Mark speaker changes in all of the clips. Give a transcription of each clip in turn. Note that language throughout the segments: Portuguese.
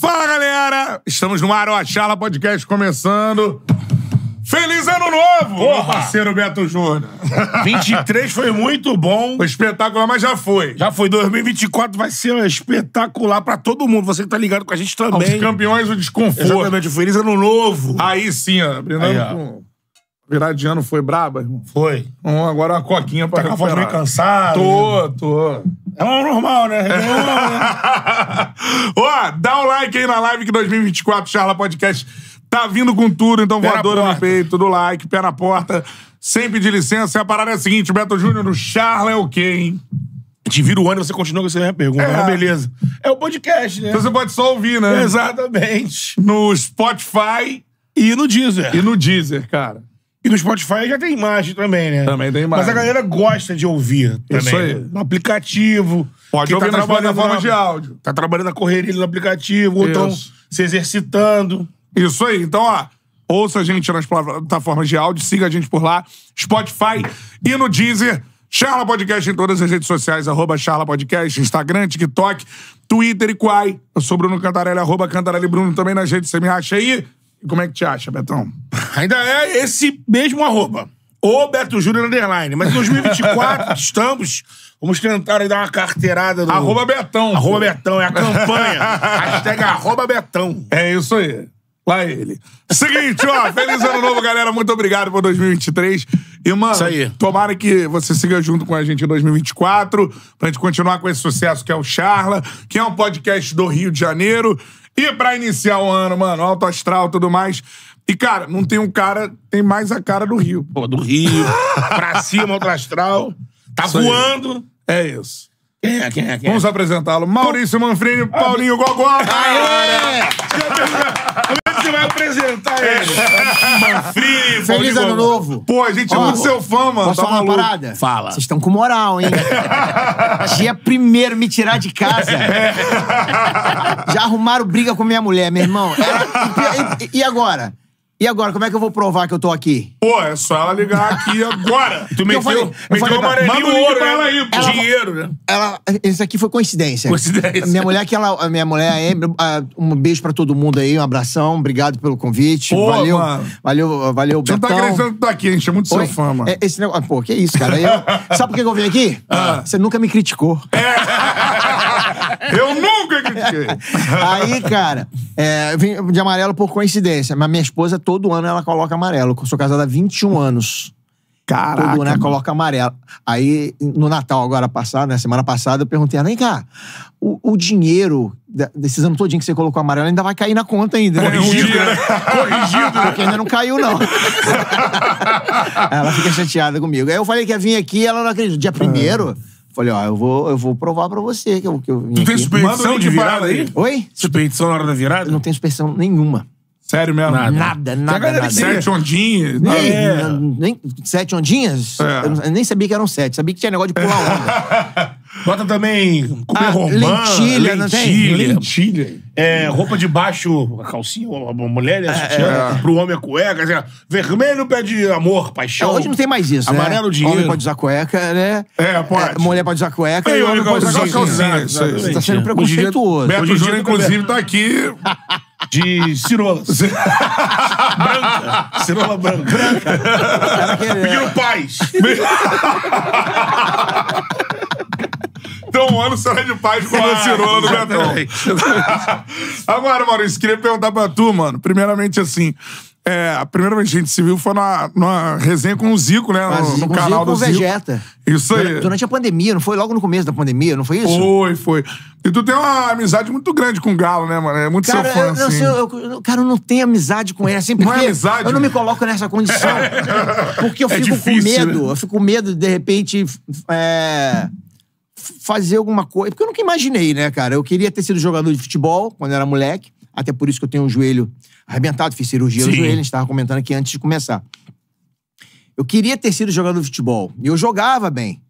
Speaker 1: Fala, galera! Estamos no Aro Podcast começando. Feliz ano novo, meu parceiro Beto Júnior. 23 foi muito bom. Foi espetacular, mas já foi. Já foi. 2024 vai ser espetacular pra todo mundo. Você que tá ligado com a gente Aos também. campeões do desconforto. Exatamente. Feliz ano novo. Aí sim, ó. Aí, Brindando Virar de ano foi braba, irmão. Foi. Vamos então, agora uma coquinha pra Tá com a voz meio cansada. Tô, tô. É um normal, né? É, é normal, né? Ó, dá um like aí na live que 2024 Charla Podcast tá vindo com tudo, então voadora no peito, do like, pé na porta, sem pedir licença. E a parada é a seguinte, Beto Júnior no Charla é o quê, hein? Te vira o ano e você continua com essa minha pergunta. É. Né? beleza. É o podcast, né? Então você pode só ouvir, né? Exatamente. No Spotify. E no Deezer. E no Deezer, cara. E no Spotify já tem imagem também, né? Também tem imagem. Mas a galera gosta de ouvir também. Isso aí. No aplicativo. Pode tá ouvir tá nas plataformas na... de áudio. Tá trabalhando a correria no aplicativo, ou estão se exercitando. Isso aí. Então, ó, ouça a gente nas plataformas de áudio, siga a gente por lá, Spotify e no Deezer. Charla Podcast em todas as redes sociais, arroba Charla Podcast, Instagram, TikTok, Twitter e Quai. Eu sou Bruno Cantarelli, arroba Cantarelli Bruno também nas redes, você me acha aí? Como é que te acha, Betão? Ainda é esse mesmo arroba. O Beto Júnior Underline. Mas em 2024, estamos. Vamos tentar dar uma carteirada do. Arroba Betão. Arroba pô. Betão, é a campanha. Hashtag arroba Betão. É isso aí. Lá ele. Seguinte, ó, feliz ano novo, galera. Muito obrigado por 2023. E, mano, Isso aí. tomara que você siga junto com a gente em 2024, pra gente continuar com esse sucesso que é o Charla, que é um podcast do Rio de Janeiro. E pra iniciar o ano, mano, alto astral e tudo mais. E, cara, não tem um cara, tem mais a cara do Rio. Pô, do Rio, pra cima, alto astral. Tá isso voando. É isso. Quem é, quem é, quem é? Vamos apresentá-lo. Maurício Manfrini, Paulinho Gogó. Aê! você vai apresentar é. ele. Manfrim, Feliz ano novo.
Speaker 2: Pô, a gente é muito seu fã, mano. Posso tá falar uma maluco. parada? Fala. Vocês estão com moral, hein? Dia primeiro me tirar de casa. É. Já arrumaram briga com minha mulher, meu irmão. É, e, e, e agora? E agora, como é que eu vou provar que eu tô aqui? Pô, é
Speaker 1: só ela ligar aqui agora. tu meteu, falei, meteu falei, amarelinho ouro pra ela aí, ela, dinheiro, né?
Speaker 2: Ela, isso aqui foi coincidência. Coincidência. Minha mulher, é que ela, minha mulher, é a Emily, um beijo pra todo mundo aí, um abração, obrigado pelo convite. Pô, valeu, mano. valeu, valeu, Você tá Betão. Você tá agradecendo tá aqui, a gente é muito Oi? seu fã, mano. É, esse negócio, pô, que isso, cara. Eu, sabe por que eu vim aqui? Ah. Você nunca me criticou. É. Eu nunca critiquei. Aí, cara, é, vim de amarelo por coincidência. Mas minha esposa, todo ano, ela coloca amarelo. Eu sou casada há 21 anos. Caraca. Todo ano, ela Coloca amarelo. Aí, no Natal, agora passado, né? Semana passada, eu perguntei, ah, vem cá, o, o dinheiro desses anos todinho que você colocou amarelo ainda vai cair na conta ainda. Né? É Corrigido, né? Corrigido. Porque ainda não caiu, não. ela fica chateada comigo. Aí eu falei que ia vir aqui, ela não acredita. Dia primeiro... Ah Falei, ó, eu vou, eu vou provar pra você que eu, que eu vim Tu tem superstição de virada aí?
Speaker 1: Oi? Superstição na hora da virada? Eu não tenho expressão nenhuma. Sério mesmo? Nada, nada, nada. a nada. galera sete ondinhas. Nem, É.
Speaker 2: nem- sete ondinhas? É. Eu, eu nem sabia que eram sete. Sabia que tinha negócio de pular onda. Bota
Speaker 1: também comer Ah, romã, lentilha, lentilha. não tem? Lentilha. É, roupa de baixo, a calcinha, a mulher, é, a sutiã, é. pro homem a cueca. Assim, vermelho pede amor, paixão. É, hoje não tem mais isso. Né? Amarelo, né? dinheiro. Homem pode
Speaker 2: usar cueca, né? É, pode. mulher pode usar cueca. E homem pode usar calcinha. Você tá sendo preconceituoso. Beto Júnior, inclusive,
Speaker 1: tá aqui. De cirolas. branca. Cirola branca. branca. Pedindo paz. Então, um ano será de paz com ah, a cirola do Betão. Agora, Maurício, queria perguntar pra tu, mano. Primeiramente, assim. É, a primeira vez que a gente se viu foi na, numa resenha com o Zico, né? No, no canal do Zico. Vegeta. Isso aí. Durante, a pandemia, não foi logo no começo da pandemia, não foi isso? Foi, foi. E tu tem uma amizade muito grande com o Galo, né, mano? É muito cara, seu fã, eu, assim. Não, eu, eu, cara, eu não tenho amizade com ele, assim, porque não é amizade, eu não me coloco nessa condição.
Speaker 3: porque eu é fico difícil, com medo, né? eu
Speaker 2: fico com medo de, de repente... É fazer alguma coisa. Porque eu nunca imaginei, né, cara? Eu queria ter sido jogador de futebol quando era moleque. Até por isso que eu tenho um joelho arrebentado, fiz cirurgia Sim. no joelho, a gente estava comentando aqui antes de começar. Eu queria ter sido jogador de futebol. E eu jogava bem.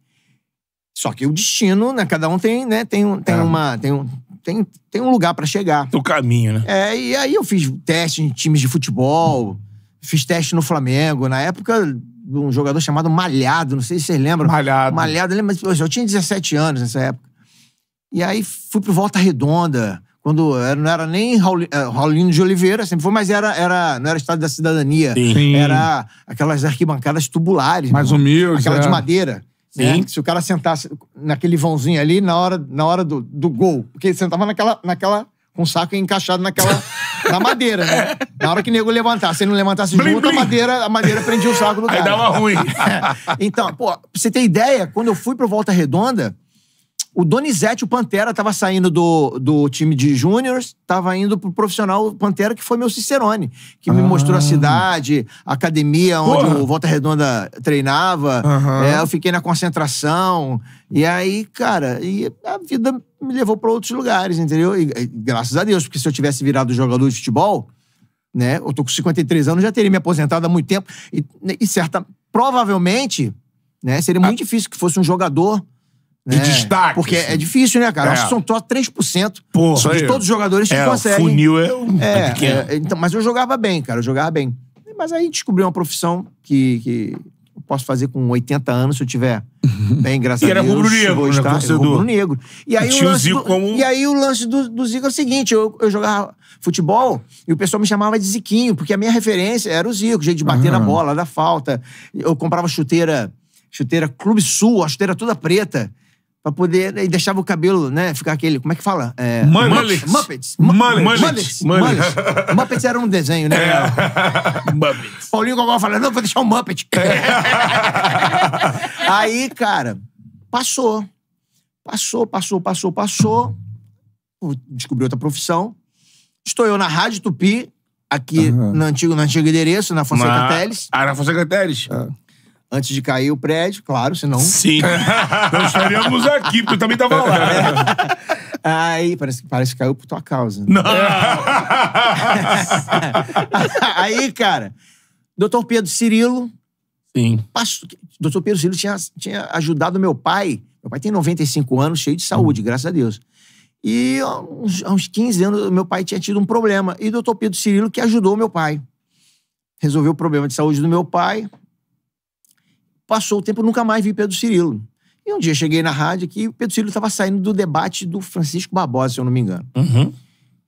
Speaker 2: Só que o destino, né? Cada um tem, né? Tem, um, tem é. uma. Tem um, tem, tem um lugar para chegar. O caminho, né? É, e aí eu fiz teste em times de futebol, fiz teste no Flamengo. Na época, de um jogador chamado Malhado, não sei se vocês lembram. Malhado. Malhado, eu, mas eu tinha 17 anos nessa época. E aí fui pro Volta Redonda, quando não era nem eh, Raulino de Oliveira, sempre foi, mas era, era, não era Estado da Cidadania. Sim. Era aquelas arquibancadas tubulares. Mais né? humildes. Aquela é. de madeira. Né? Se o cara sentasse naquele vãozinho ali, na hora, na hora do, do gol, porque ele sentava naquela, naquela com o saco encaixado naquela. na madeira, né? Na hora que o nego levantar, se ele não levantasse blim, junto, blim. A, madeira, a madeira prendia o saco do cara. Aí dava ruim. então, pô, pra você ter ideia, quando eu fui pro Volta Redonda, o Donizete, o Pantera, tava saindo do, do time de júniores, tava indo pro profissional Pantera, que foi meu Cicerone, que ah. me mostrou a cidade, a academia onde Porra. o Volta Redonda treinava. Uhum. É, eu fiquei na concentração. E aí, cara, e a vida me levou para outros lugares, entendeu? E, e, graças a Deus, porque se eu tivesse virado jogador de futebol, né? Eu tô com 53 anos, já teria me aposentado há muito tempo. E, né, e certa, provavelmente, né? Seria muito ah. difícil que fosse um jogador. De né, destaque. Porque é assim. é difícil, né, cara? É. Acho que são só 3% Porra, de todos os jogadores que é, conseguem. O funil é, um... é, é, é, então, Mas eu jogava bem, cara. Eu jogava bem. Mas aí descobri uma profissão que, que posso fazer com 80 anos se eu tiver uhum. bem, graças e a Deus. era rubro-negro, né? Estar, rubro-negro. E aí, Tinha o lance, do, como... e aí o lance do, do Zico é o seguinte, eu, eu jogava futebol e o pessoal me chamava de Ziquinho, porque a minha referência era o Zico, jeito de bater uhum. na bola, da falta. Eu comprava chuteira, chuteira Clube Sul, a chuteira toda preta. Pra poder. Né, e deixava o cabelo, né? Ficar aquele. Como é que fala? É, Mullets. Muppets. Mullets. Mullets. Muppets era um desenho, né? É. Muppets. Paulinho Gogol fala: não, vou deixar um Muppet. É. Aí, cara, passou. Passou, passou, passou, passou. Descobri outra profissão. Estou eu na Rádio Tupi,
Speaker 1: aqui uhum. no
Speaker 2: antigo, no antigo endereço, na Fonseca Teles. Ah, na Fonseca Teles. Ah antes de cair o prédio, claro, senão. Sim. Não estaríamos aqui, porque eu também tava lá. Aí, parece, parece que caiu por tua causa. Não! Aí, cara, doutor Pedro Cirilo. Sim. Pastor, doutor Pedro Cirilo tinha, tinha ajudado meu pai. Meu pai tem 95 anos, cheio de saúde, hum. graças a Deus. E há uns, há uns 15 anos, meu pai tinha tido um problema. E o doutor Pedro Cirilo que ajudou meu pai. Resolveu o problema de saúde do meu pai Passou o tempo, nunca mais vi Pedro Cirilo. E um dia cheguei na rádio aqui, o Pedro Cirilo estava saindo do debate do Francisco Barbosa, se eu não me engano. Uhum.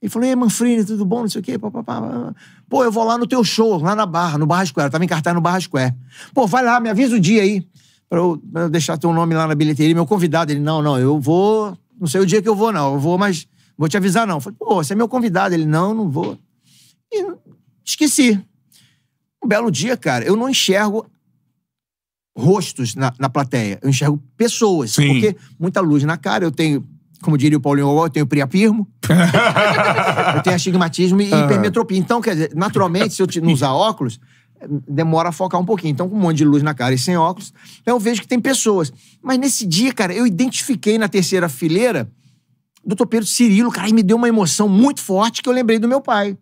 Speaker 2: Ele falou: Ei, Manfrini, tudo bom? Não sei o quê. Pá, pá, pá. Pô, eu vou lá no teu show, lá na Barra, no Barra Square. Eu tava em cartaz no Barra Square. Pô, vai lá, me avisa o dia aí, pra eu, pra eu deixar teu nome lá na bilheteria. Meu convidado, ele: Não, não, eu vou. Não sei o dia que eu vou, não. Eu vou, mas vou te avisar, não. Eu falei: Pô, você é meu convidado. Ele: Não, não vou. E esqueci. Um belo dia, cara, eu não enxergo rostos na, na plateia, eu enxergo pessoas. Sim. Porque muita luz na cara, eu tenho, como diria o Paulinho Wall, eu tenho priapismo, eu tenho astigmatismo e uhum. hipermetropia. Então, quer dizer, naturalmente, se eu não usar óculos, demora a focar um pouquinho. Então, com um monte de luz na cara e sem óculos, então eu vejo que tem pessoas. Mas nesse dia, cara, eu identifiquei na terceira fileira doutor Pedro Cirilo, cara, e me deu uma emoção muito forte que eu lembrei do meu pai.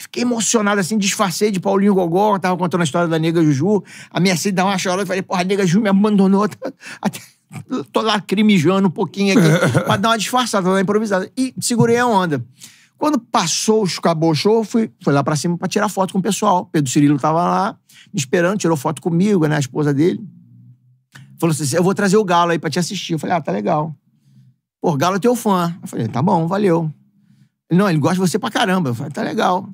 Speaker 2: Fiquei emocionado, assim, disfarcei de Paulinho Gogó, tava contando a história da nega Juju. A Mercedes dava uma chorada e falei, porra, a nega Juju me abandonou. Tá, até, tô crimijando um pouquinho aqui, pra dar uma disfarçada, uma improvisada. E segurei a onda. Quando passou, acabou o show, fui, fui lá pra cima pra tirar foto com o pessoal. Pedro Cirilo tava lá, me esperando, tirou foto comigo, né, a esposa dele. Falou assim, eu vou trazer o Galo aí pra te assistir. Eu falei, ah, tá legal. Pô, Galo é teu fã. Eu falei, tá bom, valeu. Ele, não, ele gosta de você pra caramba. Eu falei, tá legal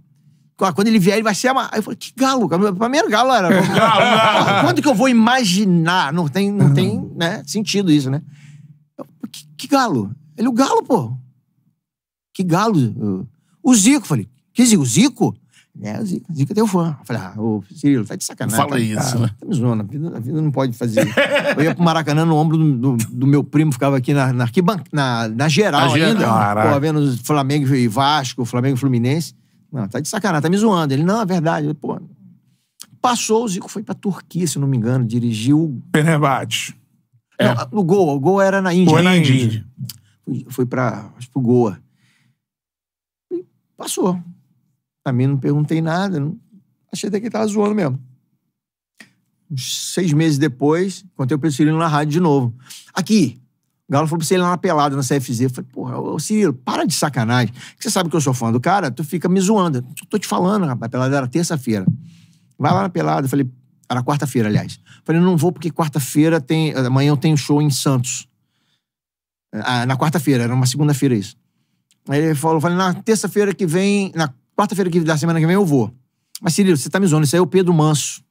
Speaker 2: ah, quando ele vier, ele vai ser amarrado. Aí eu falei, que galo, cara. Meu primeiro galo era. Né? quando que eu vou imaginar? Não tem, não uhum. tem né, sentido isso, né? Eu, que, que, galo? Ele, o galo, pô. Que galo? O Zico. falei, que Zico? O Zico? É, o Zico, o Zico é teu fã. Eu falei, ah, ô, Cirilo, tá de sacanagem. fala isso, tá, né? Tá me zoando, a vida, a vida, não pode fazer isso. Eu ia pro Maracanã no ombro do, do, do meu primo, ficava aqui na, na, arquibanca, na, na geral na ainda. Geral, pô, vendo Flamengo e Vasco, Flamengo e Fluminense. Não, tá de sacanagem, tá me zoando. Ele, não, é verdade. Ele, pô. Passou, o Zico foi pra Turquia, se não me engano, dirigiu. Penebate. É. no Goa, o Goa era na Índia. Goa na Índia. Índia. Fui, pra, acho pro Goa. E passou. A mim não perguntei nada, não... achei até que ele tava zoando mesmo. Uns seis meses depois, contei o Priscilino na rádio de novo. Aqui, o Galo falou pra você ir lá na pelada, na CFZ. Eu falei, porra, ô Cirilo, para de sacanagem. Você sabe que eu sou fã do cara, tu fica me zoando. Eu tô te falando, rapaz, a pelada era terça-feira. Vai lá na pelada. Eu falei, era quarta-feira, aliás. Eu falei, não vou porque quarta-feira tem... Amanhã eu tenho show em Santos. Ah, na quarta-feira, era uma segunda-feira isso. Aí ele falou, falei, na terça-feira que vem... Na quarta-feira da semana que vem eu vou. Mas Cirilo, você tá me zoando, isso aí é o Pedro Manso.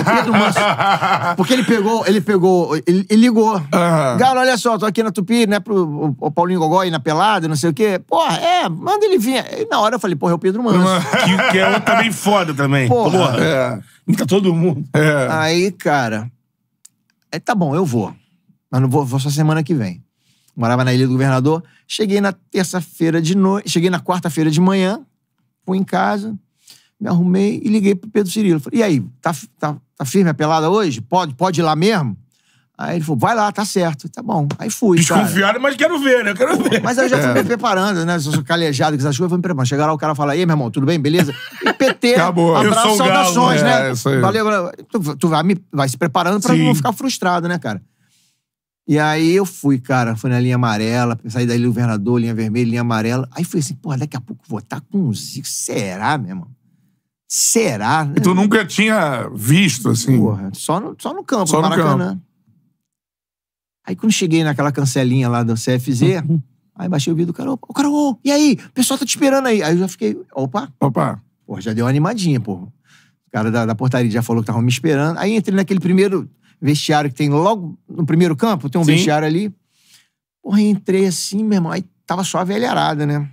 Speaker 2: O Pedro Manso. Porque ele pegou, ele pegou, ele, ele ligou. Uhum. olha só, tô aqui na Tupi, né, pro o, o Paulinho Gogói, na Pelada, não sei o quê. Porra, é, manda ele vir. E na hora eu falei, porra, é o Pedro Manso.
Speaker 1: que, que é outro também foda também. Porra. porra. É.
Speaker 2: Tá todo mundo. É. é. Aí, cara... aí é, tá bom, eu vou. Mas não vou, vou só semana que vem. Morava na Ilha do Governador. Cheguei na terça-feira de noite. Cheguei na quarta-feira de manhã. Fui em casa me arrumei e liguei pro Pedro Cirilo. Falei, e aí, tá, tá, tá firme a pelada hoje? Pode, pode ir lá mesmo? Aí ele falou, vai lá, tá certo. Tá bom. Aí fui. Desconfiado, cara.
Speaker 1: mas quero ver, né? quero ver. Mas aí eu já fui é. me
Speaker 2: preparando, né? Se eu sou calejado, que essas coisas, eu vou me preparando. Chegar lá, o cara fala, e meu irmão, tudo bem? Beleza? E PT, abraço, saudações, né? É, Valeu, tu, tu vai, se preparando pra Sim. não ficar frustrado, né, cara? E aí eu fui, cara, fui na linha amarela, saí daí governador, linha vermelha, linha amarela. Aí fui assim, pô, daqui a pouco vou estar tá com o Zico. Será, meu irmão? Será? Né?
Speaker 1: E tu nunca tinha visto, assim? Porra, só no, só no campo, só no Maracanã. Campo.
Speaker 2: Aí quando cheguei naquela cancelinha lá do CFZ, uhum. aí baixei o vídeo do cara, ô, cara, ô, e aí? O pessoal tá te esperando aí. Aí eu já fiquei, opa. Opa. Porra, já deu uma animadinha, pô. O cara da, da portaria já falou que tava me esperando. Aí entrei naquele primeiro vestiário que tem logo no primeiro campo, tem um Sim. vestiário ali. Porra, entrei assim, meu irmão, aí tava só a velharada, né?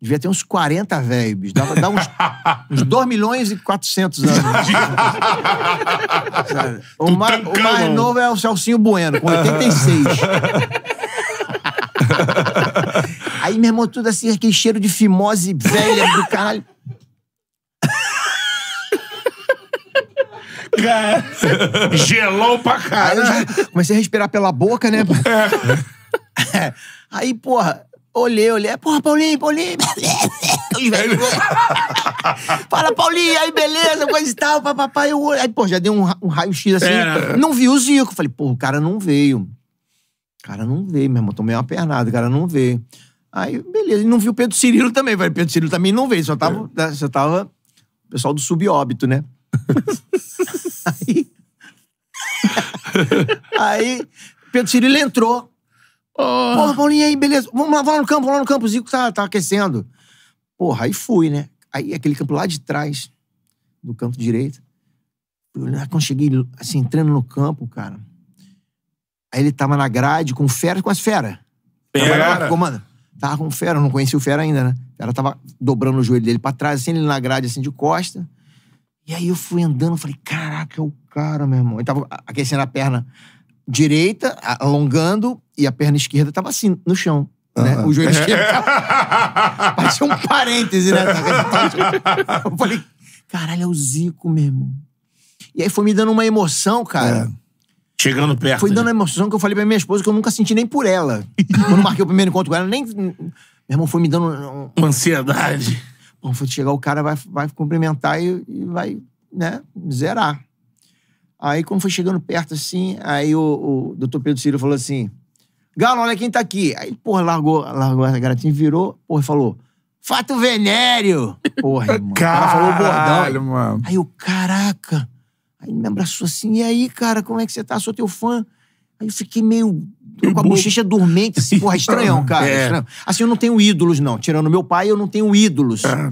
Speaker 2: Devia ter uns 40 velhos, dava dá uns, uns 2 milhões e 400 anos. o, mais, o mais novo é o Celcinho Bueno, com 86. Aí, meu irmão, tudo assim, aquele cheiro de fimose velha do caralho. Cara.
Speaker 1: Gelou
Speaker 2: pra caralho. Aí eu já comecei a respirar pela boca, né? É. Aí, porra, Olhei, olhei. Porra, Paulinho, Paulinho. Os Fala, Paulinho, aí beleza, coisa e tal, papapá. Eu olhei. Aí, pô, já dei um, um raio-x assim. É. Né? Não vi o Zico. Falei, pô, o cara não veio. O cara não veio, meu irmão. Tomei uma pernada, o cara não veio. Aí, beleza. E não vi o Pedro Cirilo também. Falei, Pedro Cirilo também não veio. Só tava, é. Né, só tava o pessoal do subóbito, né? aí... aí, Pedro Cirilo entrou. Porra, Porra Paulinho, aí, beleza. Vamos lá, vamos lá no campo, vamos lá no campo. O Zico tá, tá aquecendo. Porra, aí fui, né? Aí aquele campo lá de trás, do canto direito. Quando cheguei, assim, entrando no campo, cara. Aí ele tava na grade com fera, com as fera.
Speaker 1: Fera. Comanda.
Speaker 2: Tava com fera, não conhecia o fera ainda, né? O cara tava dobrando o joelho dele pra trás, assim, ele na grade, assim, de costa. E aí eu fui andando, falei, caraca, é o cara, meu irmão. Ele tava aquecendo a perna direita, alongando, e a perna esquerda tava assim, no chão. Né? Uhum. O joelho esquerdo tava... Assim. Parecia um parêntese, né? Eu falei, caralho, é o Zico, meu irmão. E aí foi me dando uma emoção, cara. É.
Speaker 1: Chegando perto. Foi dando
Speaker 2: uma emoção que eu falei pra minha esposa que eu nunca senti nem por ela. Quando marquei o primeiro encontro com ela, nem. Meu irmão foi me dando. Uma ansiedade. Bom, foi chegar, o cara vai, vai cumprimentar e, e, vai, né, zerar. Aí, quando foi chegando perto assim, aí o, o doutor Pedro Ciro falou assim: Galo, olha quem tá aqui. Aí, porra, largou, largou essa garotinha, virou, porra, falou. Fato venério.
Speaker 1: Porra, irmão. Caralho, o cara falou bordão. Mano.
Speaker 2: Aí eu, caraca. Aí me abraçou assim, e aí, cara, como é que você tá? Sou teu fã. Aí eu fiquei meio com a bochecha dormente, assim, porra, estranhão, cara. É. Estranhão. Assim, eu não tenho ídolos, não. Tirando meu pai, eu não tenho ídolos. É.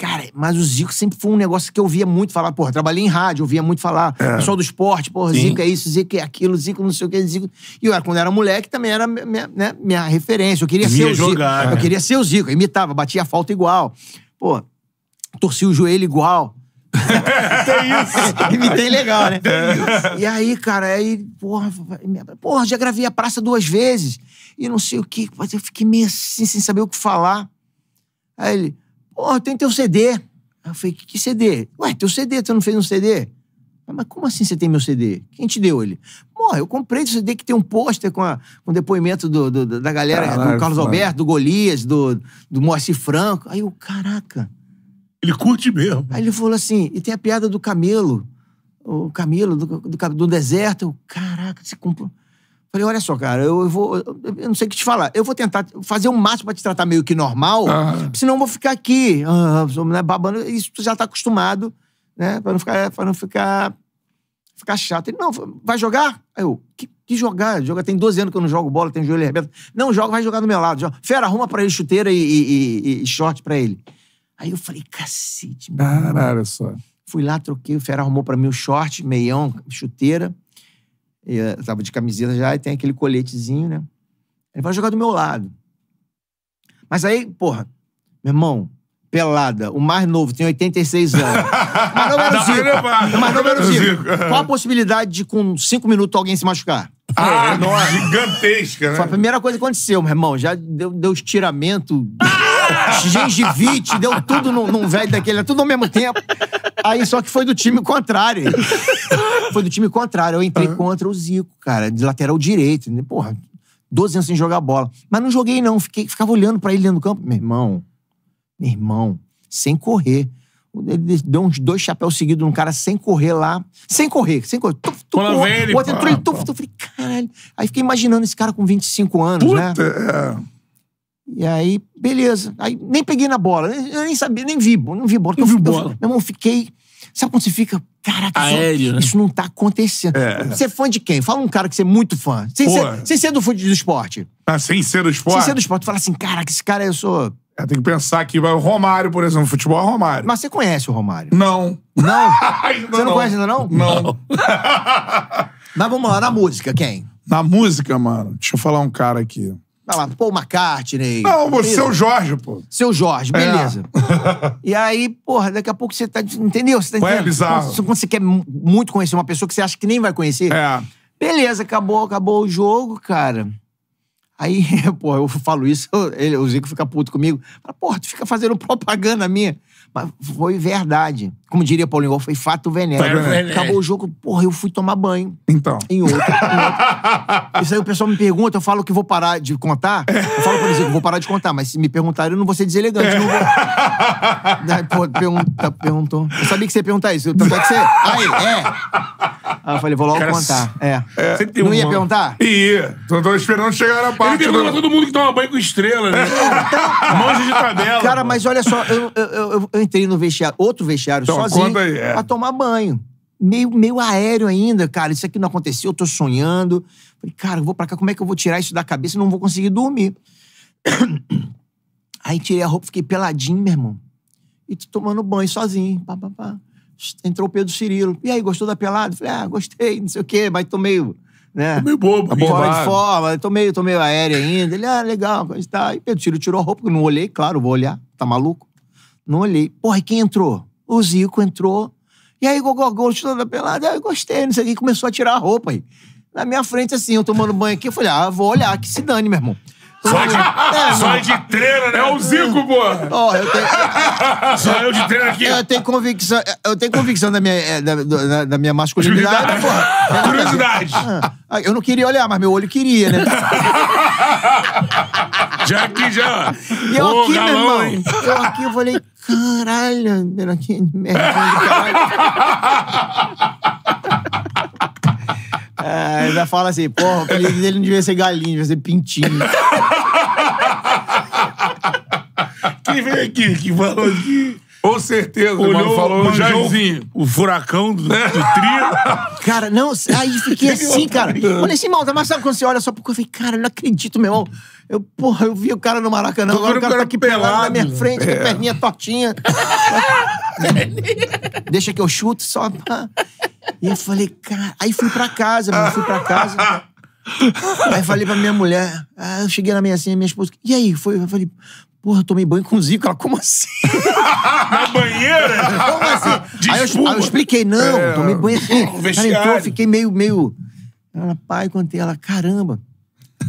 Speaker 2: Cara, mas o Zico sempre foi um negócio que eu via muito falar. Porra, trabalhei em rádio, eu via muito falar. É. Pessoal do esporte, porra, Sim. Zico é isso, Zico é aquilo, Zico não sei o que, Zico. E eu, quando era moleque, também era minha, né, minha referência. Eu queria ser o jogar, Zico. É. Eu queria ser o Zico. Eu imitava, batia a falta igual. Pô, torci o joelho igual. Tem isso. Imitei legal, né? E aí, cara, aí, porra, porra, já gravei a praça duas vezes. E não sei o que. Mas eu fiquei meio assim, sem saber o que falar. Aí ele. Ó, tem teu CD. Eu falei, que, que CD? Ué, teu CD, tu não fez um CD? Ah, mas como assim você tem meu CD? Quem te deu ele? Porra, eu comprei esse CD que tem um pôster com, a, depoimento do, do, da galera, Caraca, do Carlos mano. Alberto, do Golias, do, do Moacir Franco. Aí eu, caraca. Ele curte mesmo. Aí ele falou assim, e tem a piada do camelo. O camelo do, do, do deserto. Eu, caraca, você comprou... Falei, olha só, cara, eu, vou. Eu não sei o que te falar. Eu vou tentar fazer o máximo pra te tratar meio que normal, ah. senão eu vou ficar aqui, ah, babando. Isso tu já tá acostumado, né? Pra não ficar. Pra não ficar, ficar chato. Ele, não, vai jogar? Aí eu, que, que jogar? Joga, tem 12 anos que eu não jogo bola, tem joelho arrebentado. Não, joga, vai jogar do meu lado. Joga. Fera, arruma pra ele chuteira e, e, e, e short pra ele. Aí eu falei, cacete, meu. Caralho, só. Fui lá, troquei, o Fera arrumou pra mim o short, meião, chuteira. Eu eh, tava de camiseta já e tem aquele coletezinho, né? Ele vai jogar do meu lado. Mas aí, porra, meu irmão, pelada, o mais novo, tem 86 anos.
Speaker 1: Mas não era o Zico. Mas não era o Zico. Qual a
Speaker 2: possibilidade de, com cinco minutos, alguém se machucar?
Speaker 1: Ah, é, é gigantesca, né? Foi a
Speaker 2: primeira coisa que aconteceu, meu irmão. Já deu, deu gengivite, deu tudo num, num velho daquele, tudo ao mesmo tempo. Aí só que foi do time contrário. foi do time contrário. Eu entrei uhum. contra o Zico, cara, de lateral direito. Né? Porra, 12 anos sem jogar bola. Mas não joguei, não. Fiquei, ficava olhando para ele dentro do campo. Meu irmão, meu irmão, sem correr. Ele deu uns dois chapéus seguidos num cara sem correr lá. Sem correr, sem correr. Tuf, tuf, o outro entrou e tuf, tuf. Falei, caralho. Aí fiquei imaginando esse cara com 25 anos, Puta, né? É. E aí, beleza. Aí nem peguei na bola, nem, né? eu nem sabia, nem vi, não vi bola. Não então, vi eu, bola. meu irmão, fiquei. Sabe quando você fica. Caraca, Aéreo, né? isso não tá acontecendo. É. Você é fã de quem? Fala um cara que você é muito fã. Sem, ser, sem ser do, do esporte.
Speaker 1: Ah, sem ser do esporte? Sem ser do esporte. Fala assim, caraca, esse cara eu sou. eu é, tem que pensar que o Romário, por exemplo, futebol é Romário. Mas você conhece o Romário? Não. Não? você não, não, conhece ainda Não. não. Mas vamos lá, na música, quem? Na música, mano, deixa eu falar um cara aqui.
Speaker 2: Vai lá, Paul McCartney. Não, você seu Jorge, pô. Seu Jorge, é. beleza. É. E aí, porra, daqui a pouco você tá. Entendeu? Você tá é entendendo? É bizarro. Quando, quando você quer muito conhecer uma pessoa que você acha que nem vai conhecer. É. Beleza, acabou, acabou o jogo, cara. Aí, pô, eu falo isso, ele, o Zico fica puto comigo. Fala, porra, tu fica fazendo propaganda minha. Mas foi verdade. Como diria Paulinho foi fato veneno. Acabou o jogo, porra, eu fui tomar banho. Então. Em outro. Em outro. Isso aí o pessoal me pergunta, eu falo que vou parar de contar. Eu falo eu vou parar de contar, mas se me perguntarem, eu não vou ser deselegante. Não vou... Pô, pergunta, perguntou. Eu sabia que você ia perguntar isso. Tanto é que você.
Speaker 1: Aí, é. Aí eu falei, vou logo Cara, contar. É. é. Não ia perguntar? Ia. Tô, esperando chegar na parte. Ele pergunta pra todo mundo que toma banho com estrela, né? Então,
Speaker 2: Manja de tabela. Cara, pô. mas olha só, eu, eu, eu, eu, entrei no vestiário, outro vestiário então, sozinho aí, é. pra tomar banho meio, meio aéreo ainda, cara. Isso aqui não aconteceu, eu tô sonhando. Falei, cara, eu vou pra cá, como é que eu vou tirar isso da cabeça? Não vou conseguir dormir. Aí tirei a roupa, fiquei peladinho, meu irmão. E tô tomando banho sozinho. Pá, pá, pá. Entrou o Pedro Cirilo. E aí, gostou da pelada? Falei, ah, gostei, não sei o quê, mas tô meio. Né? Tô meio bobo, tá Fora de forma, tô meio, tô meio aéreo ainda. Ele, ah, legal, coisa e tal. E Pedro Cirilo tirou a roupa, eu não olhei, claro, vou olhar, tá maluco? Não olhei. Porra, e quem entrou? O Zico entrou. E aí, Gogó, gostou da pelada? Ah, gostei, não sei o quê. Começou a tirar a roupa aí. Na minha frente, assim, eu tomando banho aqui, eu falei, ah, vou olhar, que se dane, meu irmão.
Speaker 1: Só de, é, só de treino, né? É o Zico, porra. Ó, eu tenho... Só eu de treino aqui.
Speaker 2: É, eu tenho convicção, é, eu tenho convicção da minha, é, da, da, da minha masculinidade, porra. Curiosidade. Ah, eu não queria olhar, mas meu olho queria, né?
Speaker 3: já aqui, já. E eu Ô, aqui, galão, meu irmão. Hein?
Speaker 2: Eu aqui, eu falei, caralho, Beraquinha de merda. Caralho. É, já fala assim, porra, o apelido dele não devia ser galinha, devia ser pintinho.
Speaker 1: Quem veio aqui que falou aqui com certeza, o mano. Falou o Jairzinho. O furacão do, né? do trio.
Speaker 2: Cara, não, aí fiquei assim, cara. Olha esse mal, mas sabe quando você olha só pro eu falei, cara, eu não acredito, meu irmão. Eu, porra, eu vi o cara no Maracanã, agora o cara tá aqui pelado, pelado na minha frente, é. com a é. perninha tortinha. Deixa que eu chuto só. Pra... E eu falei, cara. Aí fui pra casa, mano. Fui pra casa. Aí falei pra minha mulher, eu cheguei na minha assim, minha esposa, e aí? Foi, eu falei, Porra, eu tomei banho com o Zico. Ela, como assim? Na
Speaker 1: banheira? como assim? Aí eu, aí eu, expliquei, não, é, tomei banho aqui. Assim. Cara, então eu
Speaker 2: fiquei meio, meio... Ela, pai, contei. Ela, caramba.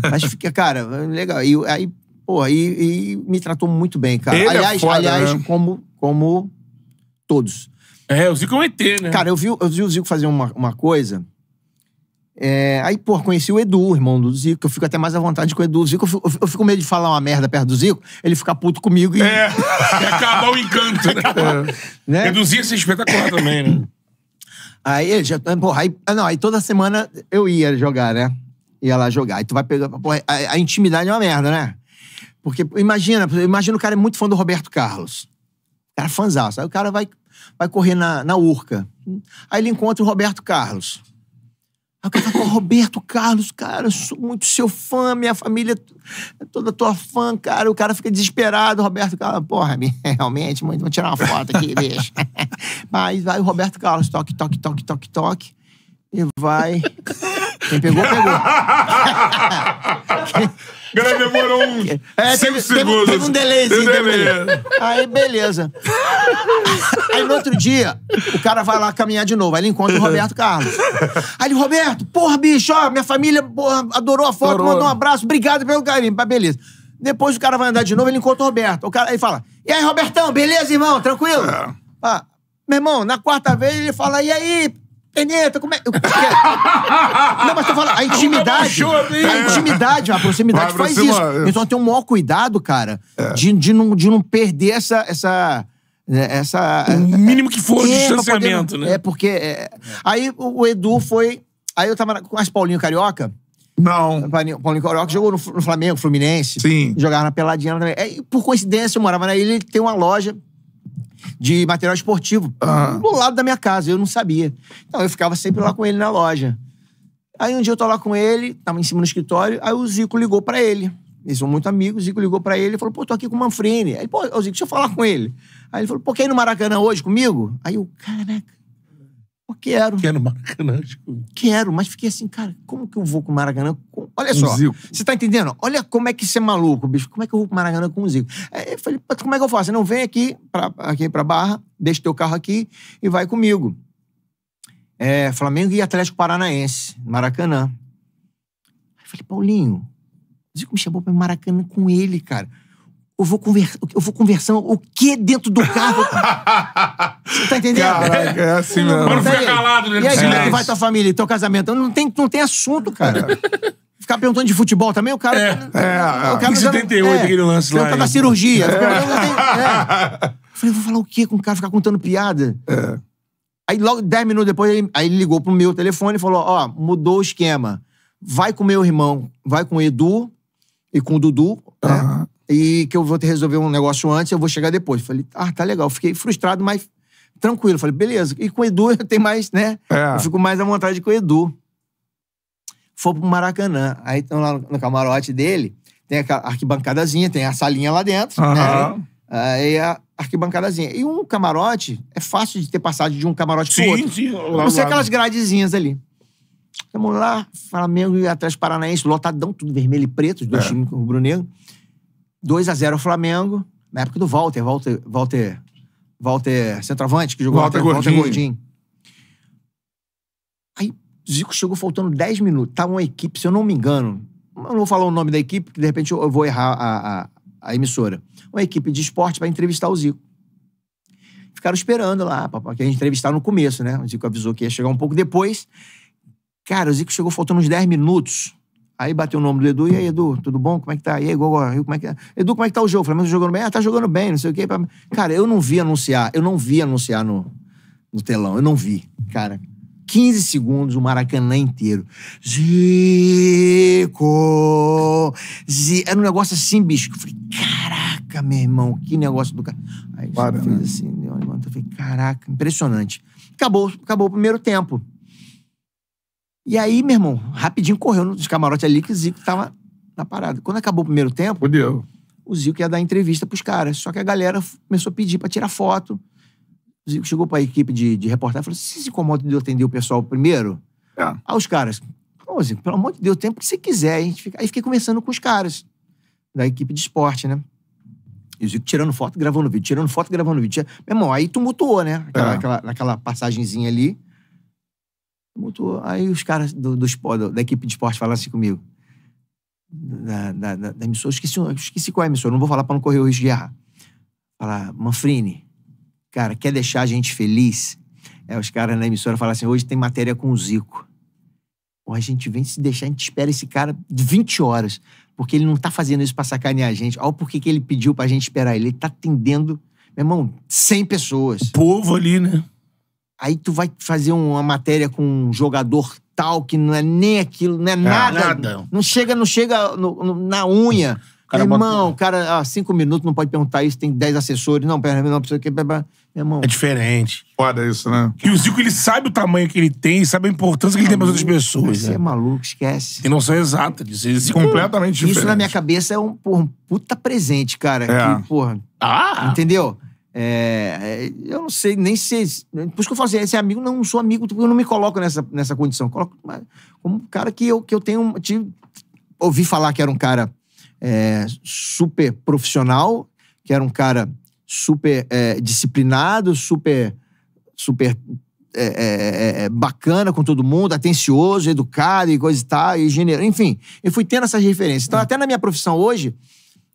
Speaker 2: Mas fica, cara, legal. E aí, pô, e, e me tratou muito bem, cara. Ele é aliás, é foda, aliás né? como, como todos. É, o Zico é um ET, né? Cara, eu vi, eu vi o Zico fazer uma, uma coisa é, aí, pô, conheci o Edu, irmão do Zico. Eu fico até mais à vontade com o Edu. Zico, eu fico, eu fico com medo de falar uma merda perto do Zico, ele ficar puto comigo e. É,
Speaker 1: acabar o encanto. É, né? É. Edu Zico é espetacular também, né?
Speaker 2: Aí ele já. Ah, porra, aí, ah, não, aí toda semana eu ia jogar, né? Ia lá jogar. Aí tu vai pegar. Porra, a, a intimidade é uma merda, né? Porque imagina, imagina o cara é muito fã do Roberto Carlos. O cara é fãzão. Aí o cara vai, vai correr na, na Urca. Aí ele encontra o Roberto Carlos. Aí o cara falou, Roberto Carlos, cara, eu sou muito seu fã, minha família é toda tua fã, cara. O cara fica desesperado, Roberto Carlos, porra, realmente, mãe, vou tirar uma foto aqui, deixa. Mas vai o Roberto Carlos, toque, toque, toque, toque, toque. E vai. Quem pegou, pegou. O cara demorou uns 5 é, segundos. Teve, teve um delayzinho. Teve delay. Aí, beleza. Aí, no outro dia, o cara vai lá caminhar de novo. Aí ele encontra o Roberto Carlos. Aí ele, Roberto, porra, bicho, ó, minha família porra, adorou a foto, adorou. mandou um abraço, obrigado pelo carinho. Mas beleza. Depois o cara vai andar de novo, ele encontra o Roberto. O cara, ele fala, e aí, Robertão, beleza, irmão? Tranquilo? É. Ah, meu irmão, na quarta vez ele fala, e aí, Peneta, como é. Né, eu, não, mas tô falando, a intimidade. A intimidade, a proximidade faz isso. Então tem um maior cuidado, cara, é. de, de, não, de não perder essa. essa né, essa o é, mínimo que for é, distanciamento, poder, né? É porque é, aí o Edu foi, aí eu tava com as Paulinho Carioca. Não. Paulinho Carioca jogou no Flamengo, Fluminense. Sim. Jogava na Peladinha também. por coincidência eu morava na ilha, ele tem uma loja de material esportivo ah. do lado da minha casa. Eu não sabia. Então eu ficava sempre lá com ele na loja. Aí um dia eu tô lá com ele, tava em cima do escritório, aí o Zico ligou para ele. Eles são muito amigos, o Zico ligou para ele e falou: pô, tô aqui com o Manfrini. Aí, pô, Zico, deixa eu falar com ele. Aí ele falou: pô, quer ir no Maracanã hoje comigo? Aí eu, caraca. Quero. Quero Maracanã. Tipo. Quero, mas fiquei assim, cara, como que eu vou com o Maracanã? Com... Olha só, você tá entendendo? Olha como é que você é maluco, bicho. Como é que eu vou com o Maracanã com o Zico? Aí eu falei, como é que eu faço? Não, vem aqui pra, aqui pra Barra, deixa teu carro aqui e vai comigo. É, Flamengo e Atlético Paranaense, Maracanã. Aí eu falei, Paulinho, o Zico me chamou pra Maracanã com ele, cara eu vou, conver... eu vou conversar. o que dentro do carro?
Speaker 1: Você tá entendendo? Caraca, é assim mesmo. Mano, fica tá calado, né? E aí, como é que vai tua família,
Speaker 2: teu casamento? Não tem, não tem assunto, cara. Ficar perguntando de futebol também, o cara. É, tá- é. O é. cara, tá em 78, é, aquele lance lá. Tá na cirurgia. É.
Speaker 1: é. Falei, vou falar o
Speaker 2: quê com o cara ficar contando piada? É. Aí, logo, 10 minutos depois, ele, aí ele ligou pro meu telefone e falou: Ó, oh, mudou o esquema. Vai com meu irmão, vai com o Edu e com o Dudu. Uhum. Né? e que eu vou ter que resolver um negócio antes, eu vou chegar depois. Falei, ah, tá legal. Fiquei frustrado, mas tranquilo. Falei, beleza. E com o Edu eu tenho mais, né? É. Eu fico mais à vontade com o Edu. Foi pro Maracanã. Aí estão lá no camarote dele, tem a arquibancadazinha, tem a salinha lá dentro, uhum. né? Aí a arquibancadazinha. E um camarote, é fácil de ter passagem de um camarote sim, pro outro. Sim, sim. Não ser aquelas gradezinhas ali. vamos lá, Flamengo e Atlético Paranaense, lotadão, tudo vermelho e preto, os dois é. times rubro-negro. 2 a 0 o Flamengo, na época do Walter, Walter, Walter, Walter centroavante, que jogou Walter, Walter, Gordinho. Aí Zico chegou faltando 10 minutos. Tava uma equipe, se eu não me engano, eu não vou falar o nome da equipe, porque de repente eu vou errar a, a, a emissora. Uma equipe de esporte para entrevistar o Zico. Ficaram esperando lá, para que a gente entrevistar no começo, né? O Zico avisou que ia chegar um pouco depois. Cara, o Zico chegou faltando uns 10 minutos. Aí bateu o nome do Edu, e aí, Edu, tudo bom? Como é que tá? E aí, Gogó, como é que tá? Edu, como é que tá o jogo? Flamengo jogando bem? Ah, tá jogando bem, não sei o quê. Cara, eu não vi anunciar, eu não vi anunciar no, no telão, eu não vi, cara. 15 segundos, o Maracanã inteiro. Zico! Zico. Era um negócio assim, bicho. Eu falei, caraca, meu irmão, que negócio do cara. Aí Para, eu né? assim, deu uma levantada. Eu falei, caraca, impressionante. Acabou, acabou o primeiro tempo. E aí, meu irmão, rapidinho correu nos camarotes ali que o Zico tava na parada. Quando acabou o primeiro tempo, Fudeu. o Zico ia dar entrevista pros caras. Só que a galera começou a pedir pra tirar foto. O Zico chegou pra equipe de, de reportagem e falou: assim, se se incomoda de eu atender o pessoal primeiro? É. Aí os caras, Ô, Zico, pelo amor de Deus, o tempo que você quiser. A gente fica... Aí fiquei conversando com os caras da equipe de esporte, né? E o Zico tirando foto, gravando vídeo, tirando foto, gravando vídeo. Meu irmão, aí tumultuou, né? Aquela, é. aquela, naquela passagenzinha ali muito Aí os caras do, do, da equipe de esporte falaram assim comigo. Da, da, da, da emissora, esqueci, esqueci qual é a emissora, não vou falar para não correr o risco de errar. Falar, Manfrini, cara, quer deixar a gente feliz? É, os caras na emissora falaram assim: hoje tem matéria com o Zico. Pô, a gente vem se deixar, a gente espera esse cara 20 horas, porque ele não tá fazendo isso pra sacanear a gente. Olha o porquê que ele pediu pra gente esperar ele. Ele tá atendendo, meu irmão, 100 pessoas. O povo ali, né? Aí tu vai fazer uma matéria com um jogador tal, que não é nem aquilo, não é, é nada, nada. Não chega, não chega no, no, na unha.
Speaker 1: Cara irmão,
Speaker 2: bota... cara, ah, cinco minutos, não pode perguntar isso, tem dez assessores. Não, pera, não, precisa que.
Speaker 1: Irmão. É diferente. Foda isso, né? E o Zico, ele sabe o tamanho que ele tem, sabe a importância que ele maluco, tem para outras pessoas. Você né? é maluco, esquece. E não são exatas, Isso é completamente diferente. Isso na minha cabeça
Speaker 2: é um, porra, um puta presente, cara. É. Que, porra. Ah! Entendeu? É, é, eu não sei nem se. Por isso que eu falo assim: esse amigo, não, sou amigo, tipo, eu não me coloco nessa, nessa condição. Eu coloco como um cara que eu, que eu tenho. Tive, ouvi falar que era um cara é, super profissional, que era um cara super é, disciplinado, super, super é, é, bacana com todo mundo, atencioso, educado e coisa e tal, e generoso. Enfim, eu fui tendo essas referências. Então, até na minha profissão hoje,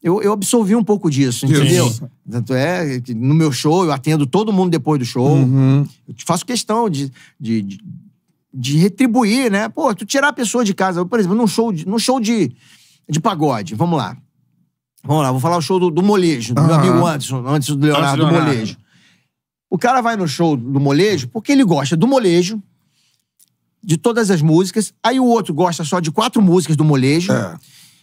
Speaker 2: eu, eu absorvi um pouco disso, entendeu? Isso. Tanto é que no meu show, eu atendo todo mundo depois do show. Uhum. Eu faço questão de, de, de, de, retribuir, né? Pô, tu tirar a pessoa de casa. Por exemplo, num show de, num show de, de pagode, vamos lá. Vamos lá, vou falar o show do, do Molejo, do uhum. meu amigo Anderson, antes do Leonardo, antes do, Leonardo. do Molejo. O cara vai no show do Molejo porque ele gosta do Molejo, de todas as músicas. Aí o outro gosta só de quatro músicas do Molejo. É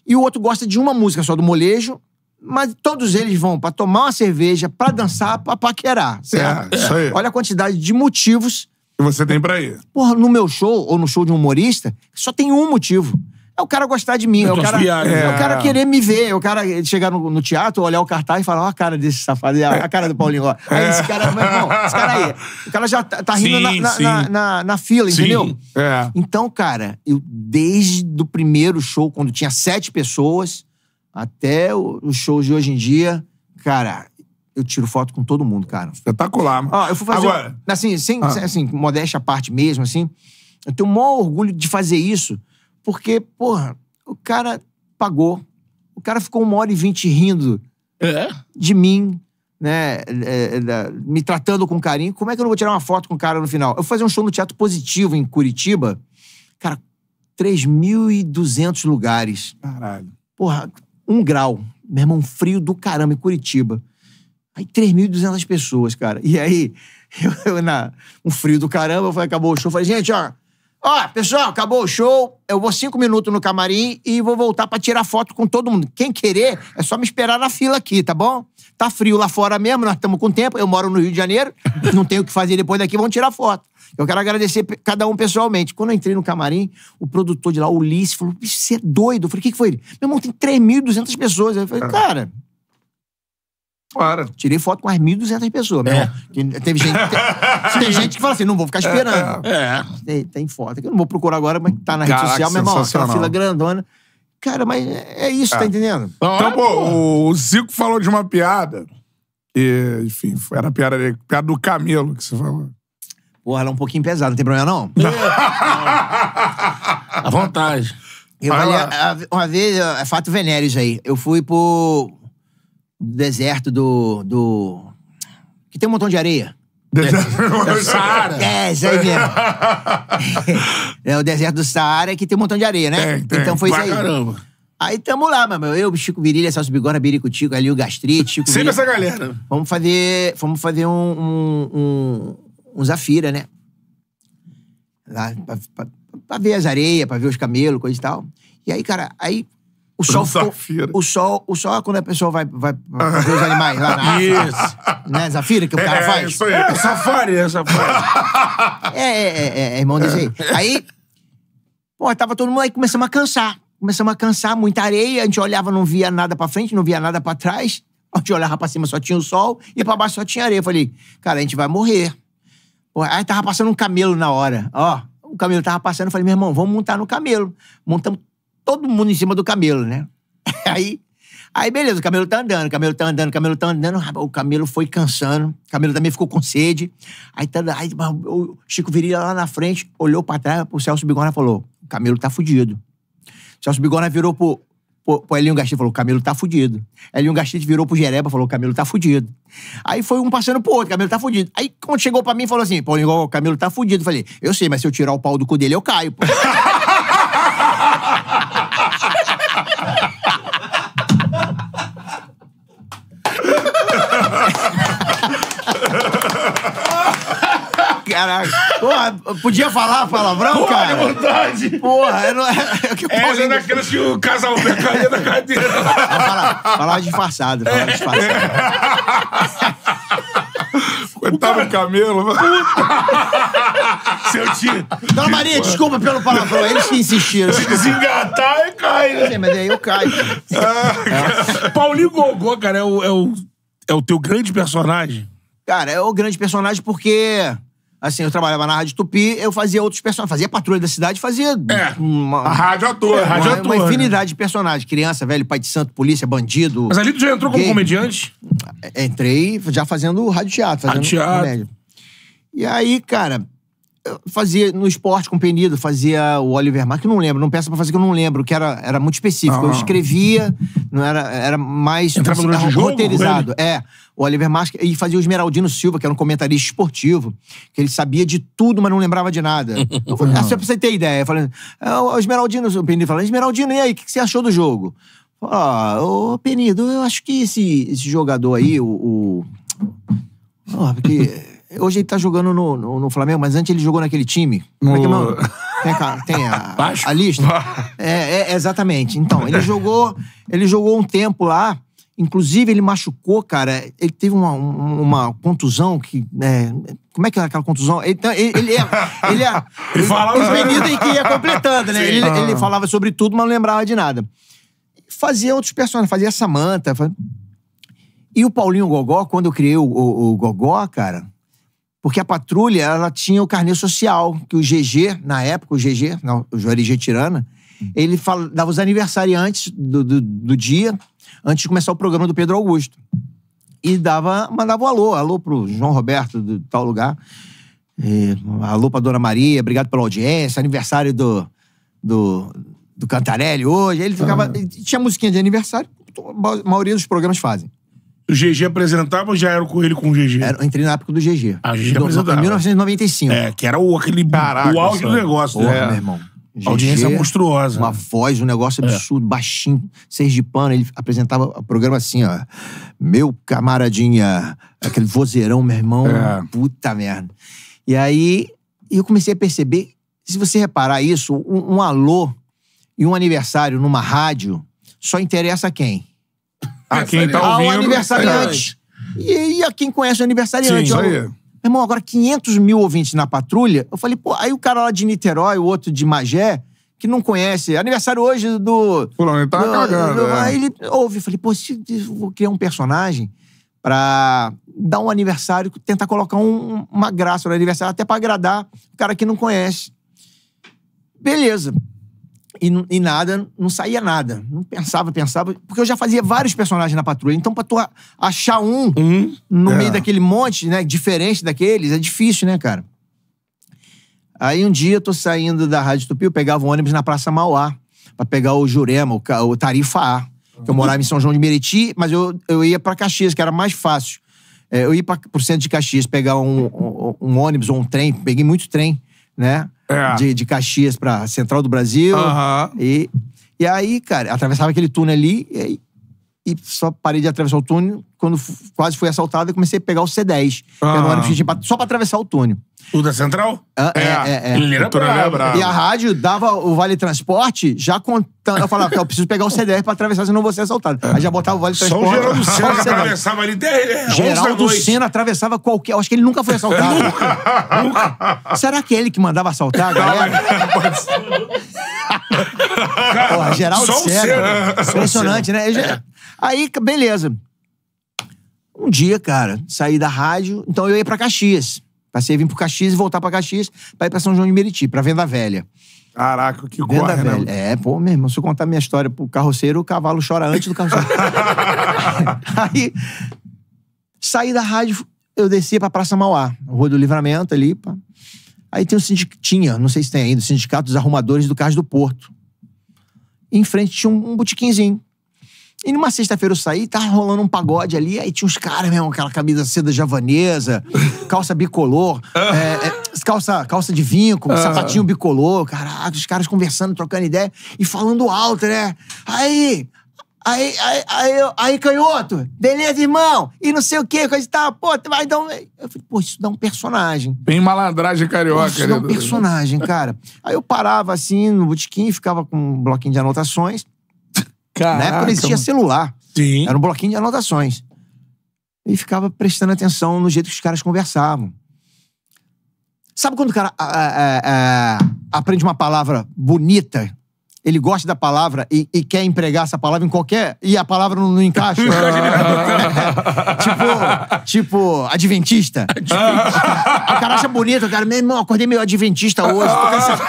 Speaker 2: e o outro gosta de uma música só do molejo, mas todos eles vão para tomar uma cerveja, para dançar, para paquerar. É, certo? É, isso aí. Olha a quantidade de motivos que você tem para ir. Porra, no meu show ou no show de um humorista, só tem um motivo. É o cara gostar de mim, é o cara, viagens, é. é o né? cara ah. querer me ver, é o cara chegar no, no teatro, olhar o cartaz e falar, ó, a cara desse safado, é a, a é. cara do Paulinho, ó. Aí esse cara, meu irmão, esse
Speaker 1: cara aí. O cara
Speaker 2: já tá, tá rindo sim, na, na, sim. Na, na, na, fila, sim. entendeu? É. Então, cara, eu desde o primeiro show, quando tinha sete pessoas, até os shows de hoje em dia, cara, eu tiro foto com todo mundo, cara. Espetacular, mano. Ah, eu fui fazer. Agora... assim, sem, ah. assim, modéstia à parte mesmo, assim. Eu tenho o maior orgulho de fazer isso porque, porra, o cara pagou. O cara ficou uma hora e vinte rindo é? de mim, né? É, é me tratando com carinho. Como é que eu não vou tirar uma foto com o cara no final? Eu vou fazer um show no Teatro Positivo, em Curitiba. Cara, 3.200 lugares. Caralho. Porra, um grau. Meu irmão, frio do caramba, em Curitiba. Aí 3.200 pessoas, cara. E aí, eu, eu na, um frio do caramba, eu falei, acabou o show. Eu falei, gente, ó, Ó, pessoal, acabou o show. Eu vou cinco minutos no camarim e vou voltar para tirar foto com todo mundo. Quem querer, é só me esperar na fila aqui, tá bom? Tá frio lá fora mesmo, nós estamos com tempo. Eu moro no Rio de Janeiro, não tenho o que fazer depois daqui, vamos tirar foto. Eu quero agradecer cada um pessoalmente. Quando eu entrei no camarim, o produtor de lá, o Ulisses, falou: você é doido. Eu falei: o que, foi foi? Meu irmão, tem 3.200 pessoas. Eu falei: ah. cara, para Tirei foto com as 1.200 pessoas. É. Teve gente, tem, tem, gente que fala assim, não vou ficar esperando. É. é. Tem, tem foto. Eu não vou procurar agora, mas tá na Caraca, rede social, meu irmão. tá fila grandona. Cara, mas é, é isso, tá é. tá entendendo?
Speaker 1: Então, pô, o Zico falou de uma piada. E, enfim, era a piada, a piada do Camelo que você falou. Porra, ela é um pouquinho pesada, não tem problema não? É.
Speaker 2: à vontade. Eu falei, uma vez, é, é fato venéreo isso aí. Eu fui pro deserto do, do. que tem um montão de areia.
Speaker 3: Deserto é Saara. É, isso aí mesmo.
Speaker 2: É, é o deserto do Saara que tem um montão de areia, né? Tem, tem. Então foi isso aí. caramba. Aí tamo lá, meu. Eu, Chico Virilha, Celso Bigorna, Birico Tico, ali o Gastrite. Chico Sempre essa galera. Vamos fazer, vamos fazer um, um, um, um Zafira, né? Lá, pra, pra, pra ver as areias, pra ver os camelos, coisa e tal. E aí, cara, aí o sol, Zafira. o sol, o sol é quando a pessoa vai, vai ver os animais lá na África. Isso. Né, Zafira, que o cara é, faz? É, isso aí. É,
Speaker 1: safari, é safari. é, é, é, é, irmão, desse aí. É.
Speaker 2: Aí, pô, tava todo mundo aí, começamos a cansar. Começamos a cansar, muita areia, a gente olhava, não via nada pra frente, não via nada pra trás. A gente olhava pra cima, só tinha o sol, e pra baixo só tinha areia. Eu falei, cara, a gente vai morrer. Pô, aí tava passando um camelo na hora, ó. O camelo tava passando, eu falei, meu irmão, vamos montar no camelo. Montamos todo mundo em cima do camelo, né? Aí, aí beleza, o camelo tá andando, o camelo tá andando, o camelo tá andando. O camelo foi cansando, o camelo também ficou com sede. Aí, tá, aí o Chico Virilha lá na frente, olhou pra trás pro Celso Bigorna falou: o camelo tá fudido. O Celso Bigorna virou pro, pro, pro Elinho Gastite falou: o camelo tá fudido. Elinho Gastite virou pro Jereba e falou: o camelo tá fudido. Aí foi um passando pro outro, o camelo tá fudido. Aí quando chegou pra mim, falou assim: Paulinho, o camelo tá fudido. falei: eu sei, mas se eu tirar o pau do cu dele, eu caio.
Speaker 1: Caraca. Porra, podia falar palavrão, Porra, cara? Porra, vontade. Porra, eu não... é. que Essa é daquelas que o casal caía da cadeira. Falava, fala disfarçado, falava disfarçado. Coitado do camelo. Seu tio. Dona Maria, Porra. desculpa pelo palavrão. Eles que insistiram. Se desengatar,
Speaker 2: e cai, né? Sei, mas aí eu caio.
Speaker 1: Ah, é. Paulinho Gogô, cara, é o, é, o, é o teu grande personagem.
Speaker 2: Cara, é o grande personagem porque. Assim, eu trabalhava na Rádio Tupi, eu fazia outros personagens. Fazia Patrulha da Cidade, fazia. É. Uma, a rádio ator, é, rádio uma, ator. Uma né? infinidade né? de personagens. Criança, velho, pai de santo, polícia, bandido. Mas ali tu já entrou gay. como comediante? É, entrei já fazendo rádio teatro. Fazendo teatro. Comédia. E aí, cara, eu fazia no esporte com o Penido, fazia o Oliver Mark, não lembro, não peça pra fazer que eu não lembro, que era, era muito específico. Ah. Eu escrevia, não era, era mais Entrava assim, roteirizado. É o Oliver Masca, e fazia o Esmeraldino Silva, que era um comentarista esportivo, que ele sabia de tudo, mas não lembrava de nada. Eu falei, ah, só pra você ter ideia. Eu falei, é, o Esmeraldino, o Penido falou, Esmeraldino, e aí, o que você achou do jogo? Ah, ô Penido, eu acho que esse, esse jogador aí, o. o... Oh, porque hoje ele tá jogando no, no, no, Flamengo, mas antes ele jogou naquele time. Como é que é, mano? Tem, a, tem a, a lista? É, é, exatamente. Então, ele jogou, ele jogou um tempo lá. Inclusive, ele machucou, cara. Ele teve uma, uma contusão que. É, como é que é aquela contusão? Ele, tá, ele, ele, é, ele, é, ele falava. Os meninos que ia completando, né? Ele, ele, falava sobre tudo, mas não lembrava de nada. Fazia outros personagens, fazia Samanta. Fazia... E o Paulinho Gogó, quando eu criei o, o, o Gogó, cara, porque a patrulha, ela tinha o carnê social, que o GG, na época, o GG, não, o Juarez Tirana, hum. ele fala, dava os aniversariantes do, do, do, dia, antes de começar o programa do Pedro Augusto. E dava, mandava um alô, alô pro João Roberto de tal lugar. E, alô pra Dona Maria, obrigado pela audiência, aniversário do, do, do Cantarelli hoje. Ele ficava. Ah. Tinha musiquinha de aniversário, então a maioria dos programas fazem. O GG apresentava ou já era com ele com o GG? Era, entrei na época do GG. Ah, a GG apresentava. Em 1995. É, que era o, aquele barato o auge do negócio, Porra, né? meu irmão.
Speaker 3: GG, audiência monstruosa. Uma
Speaker 2: voz, um negócio é. absurdo, é. baixinho. Sergipano, ele apresentava o programa assim, ó. Meu camaradinha. Aquele vozeirão, meu irmão. É. Puta merda. E aí, eu comecei a perceber, se você reparar isso, um, um alô e um aniversário numa rádio só interessa a quem? A é, quem tá ouvindo. Ao aniversariante. E, e a quem conhece o aniversariante. Sim, meu irmão, agora 500 mil ouvintes na patrulha. Eu falei, pô, aí o cara lá de Niterói, o outro de Magé, que não conhece. É aniversário hoje do. Fulano, ele tá do, cagando. Do, é. Aí ele ouve. Eu falei, pô, se, se vou criar um personagem pra dar um aniversário, tentar colocar um, uma graça no aniversário, até pra agradar o cara que não conhece. Beleza e, e, nada, não saía nada. Não pensava, pensava. Porque eu já fazia vários personagens na patrulha. Então, pra tu achar um, um? no é. meio daquele monte, né? Diferente daqueles, é difícil, né, cara? Aí um dia eu tô saindo da Rádio Tupi, eu pegava um ônibus na Praça Mauá, pra pegar o Jurema, o, o Tarifa A. Que eu morava em São João de Meriti, mas eu, eu ia para Caxias, que era mais fácil. É, eu ia pra, pro centro de Caxias pegar um, um, um ônibus ou um trem, peguei muito trem, né? É. De, de Caxias pra Central do Brasil. E, e aí, cara, atravessava aquele túnel ali e, e só parei de atravessar o túnel quando quase fui assaltado e comecei a pegar o C10. que era um pra- só pra atravessar o túnel. O da Central? Ah, é, é, é. é. Ele era bravo. bravo. E a rádio dava o Vale Transporte já contando. Eu falava, eu preciso pegar o CDR pra atravessar, senão eu vou ser é assaltado. É. Aí já botava o Vale Transporte. Só o Geraldo Senna atravessava
Speaker 1: ali é, Geraldo Senna
Speaker 2: atravessava qualquer... Acho que ele nunca foi assaltado. nunca, nunca. Será que é ele que mandava assaltar a galera? Cara, Porra, Geraldo Só Senna. Senna. Impressionante, né? É. Aí, beleza. Um dia, cara, saí da rádio, então eu ia pra Caxias. Passei a vir pro Caxias e voltar pra Caxias pra ir pra São João de Meriti, pra Venda Velha. Caraca, que Venda corre, velha. Né? É, pô, meu irmão, se eu contar minha história pro carroceiro, o cavalo chora antes do carroceiro. Aí, saí da rádio, eu descia pra Praça Mauá, Rua do Livramento ali. Pá. Aí tem um sindicato, tinha, não sei se tem ainda, o Sindicato dos Arrumadores do Cais do Porto. Em frente tinha um, um botiquinzinho. E numa sexta-feira eu saí, tava rolando um pagode ali, aí tinha uns caras mesmo, aquela camisa seda javanesa, calça bicolor, ah. é, é, calça, calça de vinco, ah. sapatinho bicolor, caraca, os caras conversando, trocando ideia e falando alto, né? Aí, Aí, aí, aí, aí, canhoto, beleza, irmão? E não sei o que, coisa e tal. Pô, tu vai dar um. Eu falei, pô, isso dá um
Speaker 1: personagem. Bem malandragem carioca, Isso dá um né? personagem,
Speaker 2: cara. Aí eu parava assim no botequim, ficava com um bloquinho de anotações. Caraca. Na época não existia celular. Sim. Era um bloquinho de anotações. E ficava prestando atenção no jeito que os caras conversavam. Sabe quando o cara a, a, a, aprende uma palavra bonita ele gosta da palavra e, e, quer empregar essa palavra em qualquer. E a palavra não, não encaixa. tipo, tipo, adventista. adventista. o cara acha bonito, o cara, meu irmão, acordei meio adventista hoje, tô, cansado,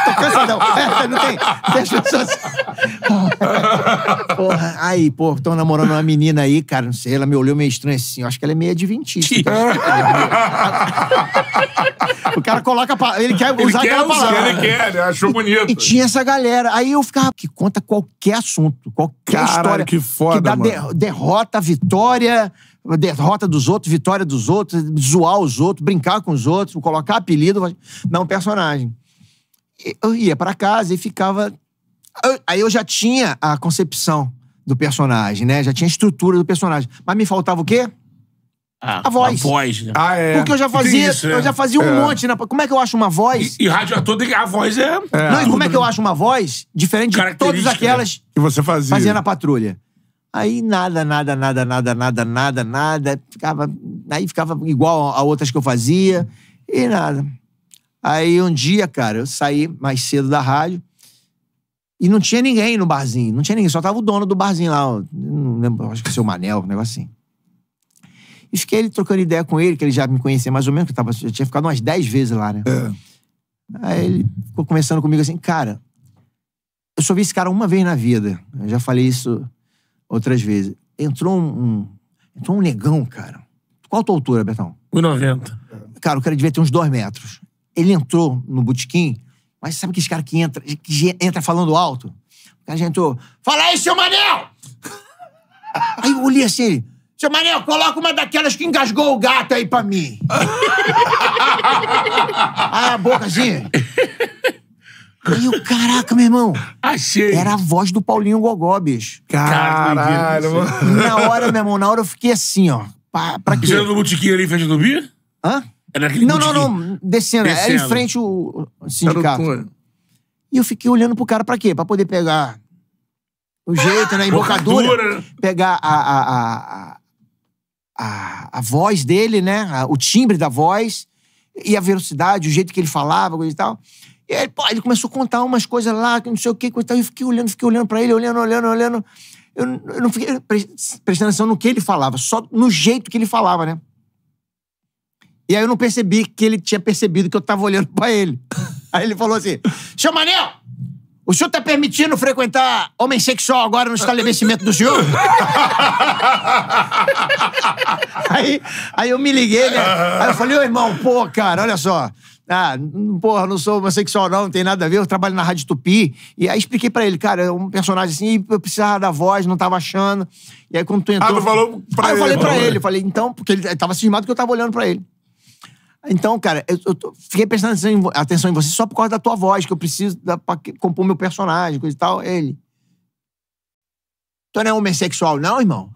Speaker 3: É, não tem. Deixa eu só...
Speaker 2: porra, aí, pô, tô namorando uma menina aí, cara, não sei, ela me olhou meio estranho assim, eu acho que ela é meio adventista. Então, o cara coloca. Ele quer ele usar quer aquela usar, palavra. Ele quer, ele achou bonito. E, e tinha essa galera. Aí eu ficava que conta qualquer assunto, qualquer Cara, história. que foda, Que dá mano. derrota, vitória, derrota dos outros, vitória dos outros, zoar os outros, brincar com os outros, colocar apelido. Não, personagem. Eu ia para casa e ficava... Aí eu já tinha a concepção do personagem, né? Já tinha a estrutura do personagem. Mas me faltava o quê?
Speaker 1: a, a voz. A voz, né? Ah, é. Porque eu já fazia, isso, é. eu já fazia um é. monte,
Speaker 2: né? Como é que eu acho uma voz?
Speaker 1: E, e rádio toda a voz é. é. Não, e como
Speaker 2: é que eu acho uma voz diferente de todas né? aquelas que você fazia. Fazia na patrulha. Aí nada, nada, nada, nada, nada, nada, nada. Ficava, aí ficava igual a outras que eu fazia e nada. Aí um dia, cara, eu saí mais cedo da rádio e não tinha ninguém no barzinho. Não tinha ninguém, só tava o dono do barzinho lá. Não lembro, acho que é o seu Manel, um negócio assim. E fiquei ele trocando ideia com ele, que ele já me conhecia mais ou menos, que eu tava, já tinha ficado umas 10 vezes lá, né? É. Aí ele ficou conversando comigo assim, cara, eu só vi esse cara uma vez na vida. Eu já falei isso outras vezes. Entrou um, um entrou um negão, cara. Qual a tua altura, Betão? 1,90. Cara, o cara devia ter uns 2 metros. Ele entrou no botequim, mas sabe que esse cara que entra, que entra falando alto? O cara já entrou, fala aí, seu Manel! aí eu olhei assim, ele, seu Manel, coloca uma daquelas que engasgou o gato aí pra mim. ah, a boca assim. Aí caraca, meu irmão. Achei. Era a voz do Paulinho Gogó, bicho. Caralho, mano. Na hora, meu irmão, na hora eu fiquei assim, ó. Pra,
Speaker 1: pra quê? Você era no botiquim ali em frente do Bia? Hã? Era aquele Não, botiquim. não, não.
Speaker 2: Descendo. Descendo. Era em frente o sindicato. e eu fiquei olhando pro cara pra quê? Pra poder pegar o jeito, né? Embocadura. Né? Pegar a, a, a a, a voz dele, né? A, o timbre da voz e a velocidade, o jeito que ele falava, coisa e tal. E aí, pô, ele começou a contar umas coisas lá, que não sei o que, coisa e tal. Eu fiquei olhando, fiquei olhando pra ele, olhando, olhando, olhando. Eu, eu não fiquei prestando atenção no que ele falava, só no jeito que ele falava, né? E aí eu não percebi que ele tinha percebido que eu tava olhando pra ele. Aí ele falou assim: Seu Manel! O senhor tá permitindo frequentar homem sexual agora no estabelecimento do senhor? aí, aí eu me liguei, né? Aí eu falei, ô irmão, pô, cara, olha só. Ah, porra, não sou homossexual, não, não tem nada a ver, eu trabalho na Rádio Tupi. E aí expliquei pra ele, cara, é um personagem assim, eu precisava da voz, não tava achando. E aí quando tu ah, entrou. Ah, tu falou pra aí ele. Aí eu falei pra ele, falei, então, porque ele tava cismado que eu tava olhando pra ele. Então, cara, eu, eu tô, fiquei prestando atenção em, atenção em, você só por causa da tua voz, que eu preciso da, pra compor meu personagem, coisa e tal. É ele. Tu não é homossexual, não, irmão?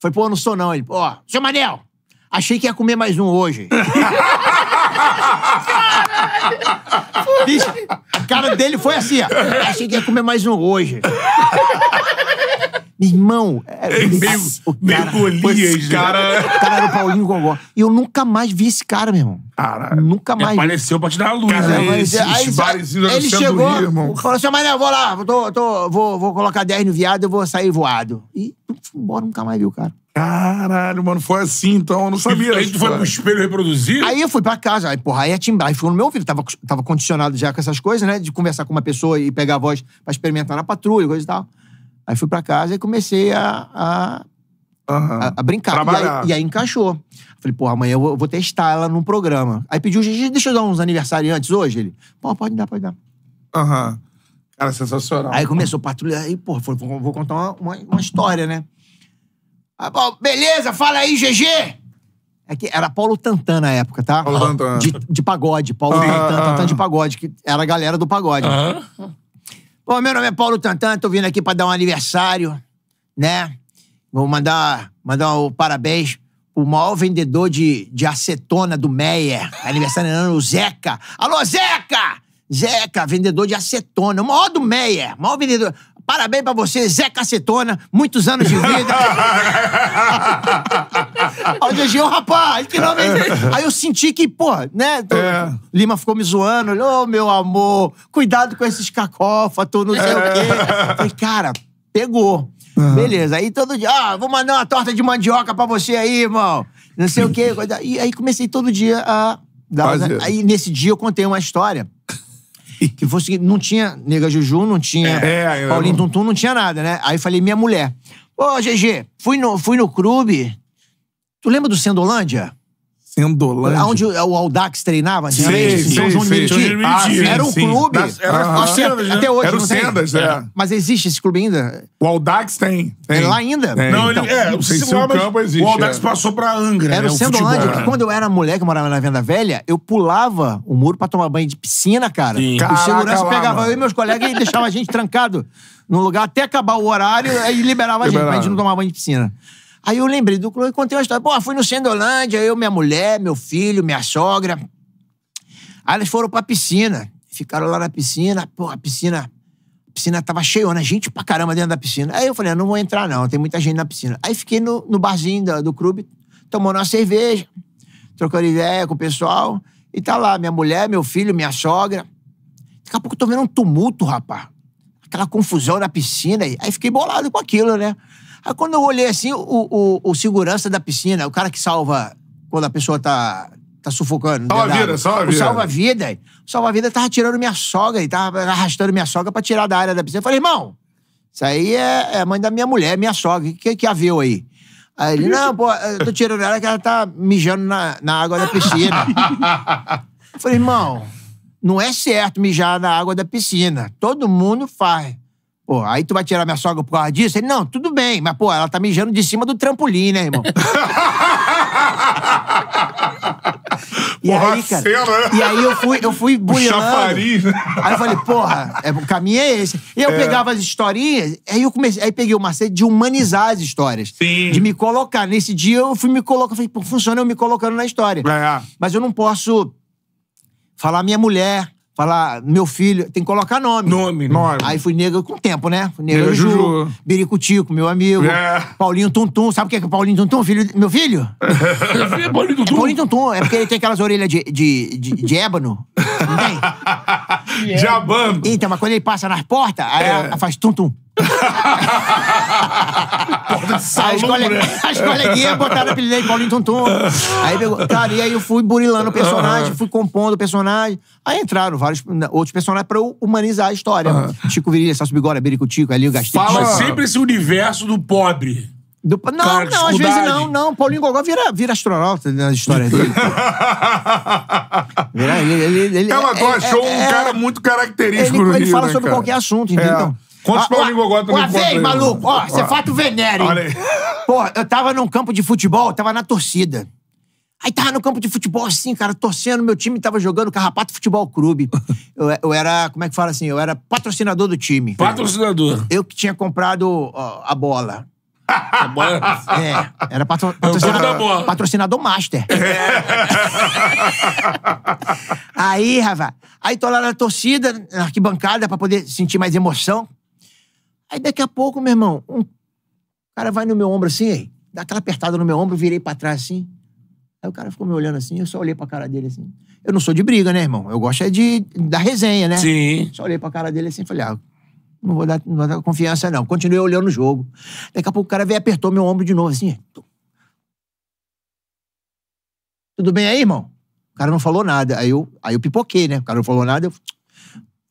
Speaker 2: Foi pô, eu não sou, não. Ele, ó,
Speaker 1: oh, seu Manel,
Speaker 2: achei que ia comer mais um hoje. Bicho, a cara dele foi assim, ó. Achei que ia comer mais um hoje irmão. É, meio, o cara, meio Golias, esse cara. O cara era o Paulinho Gogó. E eu nunca mais vi esse cara, meu irmão. Cara, nunca mais. Apareceu pra te dar a luz, cara, né? Esses aí, bares ele chegou, rir, irmão. falou assim: Mané, vou lá, tô, tô, vou, vou colocar 10 no viado, eu vou sair voado. E embora, nunca mais vi o cara.
Speaker 1: Caralho, mano, foi assim então, eu não sabia. Aí tu foi pro espelho reproduzir?
Speaker 2: Aí eu fui pra casa, aí porra, aí é timbre. Aí ficou no meu ouvido, tava, tava condicionado já com essas coisas, né? De conversar com uma pessoa e pegar a voz pra experimentar na patrulha, coisa e tal. Aí fui para casa e comecei a, a, uhum. a, a brincar. E aí, e aí, encaixou. Falei, pô, amanhã eu vou, vou testar ela num programa. Aí pediu, gente, deixa eu dar uns aniversariantes hoje. Ele, pô, pode dar, pode dar. Aham. Uhum. Cara, sensacional. Aí começou a patrulhar. Aí, pô, vou, vou contar uma, uma, uma, história, né? Aí, ah, beleza, fala aí, GG! É que era Paulo Tantan na época, tá? Paulo Tantan. De, de pagode. Paulo Tantan, Tantan de pagode, que era a galera do pagode. Ah. Bom, meu nome é Paulo Tantan, tô vindo aqui para dar um aniversário, né? Vou mandar, mandar um parabéns pro maior vendedor de, de acetona do Meyer, aniversário o Zeca. Alô, Zeca! Zeca, vendedor de acetona, o maior do Meyer, maior vendedor. Parabéns pra você, Zé Cacetona, muitos anos de vida. Onde eu rapaz, que nome é Aí eu senti que, pô, né? Tô... É. Lima ficou me zoando, ô oh, meu amor, cuidado com esses cacófatos, não sei é. o quê. É. falei, cara, pegou. Uhum. Beleza, aí todo dia, ah, vou mandar uma torta de mandioca pra você aí, irmão. Não sei o quê. E aí comecei todo dia a dar. Né? Aí nesse dia eu contei uma história que fosse. Não tinha Nega Juju, não tinha é, é Paulinho Tuntum, não tinha nada, né? Aí falei, minha mulher. Ô, GG, fui no, fui no clube. Tu lembra do Sendolândia?
Speaker 1: Endolândia.
Speaker 2: Onde é o Aldax treinava? Sim, sim, São João de Ah, sim, era um clube. era ah, Sendas, até hoje era não Sendas, tem. É. é. Mas existe esse clube ainda? O Aldax tem. tem. É lá ainda? Tem. Não, então, ele, é, não sei se o campo existe. O Aldax é. passou pra
Speaker 1: Angra. Era né, o Sendolândia, que quando
Speaker 2: eu era mulher, que morava na Venda Velha, eu pulava o muro pra tomar banho de piscina, cara. Sim. Caraca, o segurança lá, pegava mano. eu e meus colegas e deixava a gente trancado num lugar até acabar o horário e liberava, liberava. a gente pra gente não tomar banho de piscina. Aí eu lembrei do clube, e contei uma história. Pô, fui no Sendolândia, eu, minha mulher, meu filho, minha sogra. Aí eles foram pra piscina. Ficaram lá na piscina. Pô, a piscina... A piscina tava cheiona, gente pra caramba dentro da piscina. Aí eu falei, ah, não vou entrar não, tem muita gente na piscina. Aí fiquei no, no barzinho do, do clube, tomando uma cerveja, trocando ideia com o pessoal. E tá lá, minha mulher, meu filho, minha sogra. Daqui a pouco eu tô vendo um tumulto, rapaz. Aquela confusão na piscina. Aí fiquei bolado com aquilo, né? Aí quando eu olhei assim, o, o, o segurança da piscina, o cara que salva quando a pessoa tá, tá sufocando. Salva-vida, salva-vida. O salva-vida, o salva-vida tava tirando minha sogra, ele tava arrastando minha sogra pra tirar da área da piscina. Eu falei, irmão, isso aí é, é mãe da minha mulher, minha sogra, o que, que a viu aí? Aí ele, não, pô, eu tô tirando ela que ela tá mijando na, na água da piscina. eu falei, irmão, não é certo mijar na água da piscina. Todo mundo faz. Pô, aí tu vai tirar minha sogra por causa disso? Ele, não, tudo bem, mas, pô, ela tá mijando de cima do trampolim, né, irmão? e porra, aí, cara, cena. Né? e aí eu fui, eu fui bulinando. né? Aí eu falei, porra, é, o caminho é esse. E eu é. pegava as historinhas, aí eu comecei, aí peguei o macete de humanizar as histórias. Sim. De me colocar. Nesse dia eu fui me colocar, falei, pô, funciona eu me colocando na história. É. Mas eu não posso falar minha mulher, Falar, meu filho, tem que colocar nome. Nome, né? nome. Aí fui nega com tempo, né? Fui nega Juju, Juju, Birico Tico, meu amigo. É. Paulinho Tuntum. Sabe o que é, é Paulinho Tuntum, filho? Meu filho? É, é Paulinho Tuntum? É Paulinho Tuntum. É porque ele tem aquelas orelhas de, de, de, de ébano. Não tem? Diabando. Então, mas quando ele passa nas portas, aí é. ela faz Tuntum as, cole... aqui coleguinhas é botaram o apelido de Paulinho Tonton. Aí pegou... Cara, e aí eu fui burilando o personagem, fui compondo o personagem. Aí entraram vários né, outros personagens pra eu humanizar a história. Chico Virilha, Celso Bigora, ali o Gastinho. Fala sempre
Speaker 1: esse universo do pobre. Do...
Speaker 2: não, Cara, não, às vezes não, não. Paulinho Gogó vira, vira astronauta nas histórias dele. vira, ele, ele, ele, é, mas tu achou é, um é, cara é, muito característico ele, no Ele Rio, fala né, sobre cara? qualquer assunto, é. entendeu? É. Quantos ah, Paulinho Gogó também Uma vez, maluco, ó, você fato venere. Porra, eu tava num campo de futebol, tava na torcida. Aí tava no campo de futebol assim, cara, torcendo. Meu time tava jogando Carrapato Futebol Clube. Eu, eu era, como é que fala assim? Eu era patrocinador do time. Patrocinador. Eu que tinha comprado ó, a bola. A bola? É, era patro, então patrocinador, patrocinador master. É. aí, Rafa, aí tô lá na torcida, na arquibancada, pra poder sentir mais emoção. Aí daqui a pouco, meu irmão, um cara vai no meu ombro assim, aí, dá aquela apertada no meu ombro, virei para trás assim. Aí o cara ficou me olhando assim, eu só olhei pra cara dele assim. Eu não sou de briga, né, irmão? Eu gosto é de dar resenha, né? Sim. Só olhei pra cara dele assim e falei, ah, não vou, dar, não vou dar confiança, não. Continuei olhando o jogo. Daqui a pouco o cara veio e apertou meu ombro de novo, assim. Tudo bem aí, irmão? O cara não falou nada. Aí eu, aí eu pipoquei, né? O cara não falou nada, eu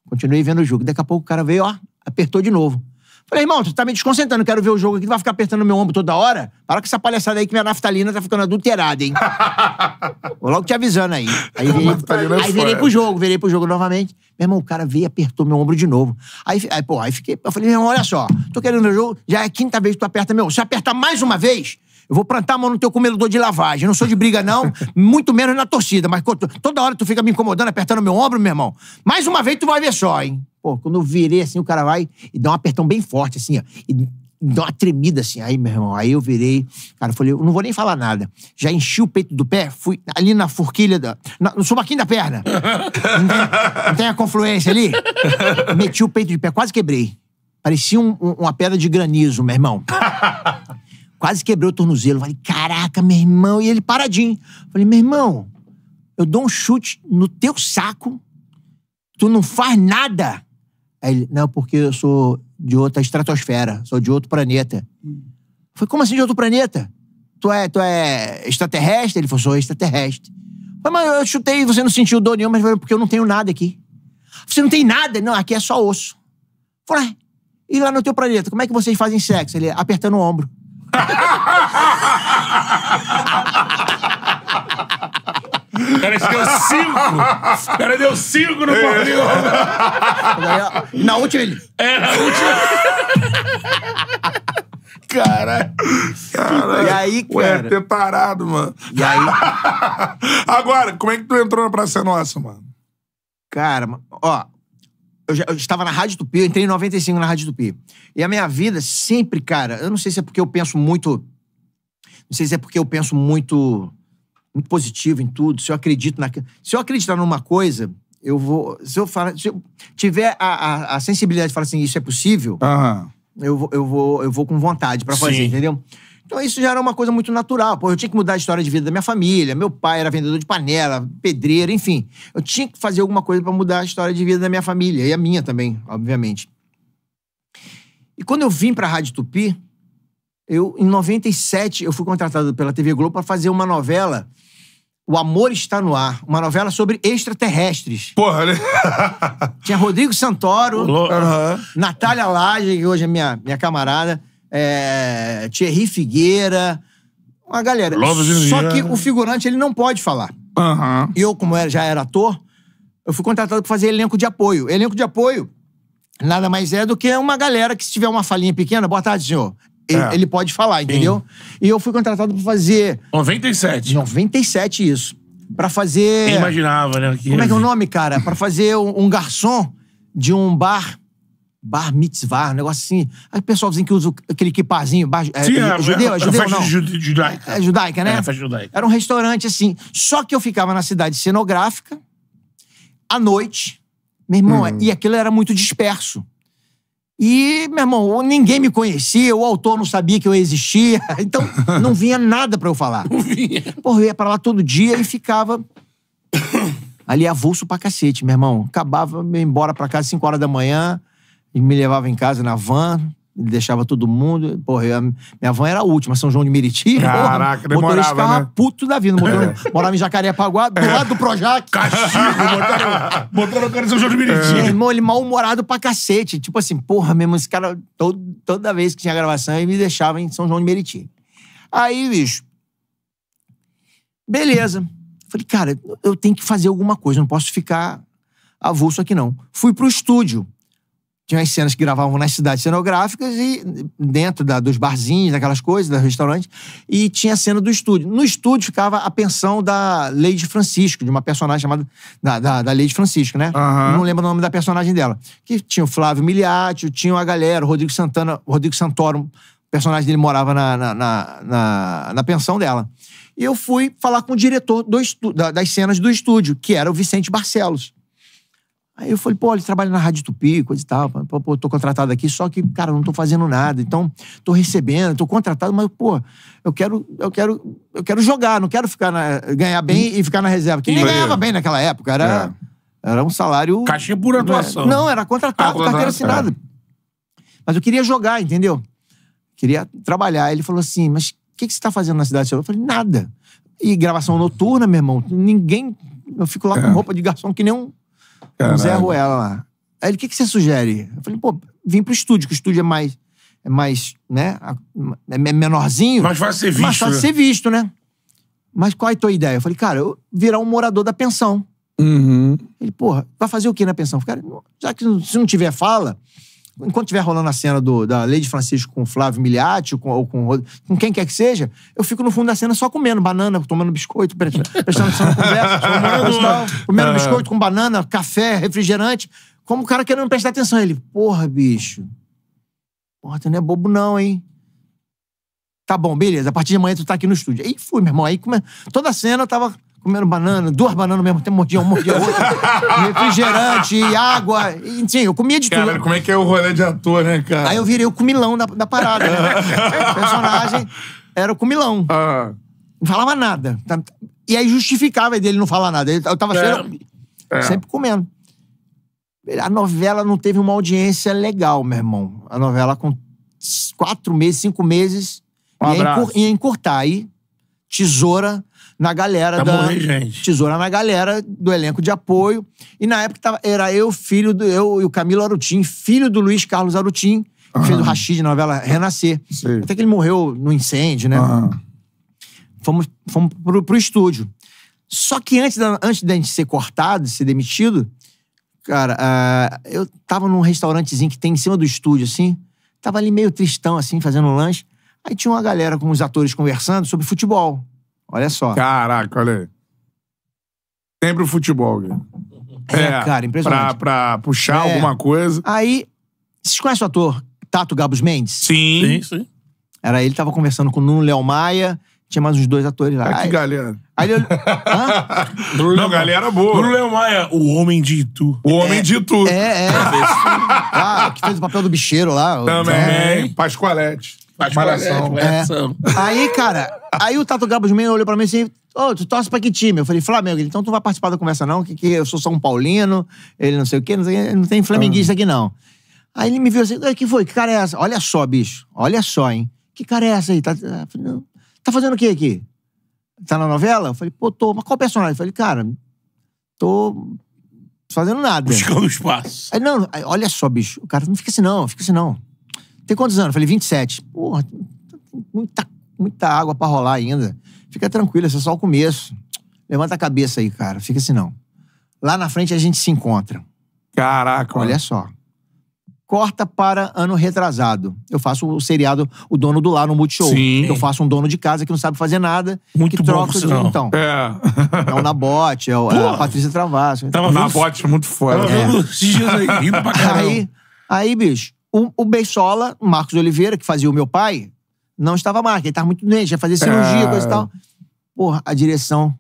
Speaker 2: continuei vendo o jogo. Daqui a pouco o cara veio, ó, apertou de novo. Falei, irmão, tu tá me desconcentrando, quero ver o jogo aqui, tu vai ficar apertando meu ombro toda hora? Para com essa palhaçada aí que minha naftalina tá ficando adulterada, hein? Vou logo te avisando aí. Aí virei, é aí virei pro jogo, virei pro jogo novamente. Meu irmão, o cara veio e apertou meu ombro de novo. Aí, aí pô, aí fiquei, eu falei, meu irmão, olha só, tô querendo ver o jogo, já é a quinta vez que tu aperta meu, se apertar mais uma vez, eu vou plantar a mão no teu comedor de lavagem. Eu não sou de briga, não, muito menos na torcida. Mas toda hora tu fica me incomodando, apertando meu ombro, meu irmão. Mais uma vez tu vai ver só, hein? Pô, quando eu virei assim, o cara vai e dá um apertão bem forte, assim, ó. E dá uma tremida assim. Aí, meu irmão, aí eu virei. Cara, eu falei, eu não vou nem falar nada. Já enchi o peito do pé, fui ali na forquilha, da, na, no subaquinho da perna. não, tem, não tem a confluência ali? Meti o peito de pé, quase quebrei. Parecia um, um, uma pedra de granizo, meu irmão. Quase quebrei o tornozelo. Falei, caraca, meu irmão. E ele paradinho. Falei, meu irmão, eu dou um chute no teu saco, tu não faz nada. Aí ele, não, porque eu sou de outra estratosfera, sou de outro planeta. Falei, como assim de outro planeta? Tu é, tu é extraterrestre? Ele falou, sou extraterrestre. Falei, mas eu chutei e você não sentiu dor nenhuma, mas porque eu não tenho nada aqui. Você não tem nada? Não, aqui é só osso. Falei, e lá no teu planeta, como é que vocês fazem sexo? Ele, apertando o ombro.
Speaker 1: É Peraí, deu cinco! Peraí, deu cinco no Paulinho! E na última ele. É, na última. Cara, cara. E aí, cara? Ué, preparado, mano. E aí? Agora, como é que tu entrou na Praça Nossa, mano? Cara, ó, eu, já, eu estava na
Speaker 2: Rádio Tupi, eu entrei em 95 na Rádio Tupi. E a minha vida sempre, cara, eu não sei se é porque eu penso muito. Não sei se é porque eu penso muito muito positivo em tudo, se eu acredito na se eu acreditar numa coisa, eu vou, se eu falar, se eu tiver a, a, a sensibilidade de falar assim, isso é possível, uhum. eu, vou, eu vou eu vou com vontade para fazer, Sim. entendeu? Então isso já era uma coisa muito natural. Pô, eu tinha que mudar a história de vida da minha família. Meu pai era vendedor de panela, pedreiro, enfim. Eu tinha que fazer alguma coisa para mudar a história de vida da minha família e a minha também, obviamente. E quando eu vim para a Rádio Tupi, eu em 97 eu fui contratado pela TV Globo para fazer uma novela o Amor Está no Ar, uma novela sobre extraterrestres. Porra, né? Tinha Rodrigo Santoro, uhum. Natália Laje, que hoje é minha, minha camarada, é, Thierry Figueira, uma galera. Só que o figurante ele não pode falar. Uhum. Eu, como já era ator, eu fui contratado para fazer elenco de apoio. Elenco de apoio nada mais é do que uma galera que se tiver uma falinha pequena, boa tarde, senhor. Ele, é. ele pode falar, entendeu? Sim. E eu fui contratado para fazer... 97. 97 isso. Pra fazer... Quem imaginava, né? Que Como é que é o nome, cara? pra fazer um garçom de um bar bar mitzvah, um negócio assim. Aí o pessoal dizem que usa aquele equipazinho, bar, é, Sim, é é, é, é, é, judeu, é judeu não?
Speaker 1: judaica.
Speaker 2: É judaica, né? É, judaica. Era um restaurante assim. Só que eu ficava na cidade cenográfica, à noite, meu irmão, hum. e aquilo era muito disperso. E, meu irmão, ninguém me conhecia, o autor não sabia que eu existia, então não vinha nada para eu falar. Não vinha. Porra, eu ia pra lá todo dia e ficava ali avulso pra cacete, meu irmão. Acabava, ia embora pra casa às 5 horas da manhã, ele me levava em casa na van, ele deixava todo mundo. Porra, eu, minha van era a última, São João de Meriti. Caraca, porra, demorava, motorista ficava né? puto da vida. Motor, é. Morava em Jacarepaguá, do é. lado do Projac. Castigo, botaram o cara em São João de Meriti. É. Irmão, ele mal-humorado pra cacete. Tipo assim, porra mesmo, esse cara, todo, toda vez que tinha gravação, ele me deixava em São João de Meriti. Aí, bicho, beleza. Falei, cara, eu tenho que fazer alguma coisa, não posso ficar avulso aqui não. Fui pro estúdio tinha as cenas que gravavam nas cidades cenográficas e dentro da, dos barzinhos, daquelas coisas, dos restaurantes, e tinha a cena do estúdio. No estúdio ficava a pensão da Lady Francisco, de uma personagem chamada da, da, da Lady Francisco, né? Uhum. Não lembro o nome da personagem dela. Que tinha o Flávio Miliatio, tinha a galera, o Rodrigo Santana, o Rodrigo Santoro, o personagem dele morava na, na, na, na, na pensão dela. E eu fui falar com o diretor do da, das cenas do estúdio, que era o Vicente Barcelos. Aí eu falei, pô, ele trabalha na Rádio Tupi, coisa e tal. Pô, pô, tô contratado aqui, só que, cara, não tô fazendo nada. Então, tô recebendo, tô contratado, mas, pô, eu quero, eu quero, eu quero jogar, não quero ficar na, ganhar bem e ficar na reserva. Que, nem maneiro. ganhava bem naquela época, era, é. era um salário. Caixinha por atuação. Não, era contratado, ah, contratado carteira assinada. É. Mas eu queria jogar, entendeu? Queria trabalhar. Ele falou assim, mas o que, que você tá fazendo na cidade? Eu falei, nada. E gravação noturna, meu irmão, ninguém. Eu fico lá é. com roupa de garçom que nem um Caralho. o Zé Ruela lá. Aí ele, o que, que você sugere? Eu falei, pô, vim pro estúdio, que o estúdio é mais, é mais, né, é menorzinho. Mais fácil ser visto. Mais fácil né? ser visto, né? Mas qual é a tua ideia? Eu falei, cara, eu virar um morador da pensão. Uhum. Ele, porra, vai fazer o que na pensão? falei, cara, já que se não tiver fala, enquanto estiver rolando a cena do, da Lady Francisco com Flávio Miliati com, ou com, com quem quer que seja, eu fico no fundo da cena só comendo banana, tomando biscoito, prestando atenção na conversa, comendo, comendo biscoito com banana, café, refrigerante. Como o cara querendo prestar atenção. Ele, porra, bicho. Porra, tu não é bobo não, hein? Tá bom, beleza. A partir de amanhã tu tá aqui no estúdio. Aí fui, meu irmão. Aí come... toda a cena eu tava comendo banana, duas bananas ao mesmo tempo, mordia um, mordia outra. E refrigerante, e água. Enfim, eu comia de tudo. Cara, como é que é o rolê de ator, né, cara? Aí eu virei o comilão da, da parada, né? o personagem era o comilão. Ah. Não falava nada. Tá? E aí justificava dele não falar nada. Eu tava é. cheiro, é. sempre comendo. A novela não teve uma audiência legal, meu irmão. A novela com quatro meses, cinco meses, um ia, encur, ia encurtar. Aí, tesoura, na galera tá da. Morrendo, gente. Tesoura na galera do elenco de apoio. E na época tava, era eu, filho do. Eu e o Camilo Arutim, filho do Luiz Carlos Arutim, que filho do Rashid na novela Renascer. Até que ele morreu no incêndio, né? Fomos, fomos pro, pro estúdio. Só que antes da, antes da gente ser cortado, ser demitido, cara, uh, eu tava num restaurantezinho que tem em cima do estúdio, assim. Tava ali meio tristão, assim, fazendo um lanche. Aí tinha uma galera com os atores conversando sobre futebol. Olha só. Caraca, olha aí. Sempre o futebol, cara.
Speaker 1: É, é, cara, impressionante. Pra,
Speaker 2: pra puxar é. alguma coisa. Aí, vocês conhecem o ator Tato Gabos Mendes?
Speaker 1: Sim. Sim, sim.
Speaker 2: Era ele, tava conversando com o Nuno Léo Maia, tinha mais uns dois atores lá. Ah, que
Speaker 1: galera. Aí ele... Hã? Bruno Não, galera boa. Bruno Léo Maia, o homem de Itu. O homem de Itu. É, é. ah, que fez o papel do bicheiro lá. Também. É. Pascoalete. Faz É.
Speaker 2: Aí, cara, aí o Tato Gabos meio olhou pra mim assim, ô, oh, tu torce pra que time? Eu falei, Flamengo. então tu vai participar da conversa não, que, que eu sou São Paulino, ele não sei o quê, não, sei, não tem flamenguista ah. aqui não. Aí ele me viu assim, que foi? Que cara é essa? Olha só, bicho, olha só, hein? Que cara é essa aí? Tá, tá, tá, tá fazendo o que aqui? Tá na novela? Eu falei, pô, tô. Mas qual personagem? Eu falei, cara, tô fazendo nada. Buscando espaço. Aí, não, aí, olha só, bicho. O cara, não fica assim não, fica assim não. Tem quantos anos? Falei, 27. Porra, muita, muita água para rolar ainda. Fica tranquilo, esse é só o começo. Levanta a cabeça aí, cara. Fica assim, não. Lá na frente a gente se encontra.
Speaker 1: Caraca. Olha mano. só.
Speaker 2: Corta para ano retrasado. Eu faço o seriado O Dono do Lar no Multishow. Sim. Eu faço um dono de casa que não sabe fazer nada. Muito que troca bom, de então. É. É o Nabote, é, o, é a Patrícia Travasso. Tava então, Nabote,
Speaker 1: muito foda. É. Esses dias
Speaker 2: aí, pra Aí, aí, bicho, o, o Beisola, Marcos Oliveira, que fazia o meu pai, não estava mais, ele estava muito doente, ia fazer cirurgia, coisa e tal. É. Porra, a direção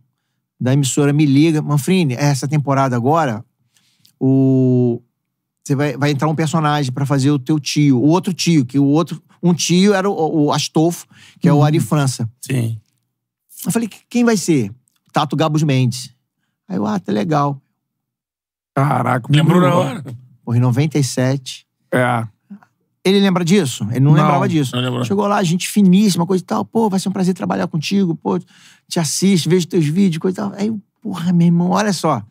Speaker 2: da emissora me liga, Manfrini, essa temporada agora, o você vai, vai entrar um personagem para fazer o teu tio, o outro tio, que o outro, um tio era o, o Astolfo, que é o uhum. Ari França. Sim. Eu falei, quem vai ser? Tato Gabos Mendes. Aí eu, ah, tá legal. Caraca, lembrou na hora. Porra, em 97. É. Ele lembra disso? Ele não, não lembrava disso. Não lembra. Chegou lá, gente finíssima, coisa e tal. Pô, vai ser um prazer trabalhar contigo. Pô, te assisto, vejo teus vídeos, coisa e tal. Aí, porra, meu irmão, olha só.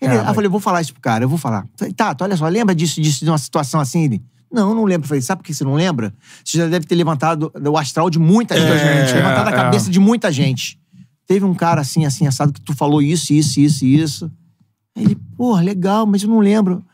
Speaker 2: Ele, é, aí eu falei, eu vou falar isso pro cara, eu vou falar. Tá, tá, olha só, lembra disso, disso, de uma situação assim, ele? Não, não lembro. Eu falei, sabe por que você não lembra? Você já deve ter levantado o astral de muita é, gente. É, levantado a é. cabeça de muita gente. Teve um cara assim, assim, assado, que tu falou isso, isso, isso, isso. Aí ele, porra, legal, mas eu não lembro.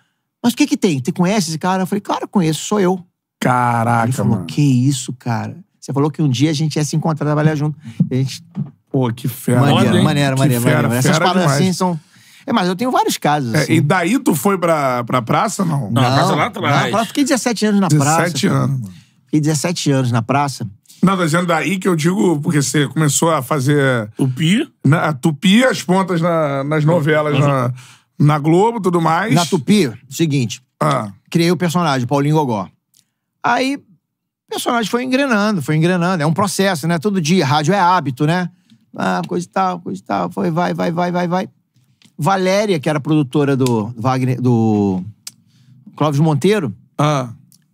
Speaker 2: Mas o que que tem? Tu conhece esse cara? Eu falei, claro, conheço, sou eu. Caraca, Ele falou, mano. que isso, cara. Você falou que um dia a gente ia se encontrar e trabalhar junto. E a gente... Pô, que fera. Maneiro, maneira, maneiro, maneiro, fera, maneiro. Essas palavras assim demais. assim
Speaker 1: são... É, mas eu tenho vários casos. Assim. É, e assim. daí tu foi pra, pra praça, não? Não, não praça lá atrás. Não,
Speaker 2: fiquei 17 anos na 17 praça. 17 anos, mano. Fiquei 17
Speaker 1: anos na praça. Não, tá dizendo daí que eu digo, porque você começou a fazer. Tupi? Na, tupi as pontas na, nas novelas, na, na Globo e tudo mais. Na Tupi, seguinte. Ah. Criei o personagem,
Speaker 2: Paulinho Gogó. Aí o personagem foi engrenando, foi engrenando. É um processo, né? Todo dia. Rádio é hábito, né? Ah, coisa e tal, coisa e tal. Foi, vai, vai, vai, vai, vai. Valéria, que era produtora do Wagner, do Clóvis Monteiro, ah.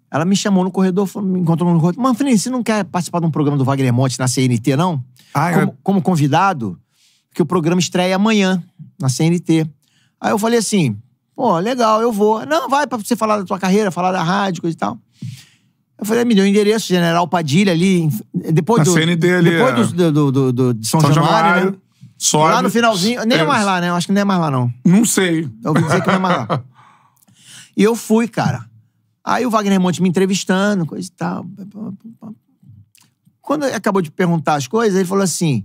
Speaker 2: ela me chamou no corredor, me encontrou no corredor. Manfred, você não quer participar de um programa do Wagner Monte na CNT, não? Ah, é. como, eu... como convidado, que o programa estreia amanhã na CNT. Aí eu falei assim, pô, legal, eu vou. Não, vai pra você falar da tua carreira, falar da rádio, coisa e tal. Eu falei, ah, me deu o endereço, General Padilha ali, depois do... CND ali, Depois é. do, do, do, do, de São, São Januário, né? Sobe, lá no finalzinho, nem é mais lá, né? Eu acho que nem é mais lá, não. Não sei. Eu ouvi dizer que não é mais lá. E eu fui, cara. Aí o Wagner Monte me entrevistando, coisa e tal. Quando acabou de perguntar as coisas, ele falou assim: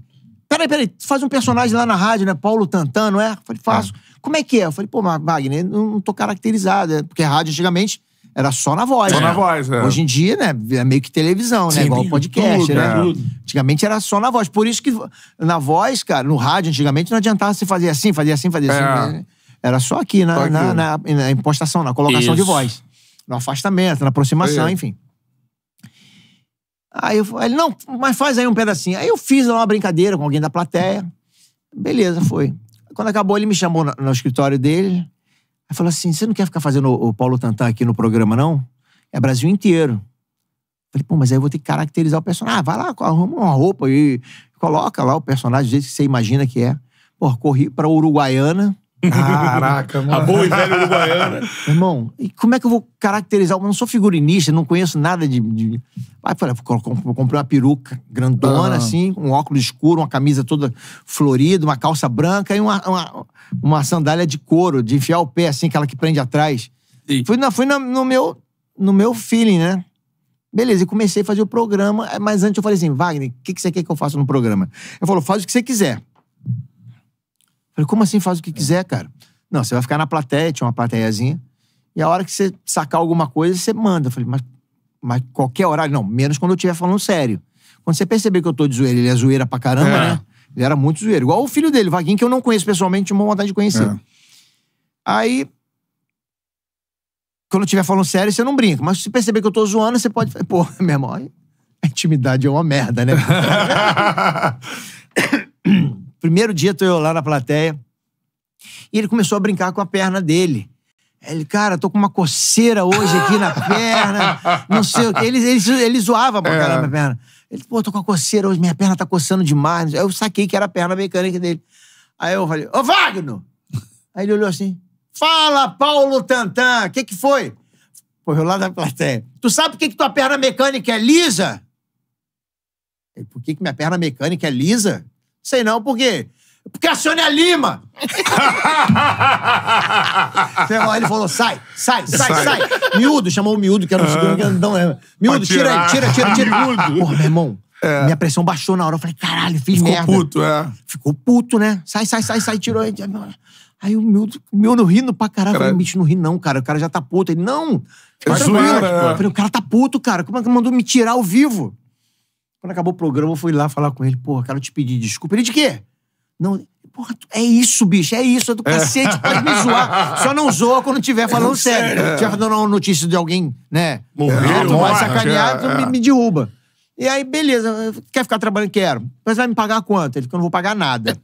Speaker 2: Peraí, peraí, tu faz um personagem lá na rádio, né? Paulo Tantano é? Eu falei, faço. É. Como é que é? Eu falei, pô, Wagner, eu não tô caracterizado, é, porque rádio antigamente era só na voz. Só né? na voz, é. Hoje em dia, né? É meio que televisão, né? Sim, né? Igual podcast, tudo, né? É antigamente era só na voz. Por isso que na voz, cara, no rádio, antigamente não adiantava você fazer assim, fazer assim, fazer assim. É. Né? Era só aqui, na, aqui. Na, na, na, impostação, na colocação isso. de voz. No afastamento, na aproximação, enfim. Aí eu falei, não, mas faz aí um pedacinho. Aí eu fiz uma brincadeira com alguém da plateia. Beleza, foi. Quando acabou, ele me chamou no, no escritório dele. Aí falou assim: você não quer ficar fazendo o Paulo Tantan aqui no programa, não? É Brasil inteiro. Falei, pô, mas aí eu vou ter que caracterizar o personagem. Ah, vai lá, arruma uma roupa e coloca lá o personagem do jeito que você imagina que é. Pô, corri pra Uruguaiana, Caraca, mano. A boa e velha uruguaiana. Irmão, e como é que eu vou caracterizar? Eu não sou figurinista, não conheço nada de. de... Aí falei, comprei uma peruca grandona, ah. assim, um óculos escuro, uma camisa toda florida, uma calça branca e uma, uma, uma, sandália de couro, de enfiar o pé, assim, aquela que prende atrás. E... Fui, na, fui na, no, meu, no meu feeling, né? Beleza, e comecei a fazer o programa, mas antes eu falei assim, Wagner, o que, que você quer que eu faça no programa? Ele falou, faz o que você quiser. Falei, como assim faz o que quiser, cara? Não, você vai ficar na plateia, tinha uma plateiazinha. E a hora que você sacar alguma coisa, você manda. Eu falei, mas, mas qualquer horário? Não, menos quando eu estiver falando sério. Quando você perceber que eu tô de zoeira, ele é zoeira pra caramba, é. né? Ele era muito zoeiro. Igual o filho dele, o Vaguinho, que eu não conheço pessoalmente, tinha uma vontade de conhecer. É. Aí, quando eu estiver falando sério, você não brinca. Mas se perceber que eu tô zoando, você pode... Pô, meu irmão, a intimidade é uma merda, né? Primeiro dia tô eu lá na plateia. E ele começou a brincar com a perna dele. Ele, cara, tô com uma coceira hoje aqui na perna.
Speaker 3: Não sei o que. Ele,
Speaker 2: ele, ele zoava pra é. a perna. Ele, pô, tô com a coceira hoje, minha perna tá coçando demais. eu saquei que era a perna mecânica dele. Aí eu falei, ô Wagner! Aí ele olhou assim: Fala, Paulo Tantan, o que, que foi? Pô, eu lá da plateia. Tu sabe por que, que tua perna mecânica é lisa? por que, que minha perna mecânica é lisa? Sei não, por quê? Porque a Sônia é Lima! ele falou: sai, sai, sai, sai, Miúdo, chamou o miúdo, que era um ah. segundo, que não lembra. É. Miúdo, tira aí, tira, tira, tira. Porra, meu irmão. É. Minha pressão baixou na hora. Eu falei, caralho, fiz Ficou merda. Ficou puto, é. Ficou puto, né? Sai, sai, sai, sai, tirou aí. Aí o miúdo, o miúdo rindo pra caralho. Eu falei, bicho, não ri não, cara. O cara já tá puto. Ele, não. Tá né? Eu falei, o cara tá puto, cara. Como é que mandou me tirar ao vivo? Quando acabou o programa, eu fui lá falar com ele. Porra, quero te pedir desculpa. Ele de quê? Não, porra, é isso, bicho, é isso, é do é. cacete, pode me zoar. Só não zoa quando estiver é, falando sério. Tiver dando uma notícia de alguém, né? Morreu, ah, tu vai sacaneado, é. é me, me derruba. E aí, beleza, quer ficar trabalhando? Quero. Mas vai me pagar quanto? Ele falou, não vou pagar nada.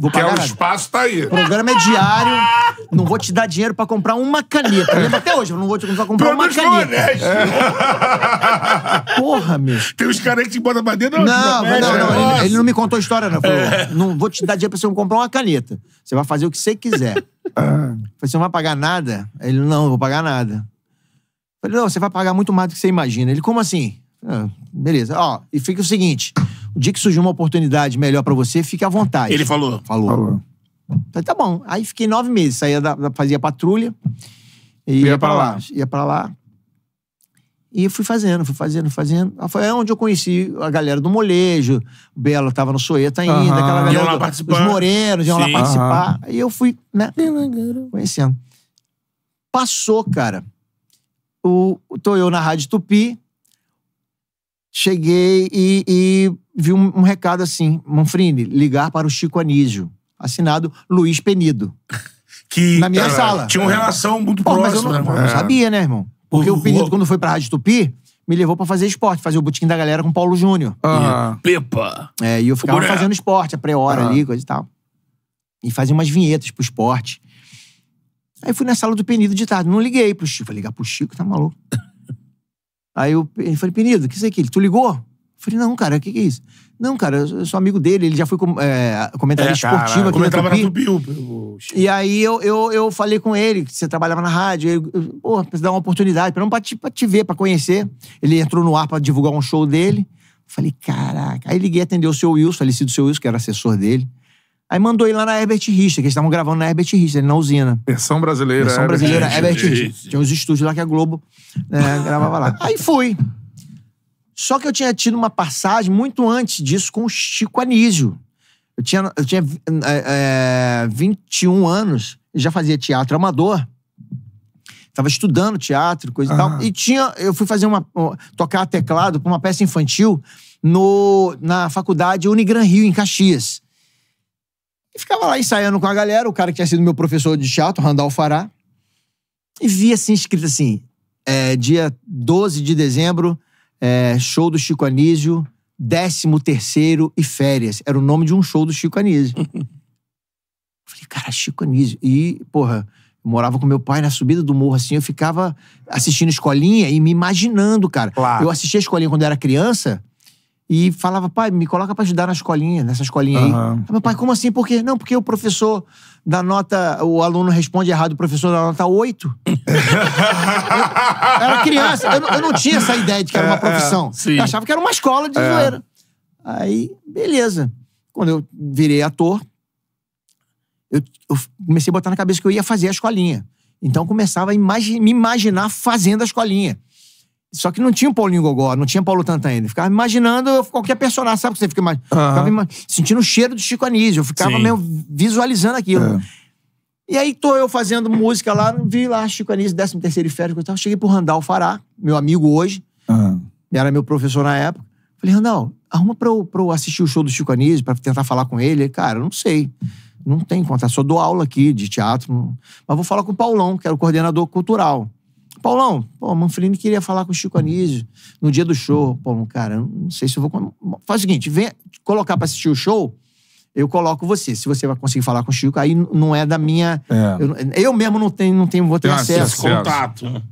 Speaker 2: Vou Porque é o espaço tá aí. O programa é diário. Não vou te dar dinheiro pra comprar uma
Speaker 1: caneta. Eu lembro até hoje, eu não vou te comprar Pelo uma caneta. Né? Porra, meu. Tem uns caras que te botam pra dentro. Não, Não, mas não, não. Ele, ele
Speaker 2: não me contou a história, não. Falou, é. não vou te dar dinheiro pra você comprar uma caneta. Você vai fazer o que você quiser. Ah. Falei, você não vai pagar nada? Ele, não, não vou pagar nada. Falei, não, você vai pagar muito mais do que você imagina. Ele, como assim? Ah, beleza. Ó, e fica o seguinte: dia que surgiu uma oportunidade melhor para você, fique à vontade. Ele falou? Falou. falou. Falei, tá bom. Aí fiquei nove meses, saía da, fazia patrulha. E ia, ia para lá. lá. Ia para lá. E fui fazendo, fui fazendo, fazendo. Foi onde eu conheci a galera do molejo. O Belo tava no Soeta ainda, uhum. aquela galera. Iam lá do, Os morenos iam Sim. lá participar. E eu fui, né? Conhecendo. Passou, cara. O, tô eu na Rádio Tupi cheguei e, e vi um, um, recado assim: Manfrini, ligar para o Chico Anísio. Assinado Luiz Penido. Que na minha sala. Tinha uma relação muito Pô, próxima. Mas eu não, né, não, é. sabia, né, irmão? Porque o Penido, quando foi pra Rádio Tupi, me levou para fazer esporte, fazer o botiquim da galera com Paulo Júnior. Ah. E,
Speaker 1: Pepa!
Speaker 2: É, e eu ficava fazendo esporte, a pré-hora ah. ali, coisa e tal. E fazia umas vinhetas pro esporte. Aí fui na sala do Penido de tarde. Não liguei pro Chico. Falei, ligar pro Chico, tá maluco? Aí eu, eu falei, Penido, o que é isso Ele, tu ligou? Eu falei, não, cara, o que, que é isso? Não, cara, eu sou amigo dele, ele já foi com, é, comentarista é, cara, esportivo aqui na Tupi. na Tupi. O... E aí eu, eu, eu falei com ele, que você trabalhava na rádio, eu, eu, porra, precisa dar uma oportunidade, pra, não, pra, te, pra te ver, pra conhecer. Ele entrou no ar pra divulgar um show dele. Falei, caraca. Aí liguei, atendeu o seu Wilson, falecido seu Wilson, que era assessor dele. Aí mandou ele lá na Herbert Richter, que eles estavam gravando na Herbert Richter, na usina.
Speaker 1: Versão brasileira. Versão brasileira, Herbert, Herbert Richter. Tinha
Speaker 2: uns estúdios lá que a Globo né, gravava lá. Aí fui. Só que eu tinha tido uma passagem muito antes disso com o Chico Anísio. Eu tinha, eu tinha é, é, 21 anos, já fazia teatro amador. Tava estudando teatro, coisa e tal. E tinha, eu fui fazer uma. tocar teclado pra uma peça infantil no, na faculdade Unigran Rio, em Caxias ficava lá ensaiando com a galera, o cara que tinha sido meu professor de teatro, Randall Fará. E vi assim, escrito assim: é, dia 12 de dezembro, é, show do Chico Anísio, 13 e férias. Era o nome de um show do Chico Anísio. Falei, cara, Chico Anísio. E, porra, morava com meu pai na subida do morro, assim, eu ficava assistindo escolinha e me imaginando, cara. Claro. Eu assistia escolinha quando eu era criança e falava, pai, me coloca para ajudar na escolinha, nessa escolinha aí. Meu pai, como assim? Por quê? Não, porque o professor da nota, o aluno responde errado, o professor da nota 8. eu, era criança, eu, eu, não tinha essa ideia de que era uma profissão. É, é, eu achava que era uma escola de é. zoeira. Aí, beleza. Quando eu virei ator, eu, eu, comecei a botar na cabeça que eu ia fazer a escolinha. Então começava a imagi me imaginar fazendo a escolinha. Só que não tinha o Paulinho Gogó, não tinha Paulo Tantan ainda. Eu ficava imaginando qualquer personagem, sabe? Que você fica mais, uhum. sentindo o cheiro do Chico Anísio. Eu ficava Sim. meio visualizando aquilo. É. E aí tô eu fazendo música lá, vi lá Chico Anísio, 13 terceiro férias, tal. cheguei pro Randal Fará, meu amigo hoje, uhum. era meu professor na época. Falei, Randal, arruma pra eu, pra eu assistir o show do Chico Anísio, pra tentar falar com ele. ele cara, não sei. Não tem contato, só dou aula aqui de teatro. Mas vou falar com o Paulão, que era o coordenador cultural. Paulão, pô, Manfrini queria falar com o Chico Anísio no dia do show. Paulão, cara, não sei se eu vou. Faz o seguinte, vem colocar pra assistir o show, eu coloco você. Se você vai conseguir falar com o Chico, aí não é da minha. É. Eu, eu, mesmo não tenho, não tenho vou ter acesso. acesso. Contato. Né?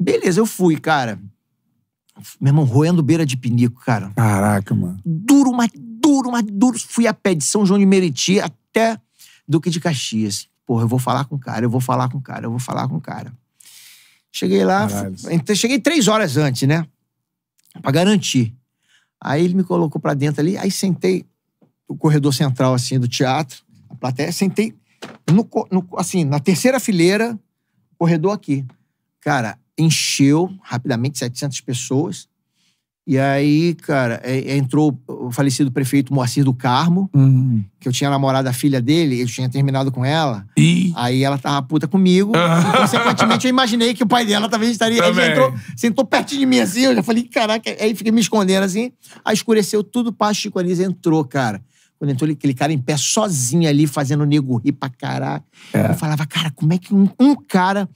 Speaker 2: Beleza, eu fui, cara. Meu irmão, roendo beira de pinico, cara. Caraca, mano. Duro, mas duro, mas duro. Fui a pé de São João de Meriti até Duque de Caxias. Porra, eu vou falar com o cara, eu vou falar com o cara, eu vou falar com o cara. Cheguei lá, entrei, cheguei três horas antes, né? Pra garantir. Aí ele me colocou pra dentro ali, aí sentei no corredor central, assim, do teatro, a plateia, sentei no, no, assim, na terceira fileira, corredor aqui. Cara, encheu rapidamente 700 pessoas. E aí, cara, é, entrou o falecido prefeito Moacir do Carmo, uhum. que eu tinha namorado a filha dele, eu tinha terminado com ela. E... Aí ela tava puta comigo. Ah. consequentemente, eu imaginei que o pai dela talvez estaria. Também. já entrou, sentou pertinho de mim assim, eu já falei, caraca. Aí fiquei me escondendo assim. Aí escureceu tudo, pá, Chico Anísio entrou, cara. Quando entrou aquele cara em pé sozinho ali, fazendo o nego rir pra caraca. É. Eu falava, cara, como é que um, um cara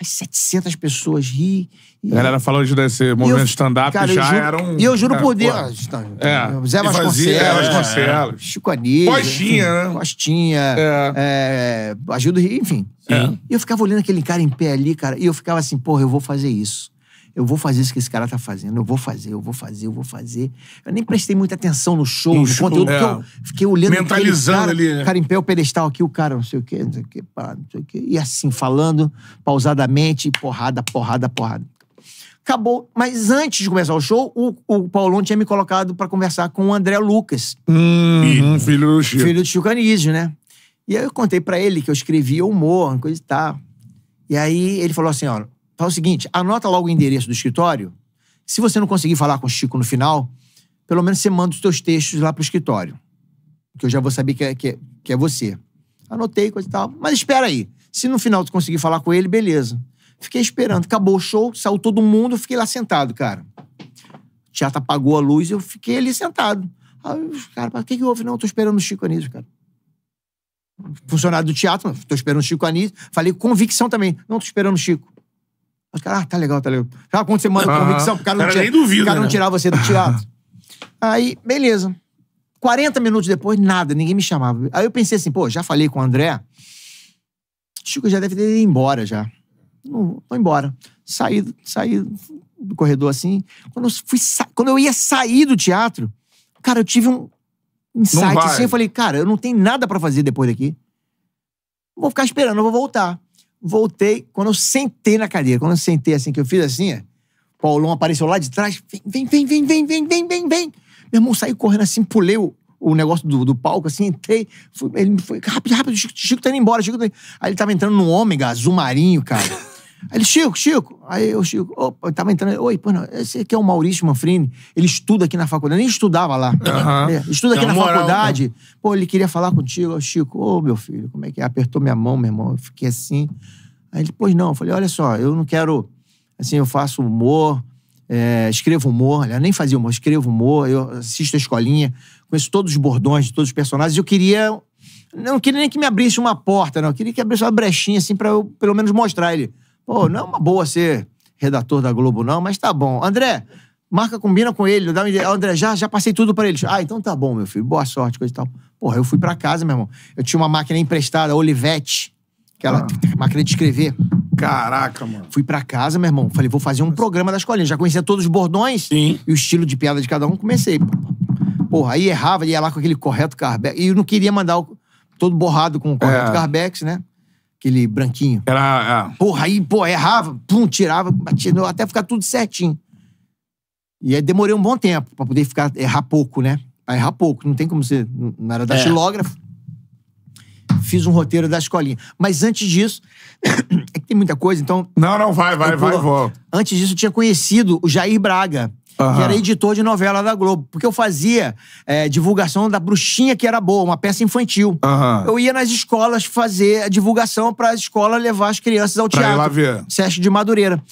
Speaker 2: mas 700 pessoas ri.
Speaker 1: E... A galera falou de desse movimento stand-up já juro, era um. E eu juro é, por Deus. É, Zé Vasconcelos. Zé Vasconcelos. É, Chico
Speaker 2: Anísio. Costinha, né? Costinha. É. É, ajuda, enfim. E eu ficava olhando aquele cara em pé ali, cara, e eu ficava assim, porra, eu vou fazer isso. Eu vou fazer isso que esse cara tá fazendo, eu vou fazer, eu vou fazer, eu vou fazer. Eu nem prestei muita atenção no show, no, conteúdo, é. eu fiquei olhando. Mentalizando ali. O é. cara em pé, o pedestal aqui, o cara não sei o quê, não sei o quê, pá, não sei o quê. E assim, falando, pausadamente, porrada, porrada, porrada. Acabou. Mas antes de começar o show, o, o Paulão tinha me colocado para conversar com o André Lucas.
Speaker 1: Hum, hum, filho do Chico. Filho
Speaker 2: do Chico Anísio, né? E aí eu contei para ele que eu escrevia humor, coisa e tal. E aí ele falou assim, ó, Faz o seguinte: anota logo o endereço do escritório. Se você não conseguir falar com o Chico no final, pelo menos você manda os seus textos lá pro escritório. Que eu já vou saber que é, que é, que é você. Anotei, coisa e tal. Mas espera aí. Se no final tu conseguir falar com ele, beleza. Fiquei esperando. Acabou o show, saiu todo mundo, eu fiquei lá sentado, cara. O teatro apagou a luz eu fiquei ali sentado. Aí os o que, que houve? Não, eu tô esperando o Chico Anísio, cara. Funcionário do teatro, tô esperando o Chico Anísio. Falei convicção também. Não, tô esperando o Chico. Ah, tá legal, tá legal. Já quando você manda ah, convicção, o cara, cara não, tira, duvida, cara não né? tirar você do teatro. Aí, beleza. 40 minutos depois, nada, ninguém me chamava. Aí eu pensei assim, pô, já falei com o André. Chico já deve ter ido embora já. Não, vou embora. Saí, saí do corredor assim. Quando eu, fui quando eu ia sair do teatro, cara, eu tive um insight assim. Eu falei, cara, eu não tenho nada para fazer depois daqui. vou ficar esperando, eu vou voltar voltei, quando eu sentei na cadeira, quando eu sentei assim, que eu fiz assim, é, Paulão apareceu lá de trás, vem, vem, vem, vem, vem, vem, vem, vem. Meu irmão saiu correndo assim, pulei o, o negócio do, do palco, assim, entrei. Fui, ele foi, rápido, rápido, Chico, Chico tá indo embora, Chico tá indo. Aí ele tava entrando num ômega azul marinho, cara. Aí ele, Chico, Chico. Aí o Chico, opa, eu tava entrando. Oi, pô, não, esse aqui é o Maurício Manfrini. Ele estuda aqui na faculdade. Eu nem estudava lá. Uhum. É, estuda aqui na, na moral, faculdade. Não. Né? Pô, ele queria falar contigo. Eu, Chico, ô, oh, meu filho, como é que é? Apertou minha mão, meu irmão. Eu fiquei assim. Aí ele, pois não. Eu falei, olha só, eu não quero. Assim, eu faço humor, é, escrevo humor. Aliás, nem fazia humor, escrevo humor. Eu assisto a escolinha, conheço todos os bordões de todos os personagens. Eu queria. Não queria nem que me abrisse uma porta, não. Eu queria que abrisse uma brechinha, assim, pra eu pelo menos mostrar ele Pô, não é uma boa ser redator da Globo, não, mas tá bom. André, marca, combina com ele, dá uma ideia. André, já, já passei tudo para ele. Ah, então tá bom, meu filho, boa sorte, coisa e tal. Porra, eu fui para casa, meu irmão. Eu tinha uma máquina emprestada, Olivetti, aquela ah. máquina de escrever. Caraca, mano. Fui para casa, meu irmão. Falei, vou fazer um programa da escolinha. Já conhecia todos os bordões Sim. e o estilo de piada de cada um. Comecei. Porra, aí errava, ia lá com aquele correto Carbex. E eu não queria mandar o... todo borrado com o correto é. Carbex, né? Aquele branquinho. Era. É. Porra, aí, pô, errava, pum, tirava, batia, até ficar tudo certinho. E aí demorei um bom tempo pra poder ficar, errar pouco, né? Pra errar pouco, não tem como você. Não era datilógrafo. É. Fiz um roteiro da escolinha. Mas antes disso, é que tem muita coisa, então. Não, não, vai, vai, eu, vai, pô, vai, volta. Antes disso, eu tinha conhecido o Jair Braga Uhum. Que era editor de novela da Globo. Porque eu fazia é, divulgação da Bruxinha, que era boa, uma peça infantil. Uhum. Eu ia nas escolas fazer a divulgação para a escola levar as crianças ao pra teatro. Ir lá ver. de Madureira.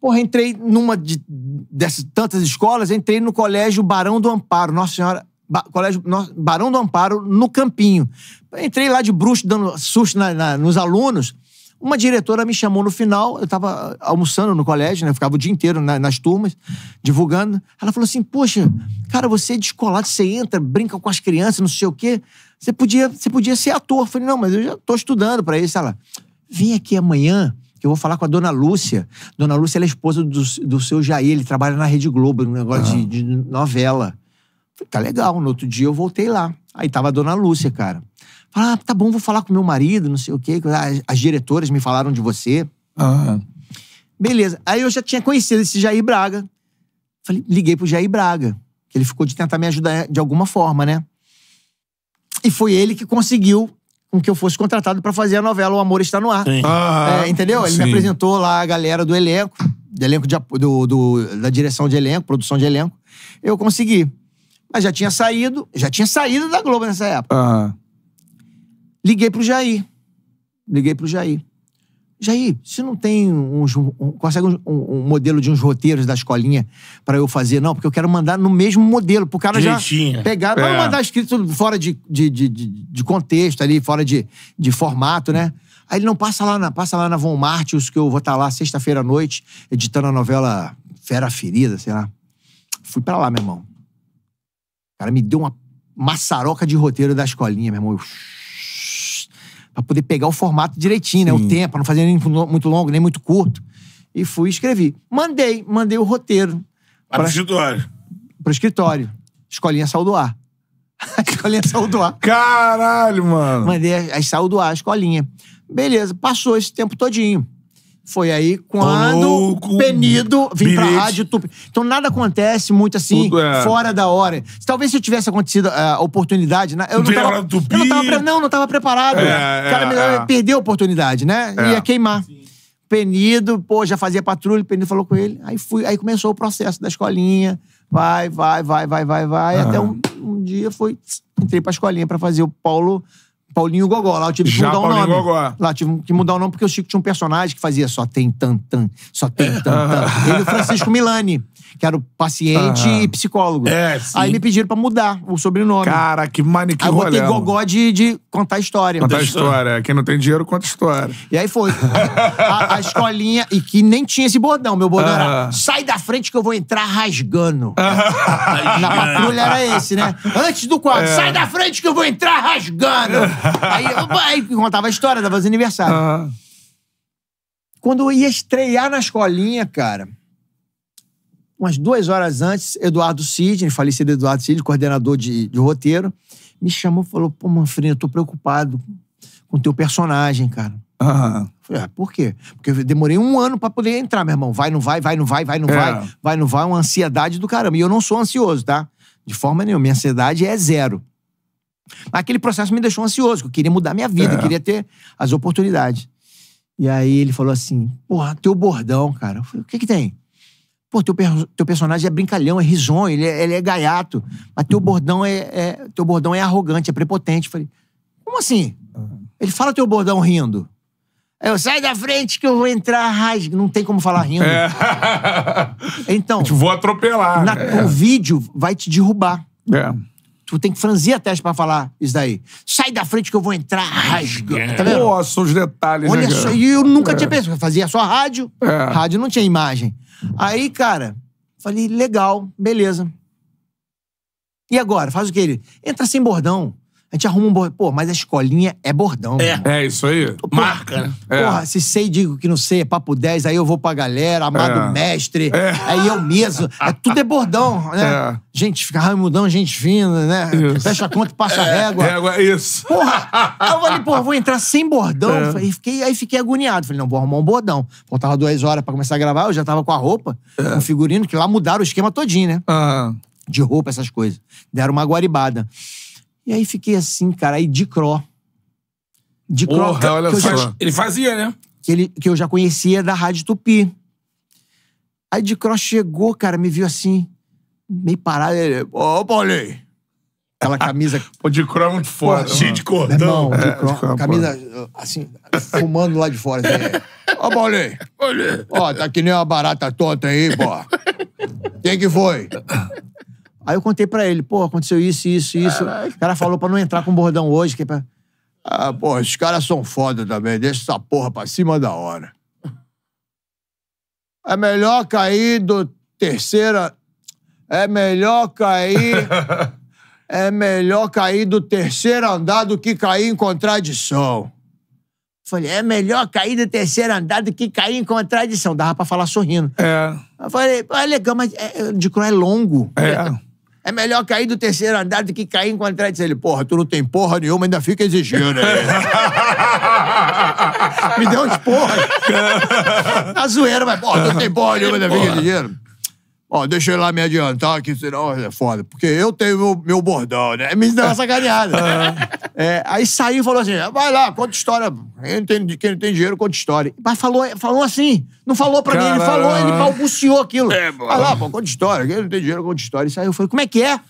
Speaker 2: Porra, entrei numa de, dessas tantas escolas, entrei no Colégio Barão do Amparo. Nossa Senhora, Ba colégio Barão do Amparo, no Campinho. Entrei lá de bruxo, dando susto na, na, nos alunos. Uma diretora me chamou no final, eu estava ah, almoçando no colégio, né? Eu ficava o dia inteiro na, nas turmas, divulgando. Ela falou assim: Poxa, cara, você é descolado, você entra, brinca com as crianças, não sei o quê. Você podia, você podia ser ator. Eu falei: Não, mas eu já estou estudando para isso. Ela, vem aqui amanhã, que eu vou falar com a dona Lúcia. Dona Lúcia é esposa do, do seu Jair, ele trabalha na Rede Globo, um negócio ah. de, de novela. falei: Tá legal. No outro dia eu voltei lá. Aí tava a dona Lúcia, cara. Falaram, ah, tá bom, vou falar com meu marido, não sei o quê. As, as diretoras me falaram de você. Ah. Beleza. Aí eu já tinha conhecido esse Jair Braga. Falei, liguei pro Jair Braga. Que ele ficou de tentar me ajudar eh, de alguma forma, né? E foi ele que conseguiu com que eu fosse contratado para fazer a novela O Amor Está No Ar. Ah, é, entendeu? Ele sim. me apresentou lá a galera do elenco, do elenco de, do, do, da direção de elenco, produção de elenco. Eu consegui. Mas já tinha saído, já tinha saído da Globo nessa época. Ah. Liguei pro Jair. Liguei pro Jair. Jair, você não tem uns. Um, consegue um, um, modelo de uns roteiros da escolinha para eu fazer, não? Porque eu quero mandar no mesmo modelo, pro cara Direitinho. já pegar. É. mandar escrito fora de, de, de, de, contexto ali, fora de, de formato, né? Aí ele não passa lá na, passa lá na Von Martius, que eu vou estar tá lá sexta-feira à noite, editando a novela Fera Ferida, sei lá. Fui para lá, meu irmão. O cara me deu uma maçaroca de roteiro da escolinha, meu irmão. Eu para poder pegar o formato direitinho, né? Sim. O tempo, não fazer nem muito longo, nem muito curto. E fui escrevi. Mandei, mandei o roteiro. Para o escritório. Para o escritório. Escolinha saiu do ar. escolinha saiu do ar. Caralho, mano. Mandei, aí saiu do ar a escolinha. Beleza, passou esse tempo todinho. Foi aí quando o Penido vim pra rádio Tupi. Então nada acontece muito assim, é. fora da hora. Talvez se eu tivesse acontecido é, a oportunidade, né? Eu não, tava, eu não tava, não, não tava preparado. É, o cara é, é. perdeu a oportunidade, né? É. Ia queimar. Sim. Penido, pô, já fazia patrulha, o Penido falou com ele. Aí fui, aí começou o processo da escolinha. Vai, vai, vai, vai, vai, vai. Ah. Até um, um dia foi, entrei pra escolinha pra fazer o Paulo Paulinho Gogó. Lá eu tive que mudar Paulinho o nome. Gogó. Lá eu tive que mudar o nome porque o Chico tinha um personagem que fazia só tem tan tan, só tem é. tan tan. Ele e o Francisco Milani que era o paciente e psicólogo. É, sim. Aí me pediram pra mudar o sobrenome. Cara, que manequim. que Aí eu botei gogó de, de contar história. Contar história.
Speaker 1: Quem não tem dinheiro, conta história. E aí foi. a, a escolinha,
Speaker 2: e que nem tinha esse bordão. Meu bordão era: sai da frente que eu vou entrar rasgando. Na patrulha era esse, né? Antes do quadro, é. sai da frente que eu vou entrar rasgando. aí, eu- aí contava a história, dava os aniversários. Quando eu ia estrear na escolinha, cara, umas duas horas antes, Eduardo Sidney, falecido Eduardo Sidney, coordenador de, de roteiro, me chamou e falou: Pô, Manfrina, eu tô preocupado com o teu personagem, cara. Uhum. Falei, ah, por quê? Porque eu demorei um ano para poder entrar, meu irmão. Vai, não vai, vai, não vai, vai, não é. vai, vai, não vai, é uma ansiedade do caramba. E eu não sou ansioso, tá? De forma nenhuma. Minha ansiedade é zero. Mas aquele processo me deixou ansioso, porque eu queria mudar minha vida, é. queria ter as oportunidades. E aí ele falou assim: Porra, teu bordão, cara. Eu falei, o que que tem? Pô, teu, teu personagem é brincalhão, é risonho, ele é, ele é gaiato. Mas teu uhum. bordão é, é, teu bordão é arrogante, é prepotente. Falei, como assim? Uhum. Ele fala teu bordão rindo. Eu, sai da frente que eu vou entrar, rasga. Não tem como falar rindo. É. Então. Eu te vou atropelar. Na, é. O vídeo vai te derrubar. É. Tu tem que franzir a testa pra falar isso daí. Sai da frente que eu
Speaker 1: vou entrar, rasga. É. Tá vendo? os detalhes, Olha né, só, e eu nunca é. tinha
Speaker 2: pensado. fazia só rádio. É. Rádio não tinha imagem. Aí, cara, falei, legal, beleza. E agora? Faz o que ele? Entra sem bordão. A gente arruma um bordão. Pô, mas a escolinha é bordão.
Speaker 1: É, é isso aí. Pô, Marca, né? Porra, é.
Speaker 2: se sei, digo que não sei, é papo 10, aí eu vou pra galera, amado é. mestre, é. aí eu mesmo. É, tudo é bordão, né? É. Gente, fica raimundão, gente fina, né? Isso. Fecha a conta, passa a é, régua.
Speaker 1: Régua, isso.
Speaker 2: Porra, aí eu falei, porra, vou entrar sem bordão. Falei, é. fiquei, aí fiquei agoniado. Falei, não, vou arrumar um bordão. Faltava duas horas pra começar a gravar, eu já tava com a roupa, com o figurino, que lá mudaram o esquema todinho, né? Uhum. De roupa, essas coisas. Deram uma guaribada. E aí fiquei assim, cara, aí de cro. De cro. Porra, olha só. Já, ele
Speaker 1: fazia, né?
Speaker 2: Que, ele, que eu já conhecia da Rádio Tupi. Aí de cro chegou, cara, me viu assim, meio parado. Ele, ô, oh, Paulinho. Aquela camisa. Pô, de cro é muito foda. Cheio de cordão. Não, é, de cro. É camisa, assim, fumando lá de fora. Assim, ô, oh, Paulinho. Ó, tá que nem uma barata tonta aí, pô. Quem que foi? Aí eu contei pra ele, pô, aconteceu isso, isso, isso. Caraca. O cara falou pra não entrar com bordão hoje. Que é pra... Ah, pô, os caras são foda também, deixa essa porra pra cima da hora. É melhor cair do terceira. É melhor cair. é melhor cair do terceiro andar do que cair em contradição. Falei, é melhor cair do terceiro andar do que cair em contradição. Dava pra falar sorrindo. É. Eu falei, é legal, mas é, de é longo. É. é. É melhor cair do terceiro andar do que cair em contrato. Ele, porra, tu não tem porra nenhuma, ainda fica exigindo. Me deu uns porras. Tá zoeira, mas porra, tu não tem porra nenhuma, ainda fica exigindo. Ó, deixa eu ir lá me adiantar, que senão é foda. Porque eu tenho meu, meu bordão, né? É me deu é uma sacaneada. É. é, aí saiu e falou assim: vai lá, conta história. Quem não tem, quem não tem dinheiro, conta história. Mas falou, falou assim. Não falou pra Caramba. mim, ele falou, ele balbuciou aquilo. É, vai lá, pô, conta história. Quem não tem dinheiro, conta história. E saiu eu falei: como é que é? Ah.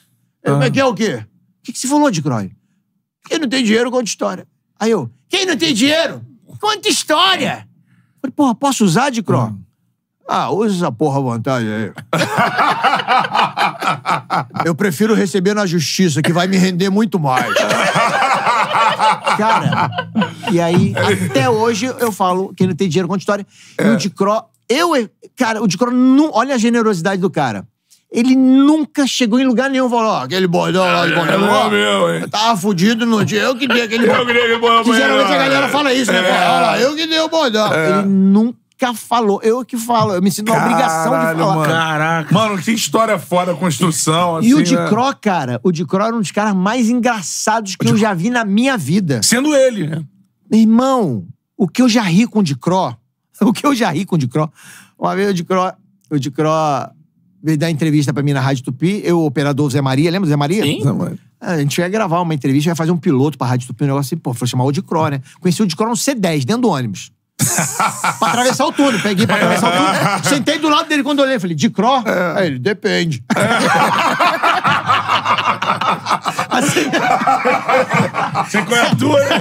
Speaker 2: como é que é o quê? O que, que você falou de Croy? Quem não tem dinheiro, conta história. Aí eu: quem não tem dinheiro, conta história. Eu falei: porra, posso usar de Croy? Hum. Ah, usa essa porra à vontade aí. Eu prefiro receber na justiça, que vai me render muito mais. Cara, e aí, até hoje, eu falo que ele tem dinheiro com história. É. E o é. Dicró, eu, cara, o Dicró, olha a generosidade do cara. Ele nunca chegou em lugar nenhum e falou: ó, oh, aquele bordão lá de Bordão. É, é meu, hein? tava fudido no dia. Eu que dei aquele bordão. Eu que dei aquele bordão. geralmente a galera né? fala isso, né? É. Olha lá, eu que dei o bordão. É. Ele nunca Kafka falou.
Speaker 1: Eu que falo. Eu me sinto na obrigação de falar. Mano. Caraca. Mano, que história fora a construção. Assim, e o assim, de né?
Speaker 2: cara, o de Cro era um dos caras mais engraçados que eu já vi na minha vida. Sendo ele, né? irmão, o que eu já ri com o de Cro O que eu já ri com o de Cro Uma vez o de Cro O de Cro veio dar entrevista para mim na Rádio Tupi, eu, o operador Zé Maria, lembra Zé Maria? Sim. É, a gente ia gravar uma entrevista, ia fazer um piloto pra Rádio Tupi, um negócio assim, pô, foi chamar o de Cro, né? Conheci o de Cro no C10, dentro do ônibus. pra atravessar o túnel. Peguei pra atravessar o túnel. Sentei do lado dele quando olhei. Falei, de cró? É. Aí ele, depende.
Speaker 1: assim... Você conhece duas? Né?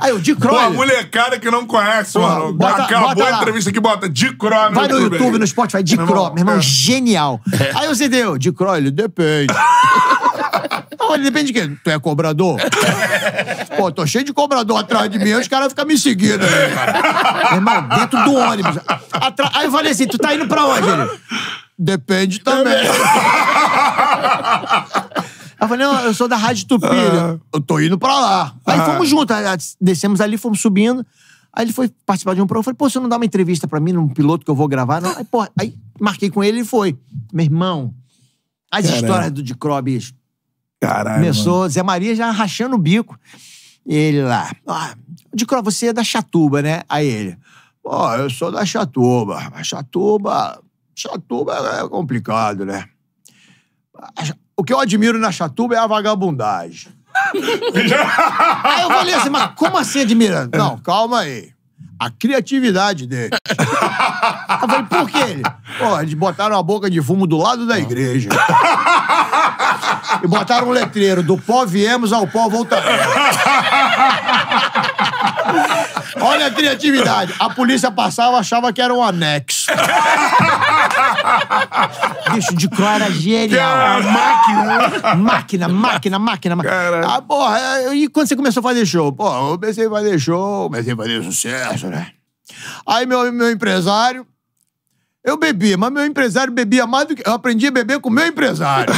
Speaker 1: Aí eu, de cró. uma molecada que não conhece, mano. Bota, acabou bota a entrevista que bota de cró no Vai no YouTube, YouTube no
Speaker 2: Spotify, de cró. Meu irmão, é. genial. É. Aí eu sentei, de cró? Ele, depende. Não, depende de quê? Tu é cobrador? Pô, tô cheio de cobrador atrás de mim, os caras ficam me seguindo aí, cara. Meu irmão, dentro do ônibus. Atra... Aí eu falei assim, tu tá indo pra onde, ele? Depende também. Eu falei, não, eu sou da Rádio Tupi. Ah. Eu tô indo pra lá. Aí ah. fomos juntos, descemos ali, fomos subindo. Aí ele foi participar de um programa. Eu falei, pô, você não dá uma entrevista pra mim num piloto que eu vou gravar? Não. Aí, pô, aí marquei com ele e foi. Meu irmão, as Caramba. histórias do Dicró, bicho. Caralho. Começou mano. Zé Maria já rachando o bico. Ele lá, de qual você é da Chatuba, né? Aí ele, ó, oh, eu sou da Chatuba, mas Chatuba, Chatuba é complicado, né? O que eu admiro na Chatuba é a vagabundagem. aí eu falei assim, mas como assim admirando? Não, calma aí. A criatividade dele. eu falei, por quê? Pô, eles botaram a boca de fumo do lado da igreja. e botaram um letreiro: do pó viemos, ao pó voltaremos. Olha a criatividade. A polícia passava achava que era um anexo. Bicho de cor era genial. Máquina. máquina. Máquina, máquina, máquina. Ah, porra, e quando você começou a fazer show? Pô, eu comecei a fazer show, comecei a fazer sucesso, né? Aí meu, meu empresário eu bebia, mas meu empresário bebia mais do que. Eu aprendi a beber com meu empresário.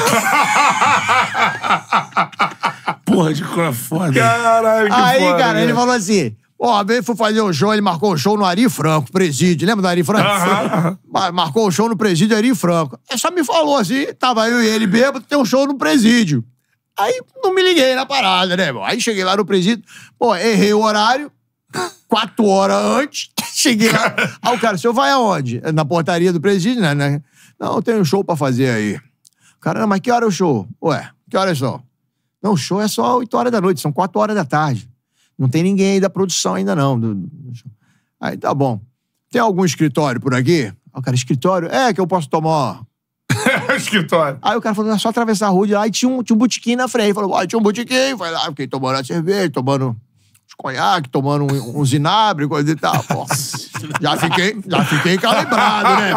Speaker 1: Porra de cor foda. Caralho, Aí, foda, cara, ele né? falou assim.
Speaker 2: Ó, oh, vez foi fazer o show, ele marcou o show no Ari Franco, presídio. Lembra do Ari Franco? Marcou o show no presídio Ari Franco. Ele só me falou assim, tava eu e ele bêbado, tem um show no presídio. Aí não me liguei na parada, né, irmão? Aí cheguei lá no presídio, pô, errei o horário, quatro horas antes, Cheguei lá. Aí ah, o cara, o senhor vai aonde? Na portaria do presídio, né? né? Não, eu tenho um show pra fazer aí. Cara, mas que hora é o show? Ué, que horas só? Não, o show é só 8 horas da noite, são 4 horas da tarde. Não tem ninguém aí da produção ainda, não. Do, do aí tá bom. Tem algum escritório por aqui? Aí ah, o cara, escritório? É, que eu posso tomar escritório. Aí o cara falou, é só atravessar a rua de lá e tinha um, tinha um botequim na frente. Ele falou, ah, tinha um botequim. Foi lá, fiquei tomando a cerveja, tomando conhaque, tomando um, um zinabre, coisa e tal. Pô,
Speaker 1: já fiquei, já
Speaker 2: fiquei calibrado, né?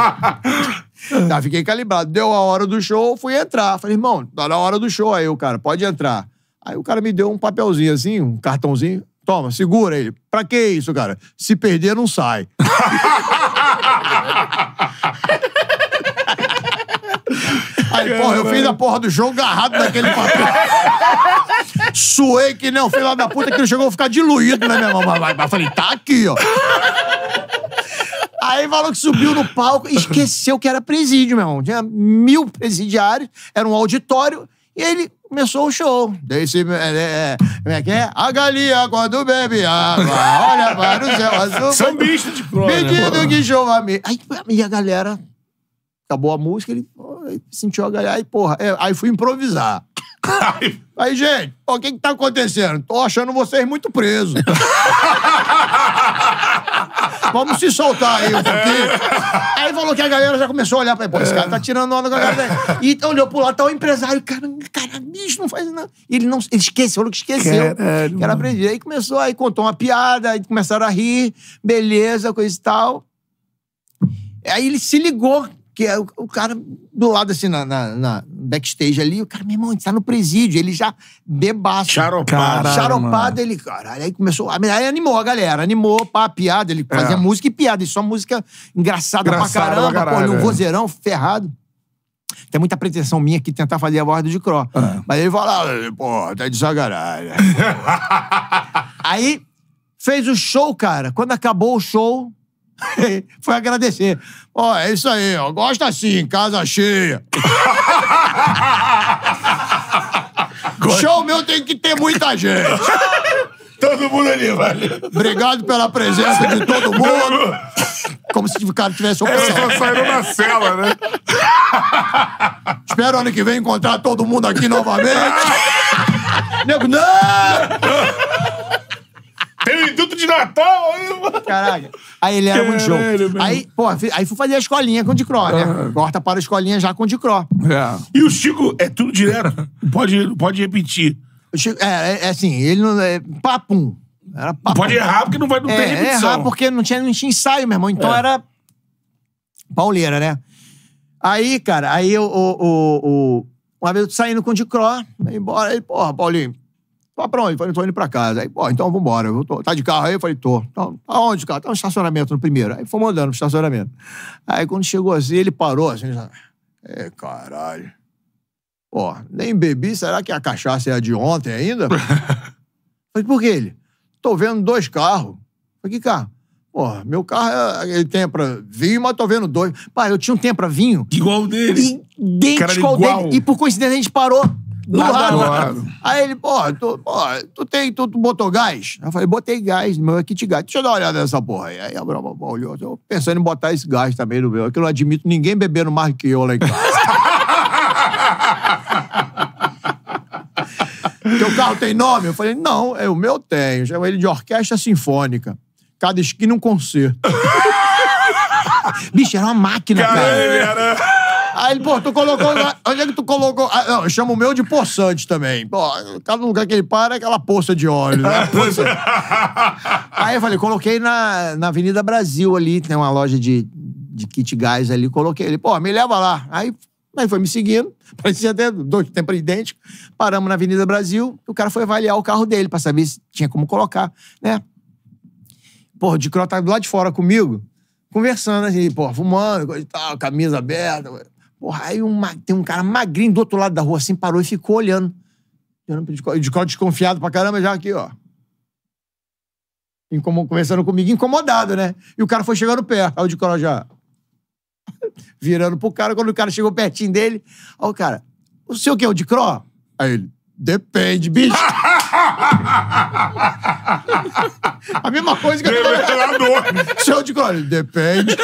Speaker 2: Já fiquei calibrado. Deu a hora do show, fui entrar. Falei, irmão, tá na hora do show aí, o cara, pode entrar. Aí o cara me deu um papelzinho assim, um cartãozinho. Toma, segura ele. Pra que isso, cara? Se perder, não sai. Aí, porra, eu fiz a porra do jogo agarrado naquele papel. Suei que nem fui filho da puta que ele chegou a ficar diluído né, minha mão. Mas, falei, tá aqui, ó. Aí falou que subiu no palco e esqueceu que era presídio, meu irmão. Tinha mil presidiários, era um auditório, e ele começou o show. Desse, é, é, é, como é que é? A galinha quando bebe água, olha para o céu azul. São bichos de prova. Né? Pedindo que chova. Aí, e a galera Acabou a música, ele sentiu a galera e, porra, é, aí fui improvisar. aí, gente, o que que tá acontecendo? Tô achando vocês muito presos. Vamos se soltar aí um pouquinho. Aí falou que a galera já começou a olhar pra ele. Pô, esse cara tá tirando onda com a galera. E olhou pro lado, tá o empresário. Cara, cara, bicho, não faz nada. E ele não ele esquece, falou que esqueceu. Caralho, aprender era Aí começou, aí contou uma piada, aí começaram a rir, beleza, coisa e tal. Aí ele se ligou que é o, o, cara do lado, assim, na, na, na, backstage ali, o cara, meu irmão, a gente tá no presídio, ele já bebaço. Charopado. Charopado, ele, caralho, aí começou, aí animou a galera, animou, pá, piada, ele fazia é. música e piada, e só música engraçada, engraçada pra caramba, pra caralho, pô, um é. vozeirão ferrado. Tem muita pretensão minha aqui tentar fazer a voz do Cro é. Mas ele fala, pô, tá de sacanagem. aí, fez o show, cara. Quando acabou o show, Foi agradecer. Ó, oh, é isso aí, ó. Gosta assim, casa cheia. Show meu tem que ter muita gente. Todo mundo ali, velho. Obrigado pela presença de todo mundo. Como se o cara tivesse opção. Eles na cela, né? Espero ano que vem encontrar todo mundo aqui novamente. Nego, não! Ele induto de Natal! Caraca. Aí ele era muito show. Meu. Aí, pô, aí fui fazer a escolinha com o Dicró, né? Ah. Corta para a escolinha já com o Dicró. É. E o Chico, é tudo direto? pode, pode repetir. Chico, é, é, é, assim, ele não... É, papum. Era papum. Pode errar porque não, vai, não é, repetição. É errar porque não tinha, não tinha ensaio, meu irmão. Então é. era pauleira, né? Aí, cara, aí eu, o, o, o, uma vez eu saindo com o Dicró, embora, ele, porra, Paulinho, Falei, pra onde? Falei, tô indo pra casa. Aí, pô, então vamos embora. Eu tô, tá de carro aí? Eu falei, tô. Então, aonde, cara? Tá no estacionamento no primeiro. Aí fomos andando pro estacionamento. Aí quando chegou assim, ele parou assim. É, caralho. Ó, nem bebi, será que a cachaça é a de ontem ainda? falei, por que ele? Tô vendo dois carros. Falei, que carro? Pô, meu carro, é, ele tem pra vinho, mas tô vendo dois. Pai, eu tinha um tempo pra vinho. Igual o dele. Idêntico ao igual. dele. E por coincidência a gente parou. Do lado. lado. Aí ele, pô, tu, pô, tu, tem, tu, tu botou gás? Eu falei, botei gás, meu é kit gás. Deixa eu dar uma olhada nessa porra aí. Aí a Brahma olhou, eu pensando em botar esse gás também no meu. É eu não admito ninguém bebendo mais que eu lá em casa. Teu carro tem nome? Eu falei, não, é, o meu tem. Chama ele de orquestra sinfônica. Cada esquina um concerto. Bicho, era uma máquina, cara. cara. era... Aí ele, pô, tu colocou. Onde é que tu colocou? Ah, não, eu chamo o meu de poçante também. Pô, cada lugar que ele para é aquela poça de óleo, né? Poça. Aí eu falei, coloquei na, na Avenida Brasil ali, tem uma loja de, de kit gás ali, coloquei ele, pô, me leva lá. Aí, aí foi me seguindo, parecia até dois tempos idênticos. Paramos na Avenida Brasil, o cara foi avaliar o carro dele para saber se tinha como colocar, né? Pô, o Dicró tá do lado de fora comigo, conversando assim, pô, fumando, coisa e tal, camisa aberta. Porra, aí um, tem um cara magrinho do outro lado da rua, assim, parou e ficou olhando. Olhando de de desconfiado pra caramba, já aqui, ó. Incom conversando comigo, incomodado, né? E o cara foi chegando perto. Aí o de Cro já. Virando pro cara, quando o cara chegou pertinho dele, ó, o cara, o seu que é o de Cro? Aí ele, depende, bicho. a mesma coisa que eu. seu de Cro, depende.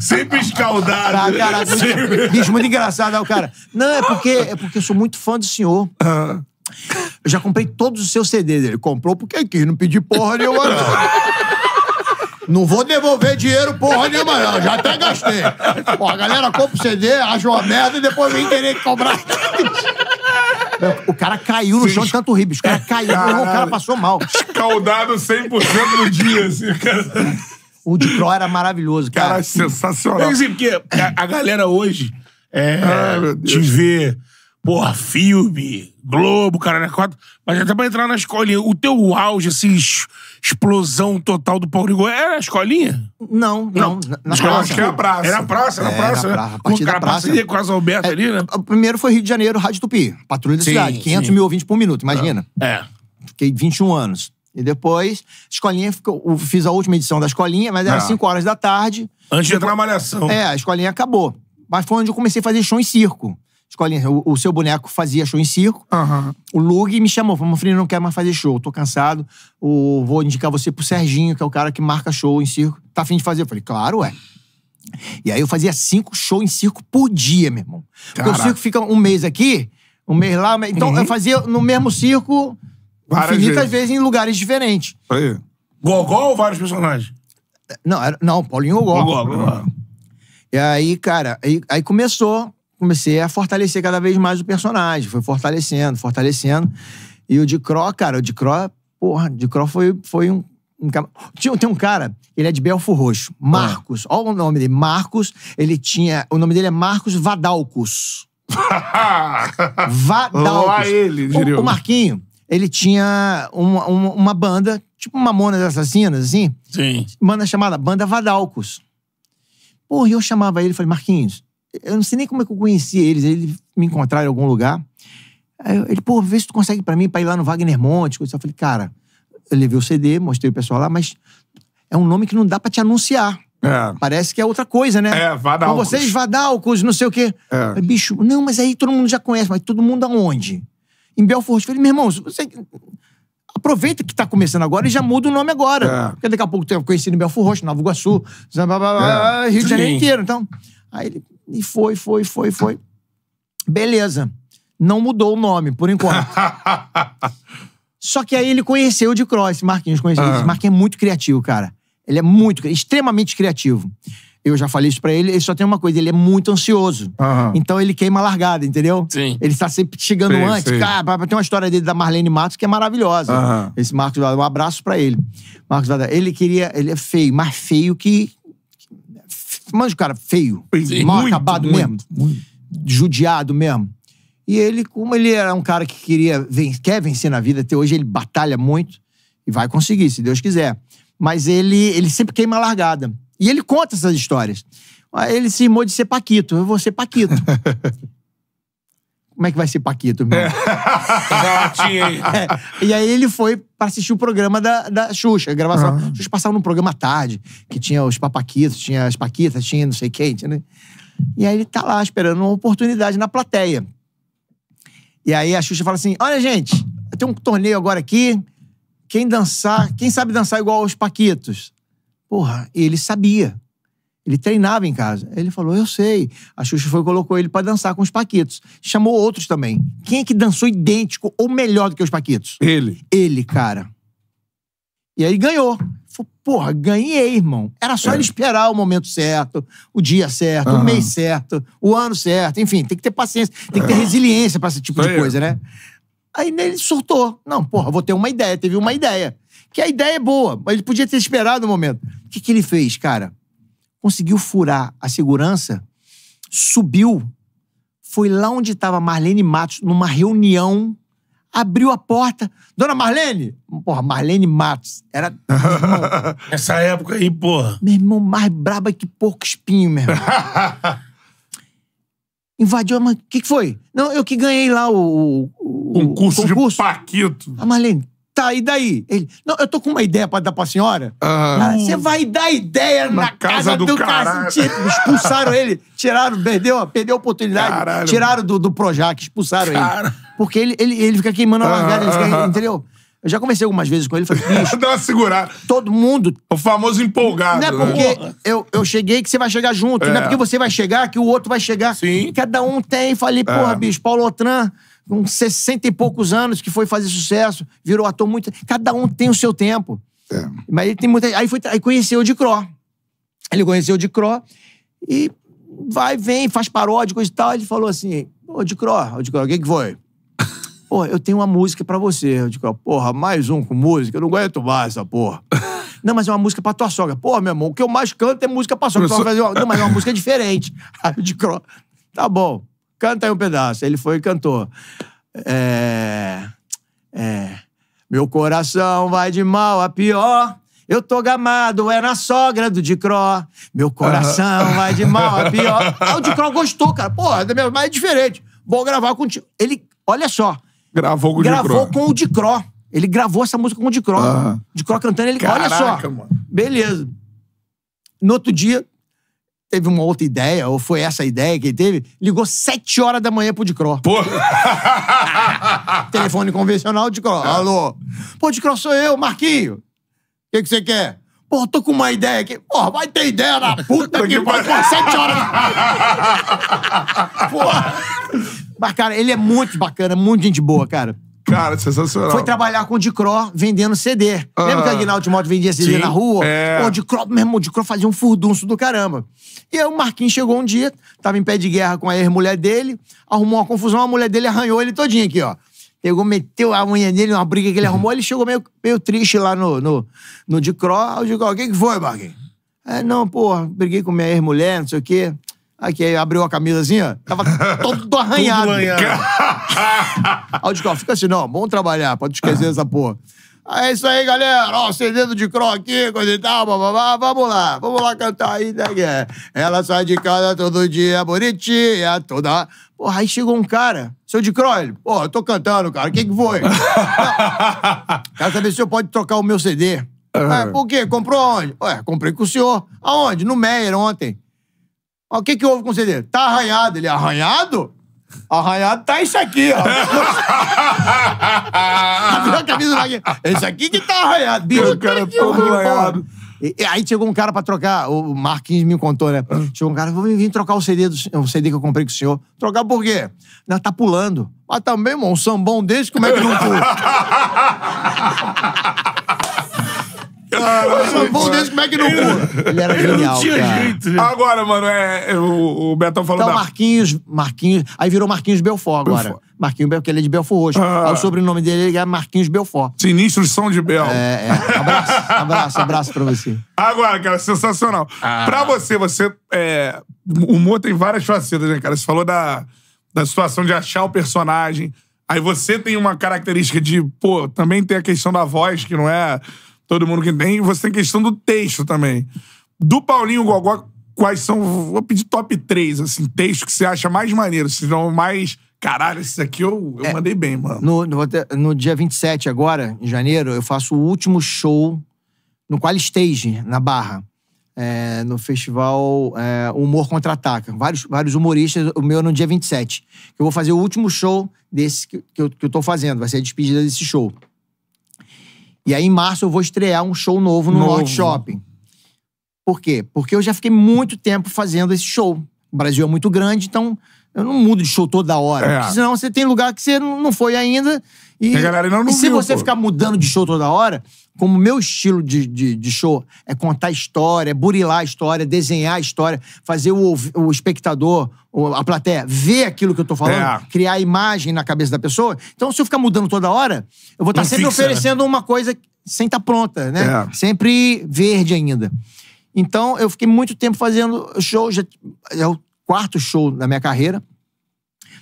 Speaker 1: Sempre escaldado. Ah, cara, Sempre. Bicho, muito engraçado.
Speaker 2: Aí é o cara, não, é porque, ah. é porque eu sou muito fã do senhor. Ah. Eu já comprei todos os seus CDs. Ele comprou porque quis, não pedi porra nenhuma, não. vou devolver dinheiro porra nenhuma, não. Já até gastei. Pô, a galera compra o CD, acha uma merda e depois vem querer cobrar. O cara caiu no Sim. chão de tanto rir, bicho. O cara caiu, o cara passou mal.
Speaker 1: Escaldado 100% no dia, assim, cara. O de pro era maravilhoso, cara. Cara, sensacional. É assim, porque a, a galera hoje é, Ai, te vê, porra, filme, Globo, caralho, né, quatro. Mas até pra entrar na escolinha, o teu auge, assim, explosão total do Paulo Rigor, era a escolinha? Não, não. não na, na praça. Acho que era a praça. Era a praça, era a praça. É, praça. Né? cara, da praça. Parceria com as Alberto é, ali, né? O primeiro foi Rio de Janeiro,
Speaker 2: Rádio Tupi, Patrulha da sim, Cidade. 500 sim. mil ouvintes por minuto, imagina. É. Fiquei 21 anos. E depois, escolinha ficou. eu Fiz a última edição da escolinha, mas era Ah. 5 horas da tarde. Antes de entrar malhação. É, a escolinha acabou. Mas foi onde eu comecei a fazer show em circo. Escolinha, o, o seu boneco fazia show em circo. O Lug me chamou, falou: filho, não quero mais fazer show, tô cansado. O, vou indicar você pro Serginho, que é o cara que marca show em circo. Tá afim de fazer? Eu falei, claro, ué. E aí eu fazia cinco shows em circo por dia, meu irmão. Porque o circo fica um mês aqui, um mês lá. Então eu uhum. fazia no mesmo circo
Speaker 1: Várias infinitas vezes.
Speaker 2: vezes em lugares diferentes. Aí. Gogó ou vários personagens? Não, era, não, Paulinho Gogol. Gogol, Gogol. E aí, cara, aí, aí começou, comecei a fortalecer cada vez mais o personagem. Foi fortalecendo, fortalecendo. E o de Cro, cara, o de Cro, porra, de Cro foi, foi um, um. Tinha, tem um cara, ele é de Belfo Roxo, Marcos. Ah. Olha o nome dele, Marcos. Ele tinha. O nome dele é Marcos Vadalcos. Vadalcos. Lá ele, diria. O, o Marquinho ele tinha uma, uma, uma banda, tipo Mamonas Assassinas, assim. Sim. Banda chamada Banda Vadalcos. Porra, eu chamava ele e falei, Marquinhos, eu não sei nem como é que eu conhecia eles, eles me encontraram em algum lugar. Aí ele, pô, vê se tu consegue pra mim, pra ir lá no Wagner Monte. Eu falei, cara, eu levei o CD, mostrei o pessoal lá, mas é um nome que não dá pra te anunciar. É. Parece que é outra coisa, né?
Speaker 1: É, Vadalcos. Com vocês,
Speaker 2: Vadalcos, não sei o quê. É. Bicho, não, mas aí todo mundo já conhece, mas todo mundo aonde? em Belfort Falei, meu irmão, você aproveita que está começando agora e já muda o nome agora. É. Porque daqui a pouco tem conhecido em Belfort Roxo, Nova Iguaçu, é. Rio de Janeiro inteiro. Então, aí ele e foi, foi, foi, foi. Beleza. Não mudou o nome, por enquanto. Só que aí ele conheceu de Cross, Marquinhos conheceu. Uhum. Marquinhos é muito criativo, cara. Ele é muito, extremamente criativo. Eu já falei isso pra ele, ele só tem uma coisa, ele é muito ansioso. Então ele queima a largada, entendeu? Sim. Ele está sempre chegando Sim, antes. sim. Cara, tem uma história dele da Marlene Matos que é maravilhosa. Esse Marcos Vadão, um abraço pra ele. Marcos Vadão, ele queria, ele é feio, mais feio que... Mas o cara feio, Sim, mal muito, acabado muito, mesmo, muito. judiado mesmo. E ele, como ele era um cara que queria, quer vencer na vida, até hoje ele batalha muito e vai conseguir, se Deus quiser. Mas ele, ele sempre queima a largada. E ele conta essas histórias. Ele se imou de ser Paquito. Eu vou ser Paquito. Como é que vai ser Paquito, meu? É.
Speaker 3: Tá
Speaker 2: é. E aí ele foi para assistir o programa da, da Xuxa, a gravação. Uhum. Xuxa passava num programa à tarde, que tinha os papaquitos, tinha as paquitas, tinha não sei quem. Tinha, né? E aí ele tá lá esperando uma oportunidade na plateia. E aí a Xuxa fala assim: olha, gente, tem um torneio agora aqui. Quem dançar, quem sabe dançar igual os Paquitos? Porra, ele sabia. Ele treinava em casa. Ele falou: Eu sei. A Xuxa foi colocou ele para dançar com os Paquitos. Chamou outros também. Quem é que dançou idêntico ou melhor do que os Paquitos? Ele. Ele, cara. E aí ganhou. Falei, Porra, ganhei, irmão. Era só é. ele esperar o momento certo, o dia certo, uhum. o mês certo, o ano certo. Enfim, tem que ter paciência, tem que ter é. resiliência para esse tipo Sei de coisa, eu. né? Aí ele surtou. Não, porra, vou ter uma ideia. Teve uma ideia. Que a ideia é boa, mas ele podia ter esperado o um momento. O que, que ele fez, cara? Conseguiu furar a segurança, subiu, foi lá onde estava Marlene Matos, numa reunião abriu a porta. Dona Marlene? Porra, Marlene
Speaker 1: Matos. Era. Essa época aí, porra.
Speaker 2: Meu irmão, mais braba que porco espinho, meu irmão. Invadiu a. O que, que foi? Não, eu que ganhei lá o. o, o concurso, concurso de Paquito. A Marlene, Tá, e daí? Ele, não, eu tô com uma ideia pra dar pra senhora. Ah, ah você vai dar ideia na, na casa, casa, do, do cara. Expulsaram ele, tiraram, perdeu, perdeu a oportunidade. Caralho. Tiraram do, do Projac, expulsaram cara. ele. Porque ele, ele, ele fica queimando a ah, largada, ele fica, ah, entendeu? Eu já conversei algumas vezes com ele, falei, bicho... Dá uma segurada. Todo mundo... O famoso empolgado. Não é né? porque né? eu, eu cheguei que você vai chegar junto, é. não é porque você vai chegar que o outro vai chegar. Sim. Cada um tem, falei, porra, é. bicho, Paulo Otran com 60 e poucos anos, que foi fazer sucesso, virou ator muito. Cada um tem o seu tempo. É. Mas ele tem muita. Aí, foi, aí conheceu o de Cro. Ele conheceu o de Cro e vai, vem, faz paródia, coisa e tal. Ele falou assim: Ô, de Cro, ô, de Cro, o que, que foi? Pô, eu tenho uma música pra você. Eu digo, porra, mais um com música? Eu não aguento mais essa porra. Não, mas é uma música pra tua sogra. Porra, meu irmão, o que eu mais canto é música pra sogra. Professor... Não, mas é uma música diferente. Aí de Cro tá bom. Canta aí um pedaço. Ele foi e cantou. É. É. Meu coração vai de mal a pior. Eu tô gamado, é na sogra do Dicró. Meu coração vai de mal a pior. Ah, o Dicró gostou, cara. Porra, é mas é diferente. Vou gravar contigo. Ele, olha só. Gravou com gravou o Gravou com o Dicró. Ele gravou essa música com o Dicró. Uhum. Dicró cantando, ele, Caraca, olha só. Mano. Beleza. No outro dia, teve uma outra ideia, ou foi essa a ideia que ele teve, ligou sete horas da manhã pro Dicró. Pô! Telefone convencional, Dicró. É. Alô? Pô, Dicró, sou eu, Marquinho. O que, que você quer? Pô, tô com uma ideia aqui. Pô, vai ter ideia na puta que pariu. Pô, sete horas. Porra. Mas, cara, ele é muito bacana, muito gente boa, cara.
Speaker 1: Cara, sensacional. Foi
Speaker 2: trabalhar com o Dicró vendendo CD. Ah, Lembra que o ah. Aguinaldo moto vendia CD sim, na rua? É. o Dicró, meu irmão, o Dicró fazia um furdunço do caramba. E aí o Marquinhos chegou um dia, tava em pé de guerra com a ex-mulher dele, arrumou uma confusão, a mulher dele arranhou ele todinho aqui, ó. Pegou, meteu a unha nele numa briga que ele arrumou, ele chegou meio, meio triste lá no, no, no Dicró. Aí o Dicró, o que que foi, Marquinhos? É, não, pô, briguei com minha ex-mulher, não sei o quê. Aqui, abriu a camisazinha, tava todo arranhado. aí o Discord fica assim, não, bom trabalhar, pode esquecer essa porra. Ah, é isso aí, galera. Ó, o dedo de cro aqui, coisa e tal, bababá. Vamos lá, vamos lá cantar aí, né? É? Ela sai de casa todo dia, bonitinha, toda. Porra, aí chegou um cara, seu de cro, ele, pô, eu tô cantando, cara, o que que foi? Quero saber se senhor pode trocar o meu CD. Uhum. Ah, por quê? Comprou onde? Ué, comprei com o senhor. Aonde? No Meyer ontem. O que que houve com o CD? Tá arranhado. Ele, arranhado? Arranhado tá isso aqui, ó. Abriu a camisa do Esse aqui que tá arranhado. Bicho, o cara todo arranhado. E, e aí chegou um cara pra trocar, o Marquinhos me contou, né? Hum. Chegou um cara, vou vir trocar o CD, do, o CD que eu comprei com o senhor. Trocar por quê? Não, tá pulando. Mas ah, também, tá irmão, um sambão desse, como é que não pula? Ah, bom desse, como é que não cura? Ele era genial, não tinha cara. jeito. né? Agora,
Speaker 1: mano, é, é, o, o Betão falou Então, da...
Speaker 2: Marquinhos, Marquinhos... Aí virou Marquinhos Belfort agora. Belfort. Marquinhos Belfort, porque ele é de Belfort hoje. Ah. Aí o sobrenome dele é Marquinhos Belfort.
Speaker 1: Sinistros São de Bel. É, é. Abraço, abraço, abraço pra você. Agora, cara, sensacional. Ah. Pra você, você... É, o humor tem várias facetas, né, cara? Você falou da, da situação de achar o personagem. Aí você tem uma característica de, pô, também tem a questão da voz, que não é todo mundo que tem. E você tem questão do texto também. Do Paulinho Gogó, quais são. Vou pedir top 3, assim, texto que você acha mais maneiro, se não mais. Caralho, esse aqui
Speaker 2: eu, eu é, mandei bem, mano. No, no, no dia 27, agora, em janeiro, eu faço o último show no Qual Stage, na Barra. É, no festival é, Humor Contra-Ataca. Vários, vários humoristas, o meu é no dia 27. Eu vou fazer o último show desse que, que, eu, que eu tô fazendo, vai ser a despedida desse show. E aí, em março, eu vou estrear um show novo no novo. Norte Shopping. Por quê? Porque eu já fiquei muito tempo fazendo esse show. O Brasil é muito grande, então eu não mudo de show toda hora. É. Senão você tem lugar que você não foi ainda. E, galera ainda não, se você pô. ficar mudando de show toda hora, como meu estilo de, de, de, show é contar história, é burilar a história, desenhar a história, fazer o, o espectador, a plateia, ver aquilo que eu tô falando, é. criar a imagem na cabeça da pessoa. Então, se eu ficar mudando toda hora, eu vou estar tá sempre fixa, né? oferecendo né? uma coisa sem estar tá pronta, né? É. Sempre verde ainda. Então, eu fiquei muito tempo fazendo show, já, eu quarto show da minha carreira.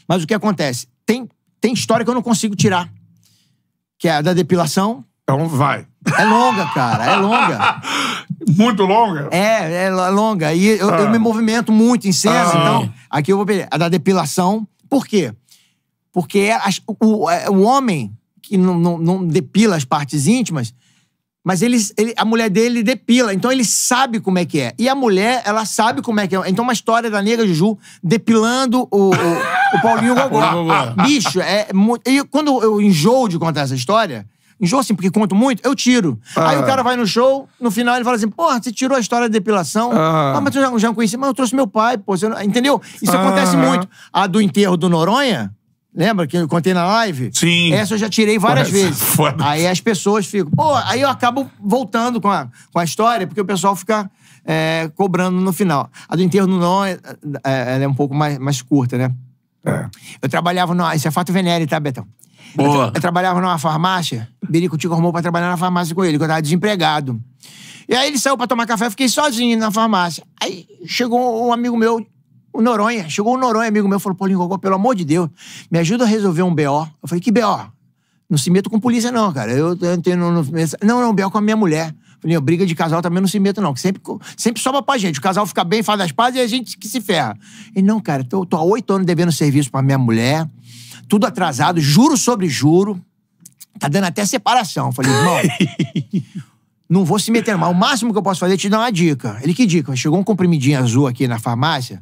Speaker 2: Mas o que acontece? Tem, tem história que eu não consigo tirar. Que é a da depilação. Então vai. É longa, cara. É longa. muito longa? É, é longa. E eu, ah. eu me movimento muito em cena, ah. então. Aqui eu vou pegar. A da depilação. Por quê? Porque é o, é, o homem que não, não, não depila as partes íntimas mas ele, ele, a mulher dele depila, então ele sabe como é que é. E a mulher, ela sabe como é que é. Então, uma história da nega Juju depilando o, o, o Paulinho Gogó. Bicho, é muito. E quando eu enjoo de contar essa história, enjoo assim, porque conto muito, eu tiro. Ah. Aí o cara vai no show, no final ele fala assim: porra, você tirou a história da depilação. Ah, ah mas eu já, já conhecia? mas eu trouxe meu pai, pô. Não... Entendeu? Isso ah. acontece muito. A do enterro do Noronha. Lembra que eu contei na live?
Speaker 1: Sim. Essa eu já tirei várias é vezes. Foda
Speaker 2: aí as pessoas ficam. Pô, aí eu acabo voltando com a, com a história, porque o pessoal fica é, cobrando no final. A do enterro não é, é, ela é um pouco mais, mais curta, né? É. Eu trabalhava numa. Isso é fato venere, tá, Betão? Boa. Eu, eu trabalhava numa farmácia, Birico te arrumou pra trabalhar na farmácia com ele, que eu tava desempregado. E aí ele saiu pra tomar café, eu fiquei sozinho na farmácia. Aí chegou um amigo meu o Noronha. Chegou um Noronha, amigo meu, falou: Paulinho Gogó, pelo amor de Deus, me ajuda a resolver um BO. Eu falei: que BO? Não se meto com polícia, não, cara. Eu, eu não Não, não, não, BO com a minha mulher. Falei, briga de casal também não se meto, não. Sempre, sempre sobra pra gente. O casal fica bem, faz as pazes e a gente que se ferra. E não, cara, tô, tô há oito anos devendo serviço pra minha mulher, tudo atrasado, juro sobre juro. Tá dando até separação. Falei, irmão, não vou se meter mal. O máximo que eu posso fazer é te dar uma dica. Ele, que dica? Chegou um comprimidinho azul aqui na farmácia.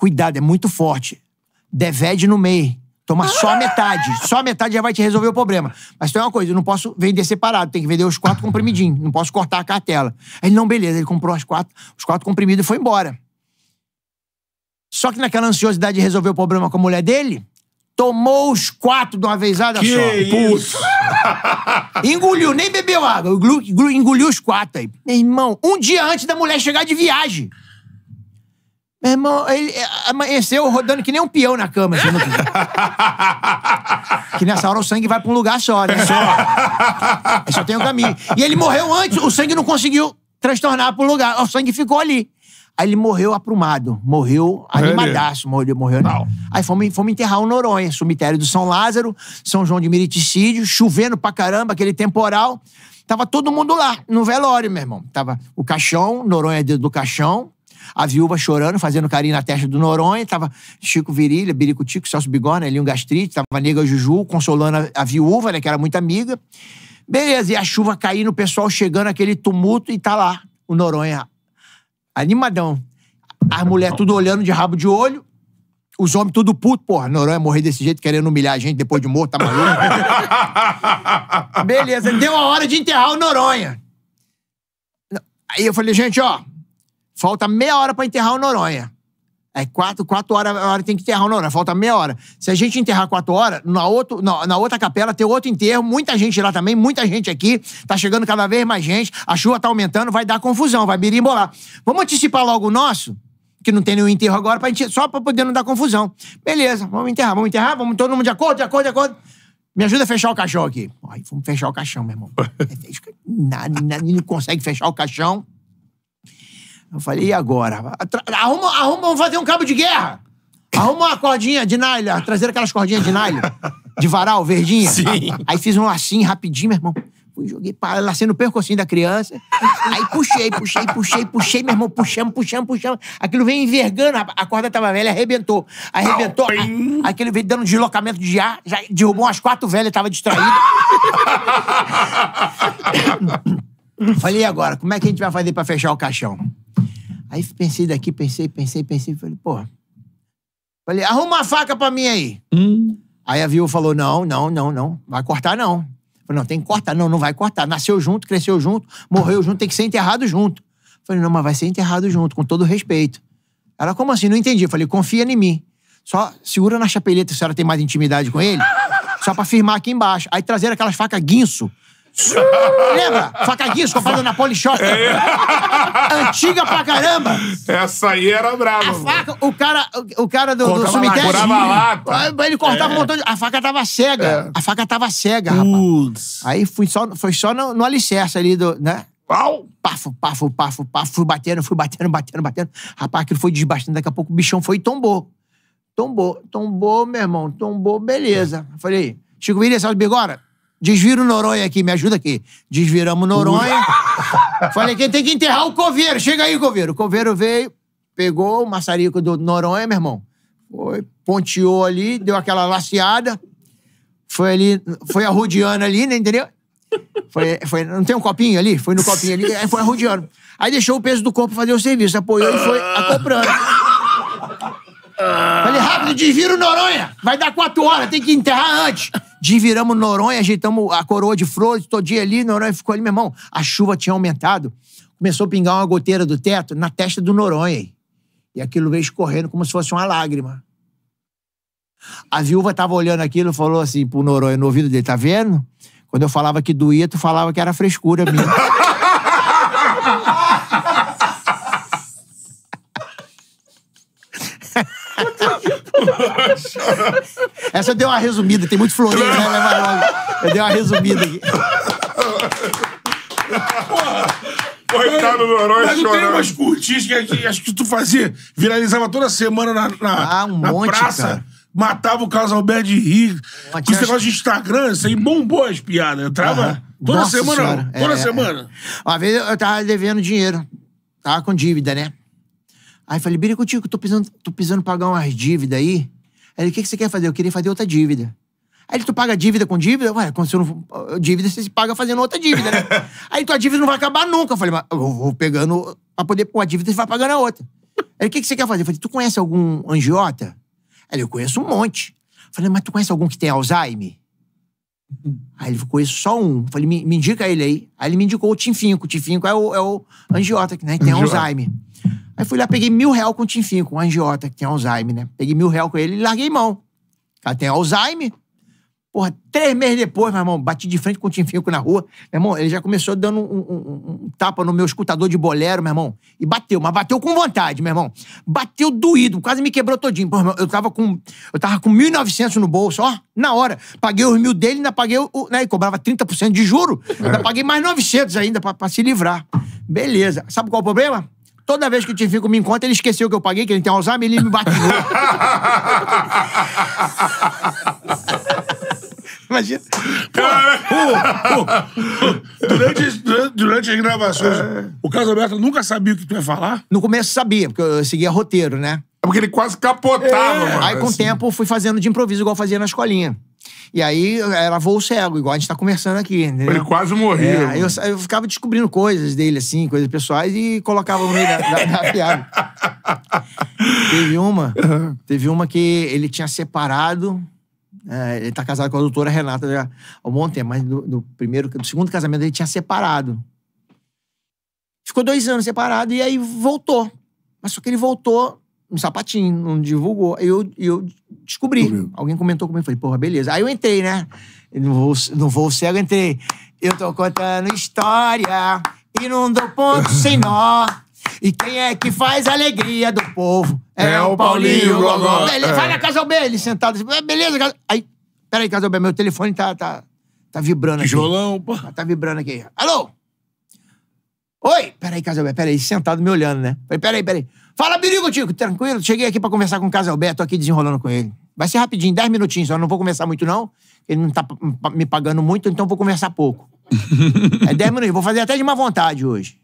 Speaker 2: Cuidado, é muito forte. Devede no meio. Toma só a metade. Só a metade já vai te resolver o problema. Mas tem uma coisa, eu não posso vender separado. Tem que vender os quatro comprimidinhos. Não posso cortar a cartela. Aí ele, não, beleza. Ele comprou as quatro, os quatro comprimidos e foi embora. Só que naquela ansiosidade de resolver o problema com a mulher dele, tomou os quatro de uma vezada que só. Isso? engoliu, nem bebeu água. Engoliu, engoliu os quatro aí. Meu irmão, um dia antes da mulher chegar de viagem. Meu irmão, ele é, amanheceu rodando que nem um peão na cama. Assim, que nessa hora o sangue vai pra um lugar só, né? Só. É só tem o um caminho. E ele morreu antes, o sangue não conseguiu transtornar pro lugar. O sangue ficou ali. Aí ele morreu aprumado, morreu animadaço, morreu, morreu não. Né? Aí fomos, fomos enterrar o Noronha, cemitério do São Lázaro, São João de Miriticídio, chovendo pra caramba, aquele temporal. Tava todo mundo lá, no velório, meu irmão. Tava o caixão, Noronha dentro do caixão, a viúva chorando, fazendo carinho na testa do Noronha, tava Chico Virilha, Birico Tico, Celso Bigorna, um Gastrite, tava Nega Juju, consolando a, a viúva, né, que era muito amiga. Beleza, e a chuva caindo, o pessoal chegando, aquele tumulto, e tá lá o Noronha animadão. As mulheres tudo olhando de rabo de olho, os homens tudo puto, porra, Noronha morrer desse jeito, querendo humilhar a gente depois de morto, tá maluco? Beleza, deu a hora de enterrar o Noronha. Aí eu falei, gente, ó, Falta meia hora para enterrar o Noronha. É quatro, quatro horas, a hora tem que enterrar o Noronha. Falta meia hora. Se a gente enterrar quatro horas, na, outro, na, na, outra capela tem outro enterro, muita gente lá também, muita gente aqui. Tá chegando cada vez mais gente, a chuva tá aumentando, vai dar confusão, vai birimbolar. Vamos antecipar logo o nosso? que não tem nenhum enterro agora, pra gente, só para poder não dar confusão. Beleza, vamos enterrar, vamos enterrar, vamos todo mundo de acordo, de acordo, de acordo. Me ajuda a fechar o caixão aqui. Aí, vamos fechar o caixão, meu irmão. É, nada, nada, não consegue fechar o caixão. Eu falei, e agora? arruma, arruma, vamos fazer um cabo de guerra. Arruma uma cordinha de nylon, trazer aquelas cordinhas de nylon, de varal, verdinha. Sim. Aí fiz um lacinho rapidinho, meu irmão. Fui, joguei, para, lacei no percocinho da criança. Aí puxei, puxei, puxei, puxei, meu irmão, puxamos, puxamos, puxamos. Aquilo veio envergando, a corda tava velha, arrebentou. Arrebentou, a, aquilo veio dando deslocamento de ar, já derrubou umas quatro velhas, tava distraído. Falei, agora, como é que a gente vai fazer pra fechar o caixão? Aí pensei daqui, pensei, pensei, pensei. Falei, pô. Falei, arruma uma faca pra mim aí. Hum. Aí a viúva falou: não, não, não, não. Vai cortar, não. Falei, não, tem que cortar. Não, não vai cortar. Nasceu junto, cresceu junto, morreu junto, tem que ser enterrado junto. Falei, não, mas vai ser enterrado junto, com todo respeito. Ela, como assim? Não entendi. Falei, confia em mim. Só segura na chapeleta se a senhora tem mais intimidade com ele. Só pra firmar aqui embaixo. Aí trazer aquelas facas guinso Lembra? Faca Guiz,
Speaker 1: comprada na Polishop. É. Antiga pra caramba. Essa aí era brava. A faca, o cara, o cara do, cortava do lata. Ele cortava é. um montão de... A
Speaker 2: faca tava cega. É. A faca tava cega, Putz. rapaz. Aí fui só, foi só no, no alicerce ali do... Né? Pau! Pafo, pafo, pafo, pafo. Fui batendo, fui batendo, batendo, batendo. Rapaz, aquilo foi desbastando. Daqui a pouco o bichão foi e tombou. Tombou, tombou, meu irmão. Tombou, beleza. Falei, Chico William, sabe bigora? Desvira o Noronha aqui, me ajuda aqui. Desviramos o Noronha. Falei que tem que enterrar o coveiro. Chega aí, coveiro. O coveiro veio, pegou o maçarico do Noronha, meu irmão. Foi, ponteou ali, deu aquela laceada. Foi ali, foi Rudiana ali, né, entendeu? Foi, foi, não tem um copinho ali? Foi no copinho ali, aí foi Rudiana. Aí deixou o peso do corpo fazer o serviço, apoiou e foi ah. acoprando. Ah. Falei, rápido, desvira o Noronha. Vai dar quatro horas, tem que enterrar antes. Desviramos Noronha, ajeitamos a coroa de flores, todo dia ali, Noronha ficou ali, meu irmão. A chuva tinha aumentado. Começou a pingar uma goteira do teto na testa do Noronha. E aquilo veio escorrendo como se fosse uma lágrima. A viúva estava olhando aquilo e falou assim pro Noronha no ouvido dele: tá vendo? Quando eu falava que doía, tu falava que era frescura minha.
Speaker 3: Essa deu uma
Speaker 2: resumida, tem muito floreio, né? Eu dei uma resumida aqui.
Speaker 1: Coitado tá do herói Mas não tem chorando. umas curtis que, acho que tu fazia, viralizava toda semana na, na, Ah, um na monte, praça. cara. Matava o Carlos Alberto de Rir. Com esse negócio de Instagram, isso aí bombou as piadas. Entrava Aham. toda Nossa semana. Senhora. Toda é, é, é, semana.
Speaker 2: Uma vez eu tava devendo dinheiro. Tava com dívida, né? Aí falei, Birico, Tico, tô precisando, tô precisando pagar umas dívidas aí. Aí ele, o que, que você quer fazer? Eu queria fazer outra dívida. Aí ele, tu paga dívida com dívida? Ué, quando você não. Dívida você se paga fazendo outra dívida, né? aí tua dívida não vai acabar nunca. Eu falei, mas eu vou pegando pra poder pôr a dívida você vai pagando a outra. Aí o que, que você quer fazer? Eu falei, tu conhece algum angiota? Aí ele, eu conheço um monte. Eu falei, mas tu conhece algum que tem Alzheimer? Aí ele ficou isso só um. Falei, me, me, indica ele aí. Aí ele me indicou o Tinfinco. O Tinfinco é o, é o angiota, que né, que tem angiota. Alzheimer. Aí fui lá, peguei mil real com o Tinfinco, o angiota que tem Alzheimer, né? Peguei mil real com ele e larguei mão. O cara tem Alzheimer, Porra, três meses depois, meu irmão, bati de frente com o Tim na rua. Meu irmão, ele já começou dando um, um, um, tapa no meu escutador de bolero, meu irmão. E bateu, mas bateu com vontade, meu irmão. Bateu doído, quase me quebrou todinho. Pô, meu, eu tava com eu tava com 1.900 no bolso, ó, na hora. Paguei os mil dele, ainda paguei o... Né, e cobrava 30% de juro. É. Ainda paguei mais 900 ainda pra, pra se livrar. Beleza. Sabe qual é o problema? Toda vez que o Tinfico me encontra, ele esqueceu que eu paguei, que ele tem Alzheimer, ele me bateu.
Speaker 1: Imagina. Pô, durante, durante, as gravações, é. o Carlos Alberto nunca sabia o que tu ia falar? No começo sabia, porque eu seguia
Speaker 2: roteiro, né? É porque ele quase capotava, é. mano. Aí com o assim. tempo fui fazendo de improviso, igual eu fazia na escolinha. E aí era voo cego, igual a gente tá conversando aqui. Entendeu? Ele quase morria. É, eu, eu ficava descobrindo coisas dele, assim, coisas pessoais, e colocava no meio da, da, da piada. teve uma, teve uma que ele tinha separado é, ele tá casado com a doutora Renata já há um bom tempo, mas do, do, primeiro, do segundo casamento ele tinha separado. Ficou dois anos separado e aí voltou. Mas só que ele voltou no sapatinho, não divulgou. eu, eu descobri. Alguém comentou comigo, falei, porra, beleza. Aí eu entrei, né? não vou, não vou cego, entrei. Eu tô contando história e não dou ponto sem nó. E quem é que faz a alegria do povo? É, é o Paulinho, Gogó. Ele é. vai na Casa B, ele sentado assim, beleza, casa... Aí, peraí, Casa B, meu telefone tá, tá, tá vibrando aqui. Tijolão, pô. Tá, tá vibrando aqui. Alô? Oi! Peraí, Casalberto, peraí, sentado me olhando, né? Falei, peraí, peraí. Fala, Birigo, Tico, tranquilo? Cheguei aqui pra conversar com o Casalberto, tô aqui desenrolando com ele. Vai ser rapidinho, 10 minutinhos só, não vou conversar muito, não. Ele não tá me pagando muito, então vou conversar pouco. é 10 minutinhos, vou fazer até de má vontade hoje.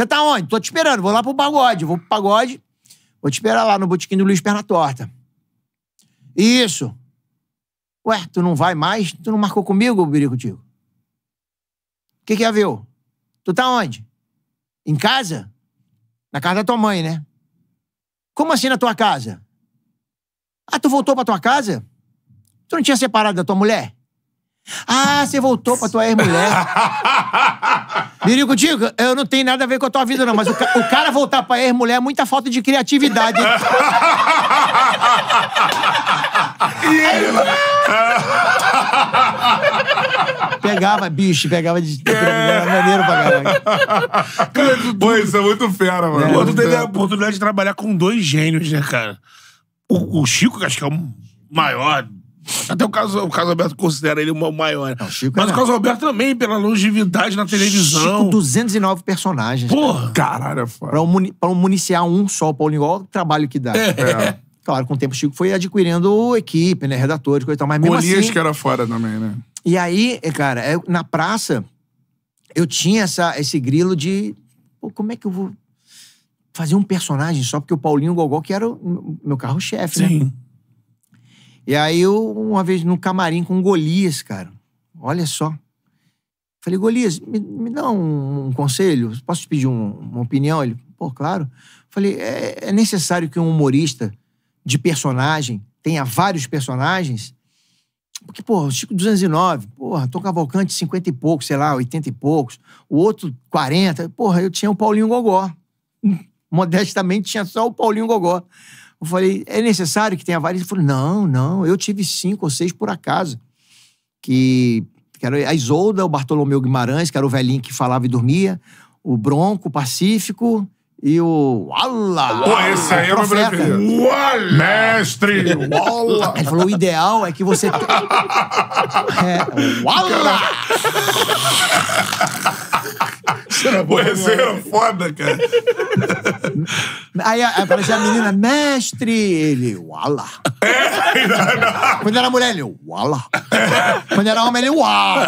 Speaker 2: Você tá onde? Tô te esperando, vou lá pro pagode, vou pro pagode, vou te esperar lá no botequim do Luiz Perna Torta. Isso. Ué, tu não vai mais? Tu não marcou comigo, Birico Tico? O que que é, viu? Tu tá onde? Em casa? Na casa da tua mãe, né? Como assim na tua casa? Ah, tu voltou pra tua casa? Tu não tinha separado da tua mulher? Ah, você voltou pra tua ex-mulher. Mirico digo, eu não tenho nada a ver com a tua vida, não. Mas o, ca o cara voltar pra ex-mulher é muita falta de criatividade. e ele lá...
Speaker 1: Pegava, bicho, pegava de. Era maneiro pra caralho. Cara, Pô, isso é muito fera, mano. É, tu teve a oportunidade de trabalhar com dois gênios, né, cara? O, o Chico, que acho que é o maior até o caso, o caso Alberto considera ele o maior. Não, Chico Mas é o caso Alberto também, pela longevidade na televisão. Chico,
Speaker 2: 209 personagens. Porra! Cara. Caralho, é foda. Pra, um, um municiar um só, Paulinho, olha o trabalho que dá. É. é. Claro, com o tempo o Chico foi adquirindo equipe, né? Redatores, coisa e tal. Mas mesmo Golias assim, que
Speaker 1: era fora também, né?
Speaker 2: E aí, é, cara, eu, é, na praça, eu tinha essa, esse grilo de... Pô, como é que eu vou fazer um personagem só? Porque o Paulinho Gogó que era o meu carro-chefe, né? Sim. E aí eu, uma vez, no camarim com o Golias, cara. Olha só. Falei, Golias, me, me dá um, um, conselho? Posso te pedir um, uma opinião? Ele, pô, claro. Falei, é, é necessário que um humorista de personagem tenha vários personagens? Porque, pô, o Chico 209, porra, Tom Cavalcante 50 e poucos, sei lá, 80 e poucos. O outro 40. Porra, eu tinha o Paulinho Gogó. Modestamente tinha só o Paulinho Gogó. Eu falei, é necessário que tenha várias? Ele falou, não, não, eu tive cinco ou seis por acaso. Que, que era a Isolda, o Bartolomeu Guimarães, que era o velhinho que falava e dormia, o Bronco, o Pacífico e o Alá. Pô, esse aí é uma preferido. Uala!
Speaker 1: Mestre! Ele falou, o ideal é que você... é, Uala! Cena boa. é foda, cara.
Speaker 2: Aí aparecia a menina, mestre, ele, uala. É, não, não. Quando era mulher, ele, uala. É. Quando era homem, ele, uala.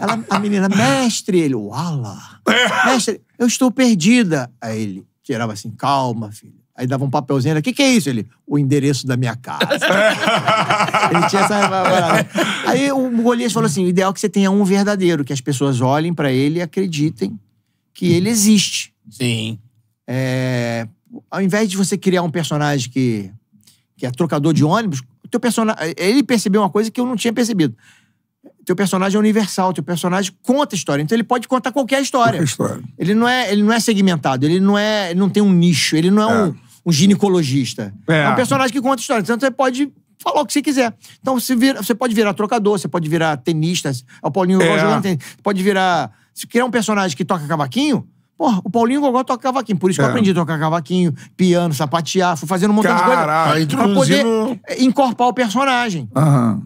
Speaker 2: Ela, a menina, mestre, ele, uala. É. Mestre, eu estou perdida. Aí ele tirava assim, calma, filho Aí dava um papelzinho, o que, que é isso? Ele, o endereço da minha casa. ele tinha essa Aí o Golias falou assim: o ideal é que você tenha um verdadeiro, que as pessoas olhem para ele e acreditem que ele existe. Sim. É, ao invés de você criar um personagem que, que é trocador de ônibus, o teu personagem. Ele percebeu uma coisa que eu não tinha percebido teu personagem é universal, teu personagem conta história. Então ele pode contar qualquer história. Qualquer história. Ele não é, ele não é segmentado, ele não é, ele não tem um nicho, ele não é, é. Um, um, ginecologista. É. é. um personagem que conta história. Então você pode falar o que você quiser. Então você, vira, você pode virar trocador, você pode virar tenista, o Paulinho é. jogando tênis, pode virar, se quer um personagem que toca cavaquinho, Porra, o Paulinho Gogó toca cavaquinho. Por isso que é. eu aprendi a tocar cavaquinho, piano, sapatear, fui fazendo um montão Caraca, de coisa. Pra poder encorpar o personagem. Aham.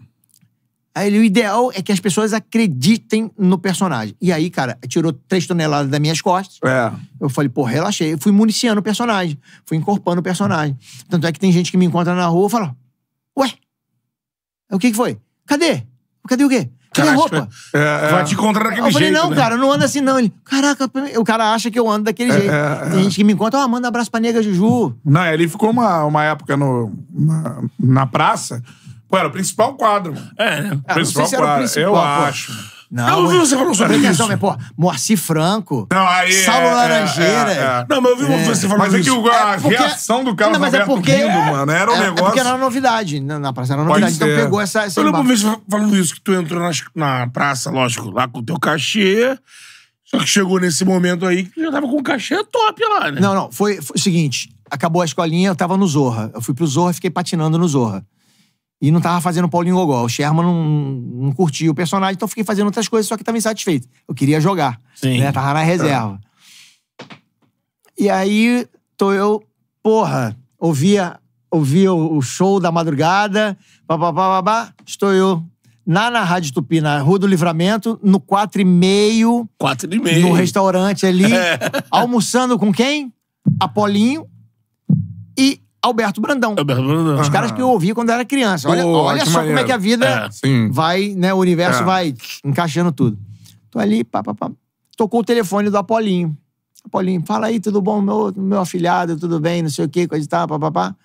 Speaker 2: Aí o ideal é que as pessoas acreditem no personagem. E aí, cara, tirou três toneladas das minhas costas. É. Eu falei, pô, relaxei. Eu fui municiando o personagem. Fui encorpando o personagem. Tanto é que tem gente que me encontra na rua e fala, ué, o que que foi? Cadê? Cadê o quê?
Speaker 1: Cadê a roupa? É, é. Vai te encontrar daquele jeito, Eu falei, jeito, não, né? cara, eu não ando
Speaker 2: assim não. Ele, caraca, o cara acha que eu ando daquele é, jeito. É, é, tem gente que me encontra,
Speaker 1: ó, oh, manda um abraço pra nega Juju. Não, ele ficou uma, uma época no, na, na praça... Pô, era o principal quadro, mano. É, né? Ah, principal se quadro. Principal, eu pô. acho. Não, eu ouvi é. você falando sobre isso. Não, é, mas, pô, Moacir Franco, não, aí, é, é Laranjeira. É, é, não, mas eu ouvi você falando sobre isso. Mas é que a reação do cara era é porque, mano, era um é, negócio... É porque era novidade, na, né? na praça era novidade, então pegou essa... essa eu lembro uma vez falando isso, que tu entrou na, na praça, lógico, lá com o teu cachê... Só que chegou nesse momento aí que já tava com o cachê top lá, né? Não, não.
Speaker 2: Foi, foi o seguinte: acabou a escolinha, eu tava no Zorra. Eu fui pro Zorra, fiquei patinando no Zorra. E não tava fazendo Paulinho Gogol. O Sherman não, não curtia o personagem, então fiquei fazendo outras coisas, só que tava insatisfeito. Eu queria jogar. Sim. Né? Tava na reserva. E aí, tô eu, porra, ouvia, ouvia o show da madrugada, babá, estou eu na, na Rádio Tupi, na Rua do Livramento, no 4 e meio. 4 e meio. No restaurante ali. É. Almoçando com quem? Apolinho e Alberto Brandão. Alberto Brandão. Os caras que eu ouvi quando eu era criança. Olha, Pô, olha só maneiro. como é que a vida é, vai, né? O universo é. vai encaixando tudo. Tô ali, pá, pá, pá. Tocou o telefone do Apolinho. Apolinho, fala aí, tudo bom? Meu, meu afilhado, tudo bem, não sei o quê, coisa e tal, papapá.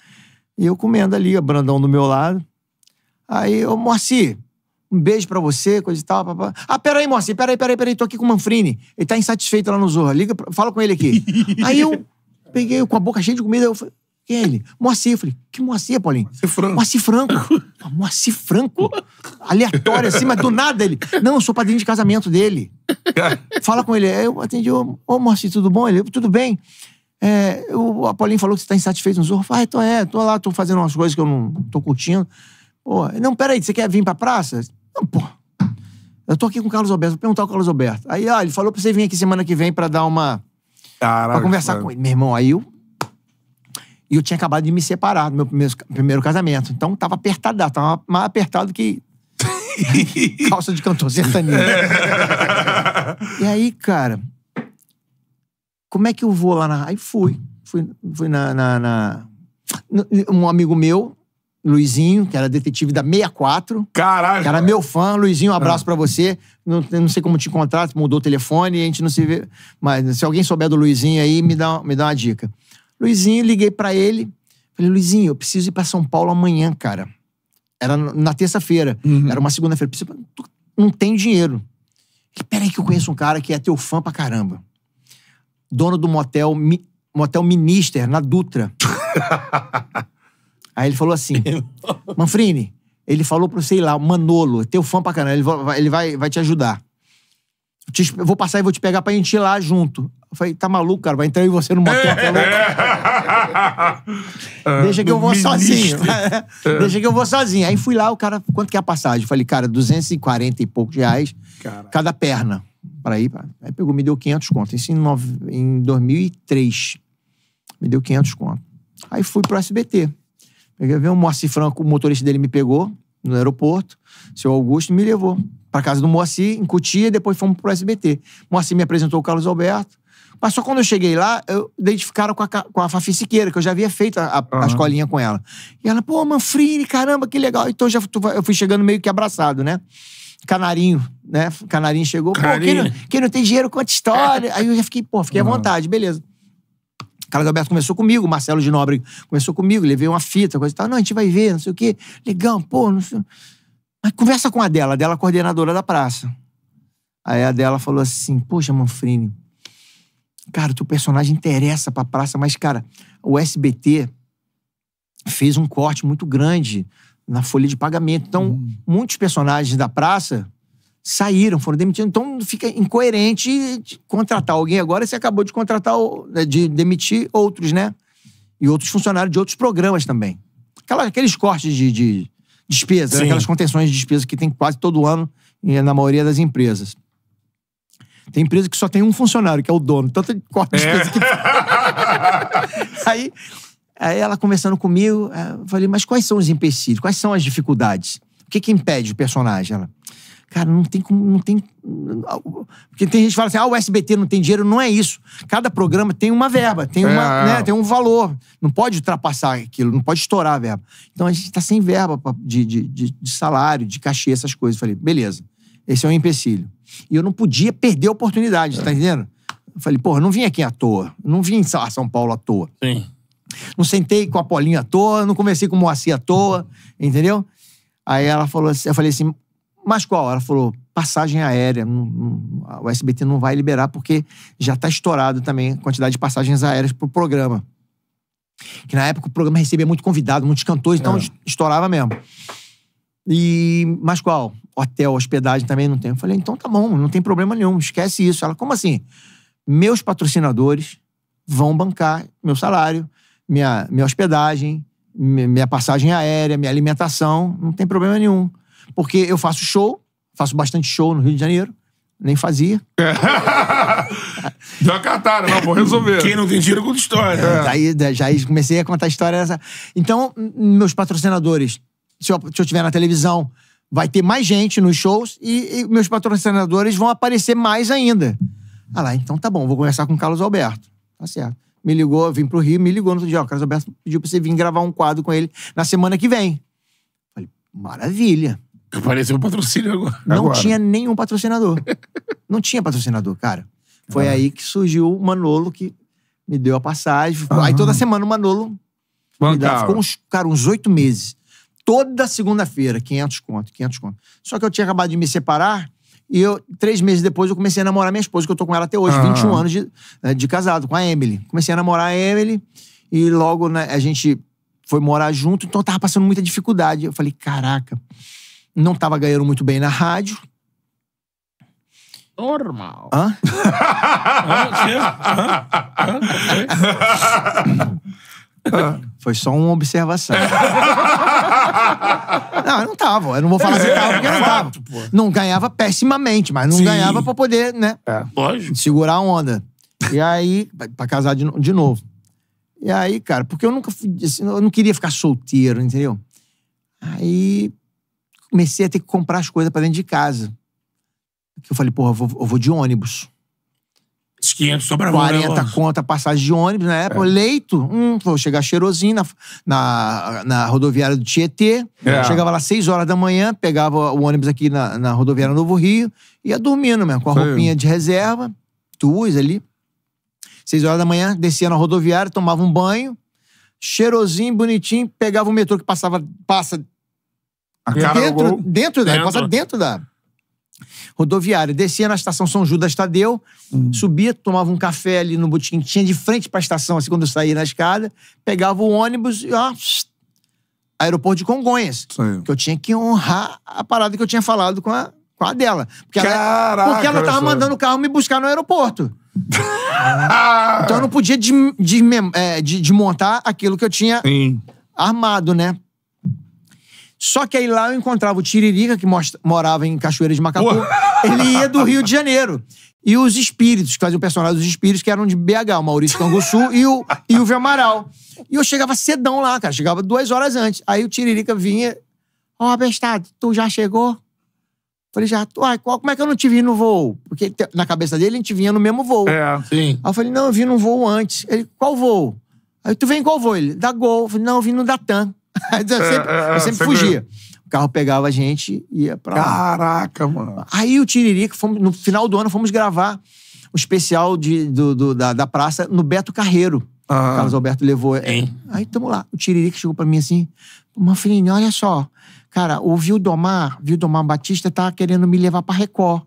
Speaker 2: E eu comendo ali, o Brandão do meu lado. Aí, ô Moacir, um beijo pra você, coisa e tal. Papá. Ah, peraí, Moacir, peraí, peraí, peraí. Tô aqui com o Manfrini. Ele tá insatisfeito lá no Zorra. Liga, fala com ele aqui. aí eu peguei com a boca cheia de comida. Eu falei, quem é ele? Moacir. Eu falei, que Moacir, Paulinho? Moacir Franco. Moacir Franco. Ah, Moacir Franco. Aleatório assim, mas do nada ele. Não, eu sou padrinho de casamento dele. Fala com ele. É, eu atendi, ô, ô Moacir, tudo bom? Ele, tudo bem. É, eu, a Paulinho falou que você tá insatisfeito no Zorro. Falei, ah, então é, tô lá, tô fazendo umas coisas que eu não tô curtindo. Pô, não, peraí, você quer vir pra praça? Não, pô. Eu tô aqui com o Carlos Alberto, vou perguntar ao Carlos Alberto. Aí, ó, ah, ele falou pra você vir aqui semana que vem pra dar uma. Caraca, pra conversar com ele. Meu irmão, aí eu e eu tinha acabado de me separar do meu primeiro, primeiro casamento. Então tava apertado, tava mais apertado que calça de cantor sertanejo. e aí, cara, como é que eu vou lá na. Aí fui. Fui, fui na, na, na... Um amigo meu, Luizinho, que era detetive da 64. Caralho! Que era meu fã. Luizinho, um abraço ah. pra você. Não, não sei como te encontrar, mudou o telefone, a gente não se vê. Mas se alguém souber do Luizinho aí, me dá, me dá uma dica. Luizinho, liguei para ele. Falei, Luizinho, eu preciso ir para São Paulo amanhã, cara. Era na terça-feira. Uhum. Era uma segunda-feira. Tu não tem dinheiro. E, Peraí que eu conheço um cara que é teu fã pra caramba. Dono do motel, mi, motel Minister, na Dutra. Aí ele falou assim, Manfrini, ele falou pro, sei lá, Manolo, teu fã pra caramba, ele vai, ele vai, vai te ajudar. Te, eu vou passar e vou te pegar pra gente ir lá junto. Eu falei, tá maluco, cara? Vai entrar eu e você no motel. Tá
Speaker 3: Deixa que eu vou sozinho.
Speaker 2: É. Deixa que eu vou sozinho. Aí fui lá, o cara, quanto que é a passagem? Eu falei, cara, 240 e poucos reais cada perna. Pra ir, pra... Aí pegou, me deu 500 contos. Isso em, nove... em 2003. Me deu 500 contos. Aí fui pro SBT. Peguei, veio um Moacir Franco, o motorista dele me pegou, no aeroporto, o seu Augusto me levou para casa do Moacir, em Cotia, e depois fomos pro SBT. Moacir me apresentou o Carlos Alberto. Mas só quando eu cheguei lá, eu identificaram com a, com a Fafi Siqueira, que eu já havia feito a, a, uhum. a escolinha com ela. E ela, pô, Manfrini, caramba, que legal. Então já eu fui chegando meio que abraçado, né? Canarinho, né? Canarinho chegou, Canarinho. pô, quem não, quem não tem dinheiro conta história. Aí eu já fiquei, pô, fiquei uhum. à vontade, beleza. Carlos Alberto começou comigo, Marcelo de Nobre começou comigo, levei uma fita, coisa e tal. Não, a gente vai ver, não sei o quê. Legal, pô, não sei. Mas conversa com a dela, a dela é coordenadora da praça. Aí a dela falou assim: Poxa, Manfrini, cara, teu personagem interessa pra praça, mas, cara, o SBT fez um corte muito grande na folha de pagamento. Então, hum. muitos personagens da praça saíram, foram demitidos. Então fica incoerente contratar alguém agora se acabou de contratar, né, de demitir outros, né? E outros funcionários de outros programas também. Aquela, aqueles cortes de, de despesa, aquelas contenções de despesa que tem quase todo ano é na maioria das empresas. Tem empresa que só tem um funcionário, que é o dono. Tanto corte de é. despesa é. que... aí, aí ela conversando comigo, eh, eu falei, mas quais são os empecilhos? Quais são as dificuldades? O que que impede o personagem? Ela, Cara, não tem como. Não tem... Porque tem gente que fala assim: ah, o SBT não tem dinheiro. Não é isso. Cada programa tem uma verba, tem, uma, é. né, tem um valor. Não pode ultrapassar aquilo, não pode estourar a verba. Então a gente está sem verba de, de, de, de, salário, de cachê, essas coisas. falei: beleza, esse é um empecilho. E eu não podia perder a oportunidade, tá é. tá entendendo? falei: porra, não vim aqui à toa. Não vim em São Paulo à toa. Sim. Não sentei com a Paulinha à toa, não conversei com o Moacir à toa, entendeu? Aí ela falou assim, eu falei assim, mas qual? Ela falou: passagem aérea. o SBT não vai liberar porque já está estourado também a quantidade de passagens aéreas para o programa. Que na época o programa recebia muito convidado, muitos cantores, então é. estourava mesmo. E, mas qual? Hotel, hospedagem também não tem. Eu falei, então tá bom, não tem problema nenhum, esquece isso. Ela, como assim? Meus patrocinadores vão bancar meu salário, minha, minha hospedagem, minha passagem aérea, minha alimentação, não tem problema nenhum. Porque eu faço show, faço bastante show no Rio de Janeiro. Nem fazia.
Speaker 1: É. Deu a não, vou resolver. Quem não tem dinheiro conta história. É,
Speaker 2: né? Daí, já comecei a contar história. dessa. Então, meus patrocinadores, se eu, se eu tiver na televisão, vai ter mais gente nos shows e, e meus patrocinadores vão aparecer mais ainda. Ah lá, então tá bom, vou conversar com o Carlos Alberto. Tá certo. Me ligou, vim pro Rio, me ligou no outro dia. Ó, o Carlos Alberto pediu pra você vir gravar um quadro com ele na semana que vem. Falei, maravilha.
Speaker 1: Apareceu um patrocínio agora. Não agora. tinha
Speaker 2: nenhum patrocinador. não tinha patrocinador, cara. Foi aí que surgiu o Manolo, que me deu a passagem. Uhum. Aí toda semana o Manolo me dava. Ficou uns, cara, uns oito meses. Toda segunda-feira, 500 conto, 500 conto. Só que eu tinha acabado de me separar e eu, três meses depois eu comecei a namorar minha esposa, que eu tô com ela até hoje, uhum. 21 anos de, eh, de casado, com a Emily. Comecei a namorar a Emily e logo né, a gente foi morar junto, então eu tava passando muita dificuldade. Eu falei, caraca não estava ganhando muito bem na rádio.
Speaker 1: Normal.
Speaker 2: Hã? Foi só uma observação. não, eu não tava. Eu não vou falar que tava porque eu não tava. Não ganhava pessimamente, mas não Sim. ganhava pra poder, né? É. Lógico. Segurar a onda. E aí, pra casar de, de novo. E aí, cara, porque eu nunca fui, assim, eu não queria ficar solteiro, entendeu? Aí comecei a ter que comprar as coisas para dentro de casa. Que eu falei, porra, eu vou, eu vou de ônibus.
Speaker 1: 500 só pra 40
Speaker 2: conta, passagem de ônibus na né? época. É. Leito, hum, vou chegar cheirosinho na, na, na rodoviária do Tietê. É. Chegava lá 6 horas da manhã, pegava o ônibus aqui na, na rodoviária Novo Rio, ia dormindo mesmo, com a Foi. roupinha de reserva, duas ali. 6 horas da manhã, descia na rodoviária, tomava um banho, cheirosinho, bonitinho, pegava o metrô que passava, passa
Speaker 1: a é cara dentro, dentro da, é dentro. dentro
Speaker 2: da rodoviária. Descia na estação São Judas Tadeu, hum. subia, tomava um café ali no botiquim que tinha de frente pra estação, assim, quando eu saía na escada, pegava o ônibus e ó, aeroporto de Congonhas. Que eu tinha que honrar a parada que eu tinha falado com a, com a dela. Porque Caraca, ela, porque ela tava mandando o carro me buscar no aeroporto. então eu não podia desmontar de, de, é, de, aquilo que eu tinha Sim. armado, né? Só que aí lá eu encontrava o Tiririca, que morava em Cachoeira de Macacu. Ele ia do Rio de Janeiro. E os espíritos, que faziam personagem dos espíritos, que eram de BH, o Maurício Canguçu e o Ilvio Amaral. E eu chegava cedão lá, cara. Chegava duas horas antes. Aí o Tiririca vinha. Ó, oh, bestado, tu já chegou? Falei, já, Tu qual, como é que eu não te vi no voo? Porque na cabeça dele a gente vinha no mesmo voo. É, sim. Aí eu falei, não, eu vim no voo antes. Ele, qual voo? Aí tu vem qual voo? Ele, da Gol. Eu falei, não, eu vim no Datan. Então, é, é, é, eu sempre, eu sempre, fugia. O carro pegava a gente e ia pra lá.
Speaker 1: Caraca, mano.
Speaker 2: Aí o Tiririca, fomos, no final do ano, fomos gravar um especial de, do, do, da, da praça no Beto Carreiro. Ah. O Carlos Alberto levou. Hein? Aí tamo lá. O Tiririca chegou pra mim assim: Manfrini, olha só. Cara, o Vildomar, Vildomar Batista tá querendo me levar pra Record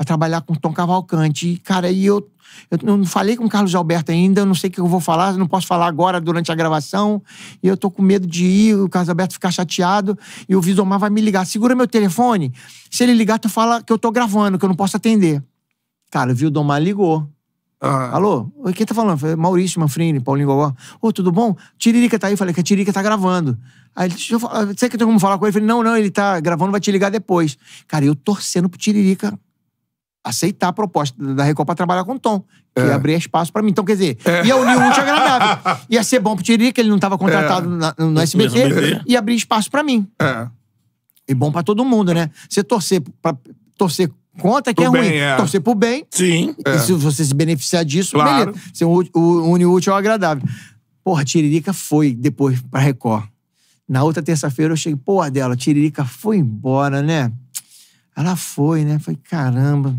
Speaker 2: a trabalhar com Tom Cavalcante. E, cara, e eu, eu não falei com o Carlos Alberto ainda, eu não sei o que eu vou falar, não posso falar agora durante a gravação, e eu tô com medo de ir, o Carlos Alberto ficar chateado, e o Visomar vai me ligar. Segura meu telefone, se ele ligar, tu fala que eu tô gravando, que eu não posso atender. Cara, viu, o Domar ligou. Ah. Alô? Quem tá falando? Falei, Maurício Manfrini, Paulinho Gogó. Ô, tudo bom? Tiririca tá aí. Falei que a Tiririca tá gravando. Aí ele, deixa eu falar, você que tem como falar com ele? Falei, não, não, ele tá gravando, vai te ligar depois. Cara, eu torcendo pro Tiririca aceitar a proposta da Record para trabalhar com o Tom, que é. ia abrir espaço para mim. Então, quer dizer, é. ia unir o útil agradável. Ia ser bom pro Tiririca, que ele não estava contratado é. na, no SBT, e abrir espaço para mim. É. E bom para todo mundo, né? Você torcer para torcer contra que é bem, ruim. É. Torcer pro bem. Sim. E é. se você se beneficiar disso, claro. beleza. Você une o útil ao agradável. Porra, Tiririca foi depois pra Record. Na outra terça-feira eu cheguei, porra dela, Tiririca foi embora, né? Ela foi, né? Foi caramba.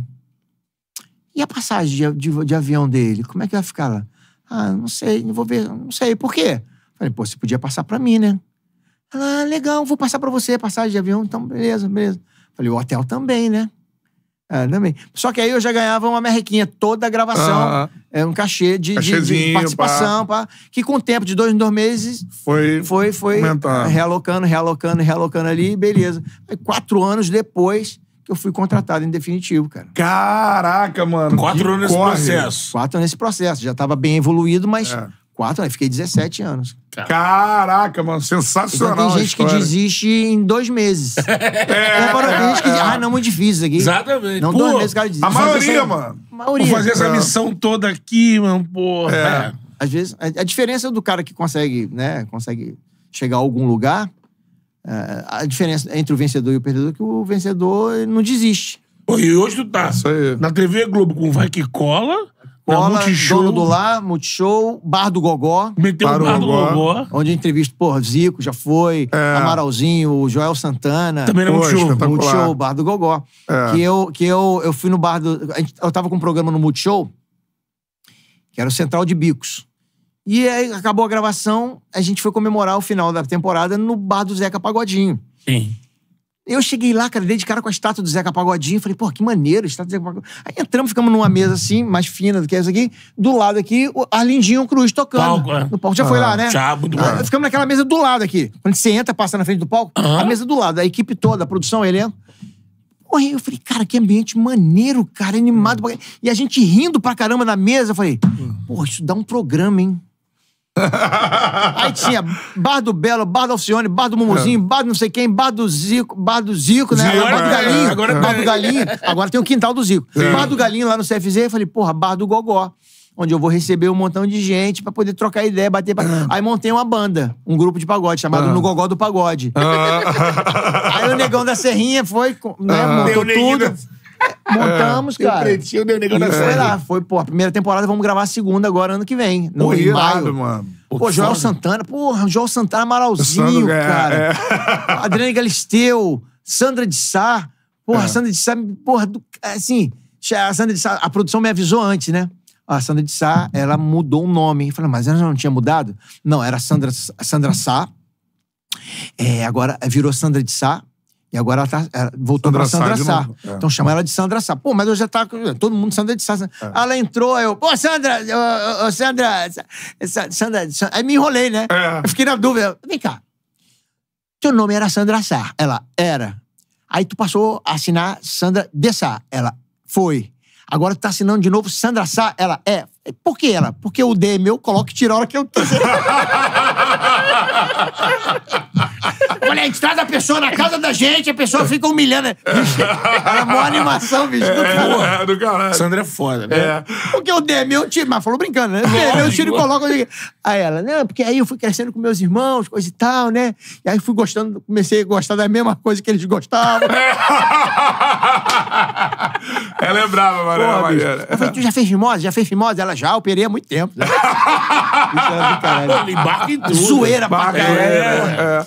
Speaker 2: E a passagem de, de, de, avião dele? Como é que vai ficar lá? Ah, não sei, não vou ver, não sei. Por quê? Falei, pô, você podia passar para mim, né? Ela, ah, legal, vou passar para você, passagem de avião, então beleza, beleza. Falei, o hotel também, né? É, também. Só que aí eu já ganhava uma merrequinha toda a gravação. Ah, é um cachê de, de, de participação. Pá. Pá, que com o tempo de dois em dois meses foi, foi, foi realocando, realocando, realocando ali, beleza. Aí, quatro anos depois, que eu fui contratado em definitivo, cara. Caraca, mano. Quatro anos nesse processo. Quatro anos nesse processo. Já estava bem evoluído, mas é. quatro anos. Fiquei 17 anos. Caraca, mano, então, sensacional. Então, tem gente que desiste em dois meses.
Speaker 1: É, é, gente que diz,
Speaker 2: ah, não, é muito difícil isso aqui. Exatamente. Não, pô, dois meses o cara desiste. A maioria, essa, mano.
Speaker 1: A maioria. Vou fazer essa missão
Speaker 2: toda aqui, mano, porra. É. é. Às vezes, a diferença do cara que consegue, né, consegue chegar a algum lugar é, a diferença entre o vencedor e o perdedor é que o vencedor não desiste. Pô, e hoje tu tá na TV Globo com Vai Que Cola. Cola, Multishow. Dono do Lá, Multishow, Bar do Gogó. Meteu o Bar do Gogó. Onde entrevista, pô, Zico já foi, é. Amaralzinho, Joel Santana. Também era Multishow. Multishow, Bar do Gogó. É. Que, eu, que eu, eu fui no bar do... Eu tava com um programa no Multishow, que era o Central de Bicos. E aí acabou a gravação, a gente foi comemorar o final da temporada no bar do Zeca Pagodinho. Sim. Eu cheguei lá, cara, dei de cara com a estátua do Zeca Pagodinho. Falei, pô, que maneiro, estátua do Zeca Pagodinho. Aí entramos, ficamos numa mesa assim, mais fina do que essa aqui. Do lado aqui, o Arlindinho Cruz tocando. Palco, é. No palco. Já ah, foi lá, ah, né? Chabo do ah, Ficamos naquela mesa do lado aqui. Quando você entra, passa na frente do palco, a mesa do lado. A equipe toda, a produção, elenco. Porra, eu falei, cara, que ambiente maneiro, cara, animado. E a gente rindo pra caramba na mesa. Eu falei, pô, isso dá um programa, hein? Aí tinha Bar do Belo, Bar do Alcione, Bar do Mumuzinho, é. Bar do não sei quem, Bar do Zico, Bar do Zico, né? bar do Galinho. É, agora, bar do Galinho. Agora tem o quintal do Zico. É. Bar do Galinho lá no CFZ, eu falei, porra, Bar do Gogó. Onde eu vou receber um montão de gente pra poder trocar ideia, bater pra... Aí montei uma banda, um grupo de pagode, chamado No Gogó do Pagode. Aí o negão da Serrinha foi, né, montou tudo. Montamos, é. cara. Pretinho, deu negão Foi lá, foi, pô, a primeira temporada, vamos gravar a segunda agora, ano que vem. No em maio. mano. Pô, pô Joel Santana, porra, Joel Santana é Amaralzinho, cara. É. Adriane Galisteu, Sandra de Sá. Porra, é. Sandra de Sá, porra, do, assim, a Sandra de Sá, a produção me avisou antes, né? A Sandra de Sá, ela mudou o nome. Eu falei, mas ela não tinha mudado? Não, era Sandra, Sandra Sá. É, agora virou Sandra de Sá. E agora ela, tá, ela voltou para Sandra Sá. É. Então chama ela de Sandra Sá. Pô, mas eu já tava. Tá todo mundo Sandra de Sá. Sandra. Né? É. Ela entrou, eu. Pô, Sandra! Ô, Sandra, Sandra, Sandra, Aí me enrolei, né? É. Eu fiquei na dúvida. Vem cá. Teu nome era Sandra Sá. Ela, era. Aí tu passou a assinar Sandra de Sá. Ela, foi. Agora tu tá assinando de novo Sandra Sá. Ela, é, por que ela? Porque o D é meu, coloca e tira a hora que eu quiser. Olha, a gente traz a pessoa na casa da gente, a pessoa fica humilhando. Bicho, era maior animação,
Speaker 1: bicho. Do é, cara. É, do caralho. Sandra é foda, né? É.
Speaker 2: Porque o D é meu, tiro. Mas falou brincando, né? É Lógico. Meu tiro e coloca. Aí ela, né? Porque aí eu fui crescendo com meus irmãos, coisa e tal, né? E aí fui gostando, comecei a gostar da mesma coisa que eles gostavam. ela
Speaker 1: é brava, mano. Eu falei,
Speaker 2: tu já fez fimose? Já fez fimose? Ela ela já, operei há muito tempo. Né? Isso
Speaker 1: é do caralho. Ele embarca em tudo. Zoeira pra caralho. Né,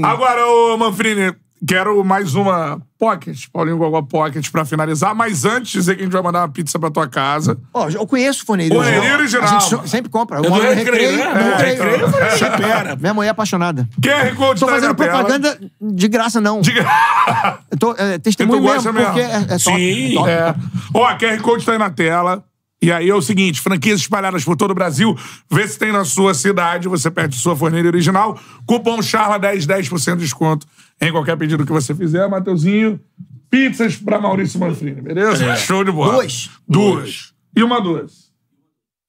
Speaker 1: é, é. Agora, ô Manfrini, quero mais uma pocket, Paulinho Gogó Pocket, pra finalizar. Mas antes, dizer que a gente vai mandar uma pizza pra tua casa. Ó, eu conheço o Forneiro. Forneiro geral. A gente sempre
Speaker 2: compra. Eu, eu moro no recreio. recreio, né? É, recreio. É, Pera. Minha mãe é apaixonada.
Speaker 1: QR Code Tô fazendo propaganda de graça, não. De graça. Tô, é, testemunho mesmo, mesmo, porque é, é top. Sim. É top, top. Ó, QR Code tá aí na tela. E aí é o seguinte: franquias espalhadas por todo o Brasil. Vê se tem na sua cidade, você perde sua forneira original. Cupom CHARLA10, 10% de desconto em qualquer pedido que você fizer. Mateuzinho, pizzas pra Maurício Manfrini, beleza? É. Show de bola. Duas. Duas. Duas. E uma duas.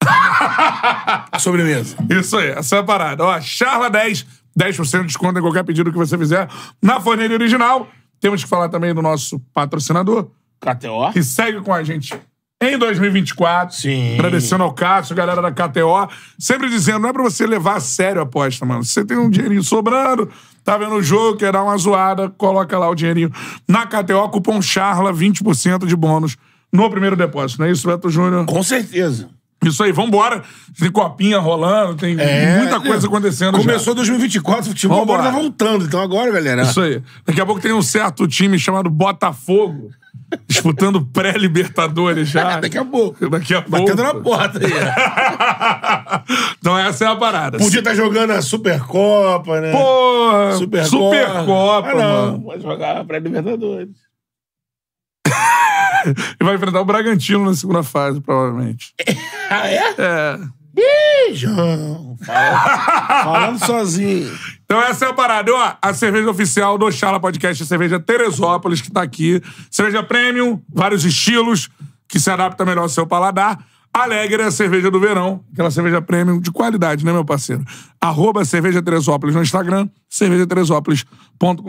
Speaker 1: A sobremesa. Isso aí, essa é a parada. Ó, Charla 10, 10% de desconto em qualquer pedido que você fizer na forneira original. Temos que falar também do nosso patrocinador. KTO. Que segue com a gente em 2024. Sim. Agradecendo ao Cássio, galera da KTO. Sempre dizendo, não é pra você levar a sério a aposta, mano. Você tem um dinheirinho sobrando, tá vendo o jogo, quer dar uma zoada, coloca lá o dinheirinho na KTO, cupom CHARLA, 20% de bônus no primeiro depósito. Não é isso, Beto Júnior? Com certeza. Isso aí, vambora. Tem copinha rolando, tem é, muita coisa é. acontecendo. Começou já. 2024, o futebol agora tá voltando. Então agora, galera. Isso aí. Daqui a pouco tem um certo time chamado Botafogo. disputando pré-Libertadores já. É, daqui a pouco. Daqui a pouco. Batendo na porta aí. então essa é a parada. Podia estar tá jogando a Supercopa, né? Pô. Supercopa. Supercopa, ah, não. mano. Vai jogar pré-Libertadores. e vai enfrentar o Bragantino na segunda fase, provavelmente. ah, é? É. Beijão. falando sozinho. Então essa é a parada. a cerveja oficial do Chala Podcast é a cerveja Teresópolis, que tá aqui. Cerveja premium, vários estilos, que se adapta melhor ao seu paladar. Alegre é a cerveja do verão, aquela cerveja premium de qualidade, né, meu parceiro? Arroba Cerveja Teresópolis no Instagram, cervejateresópolis.com.br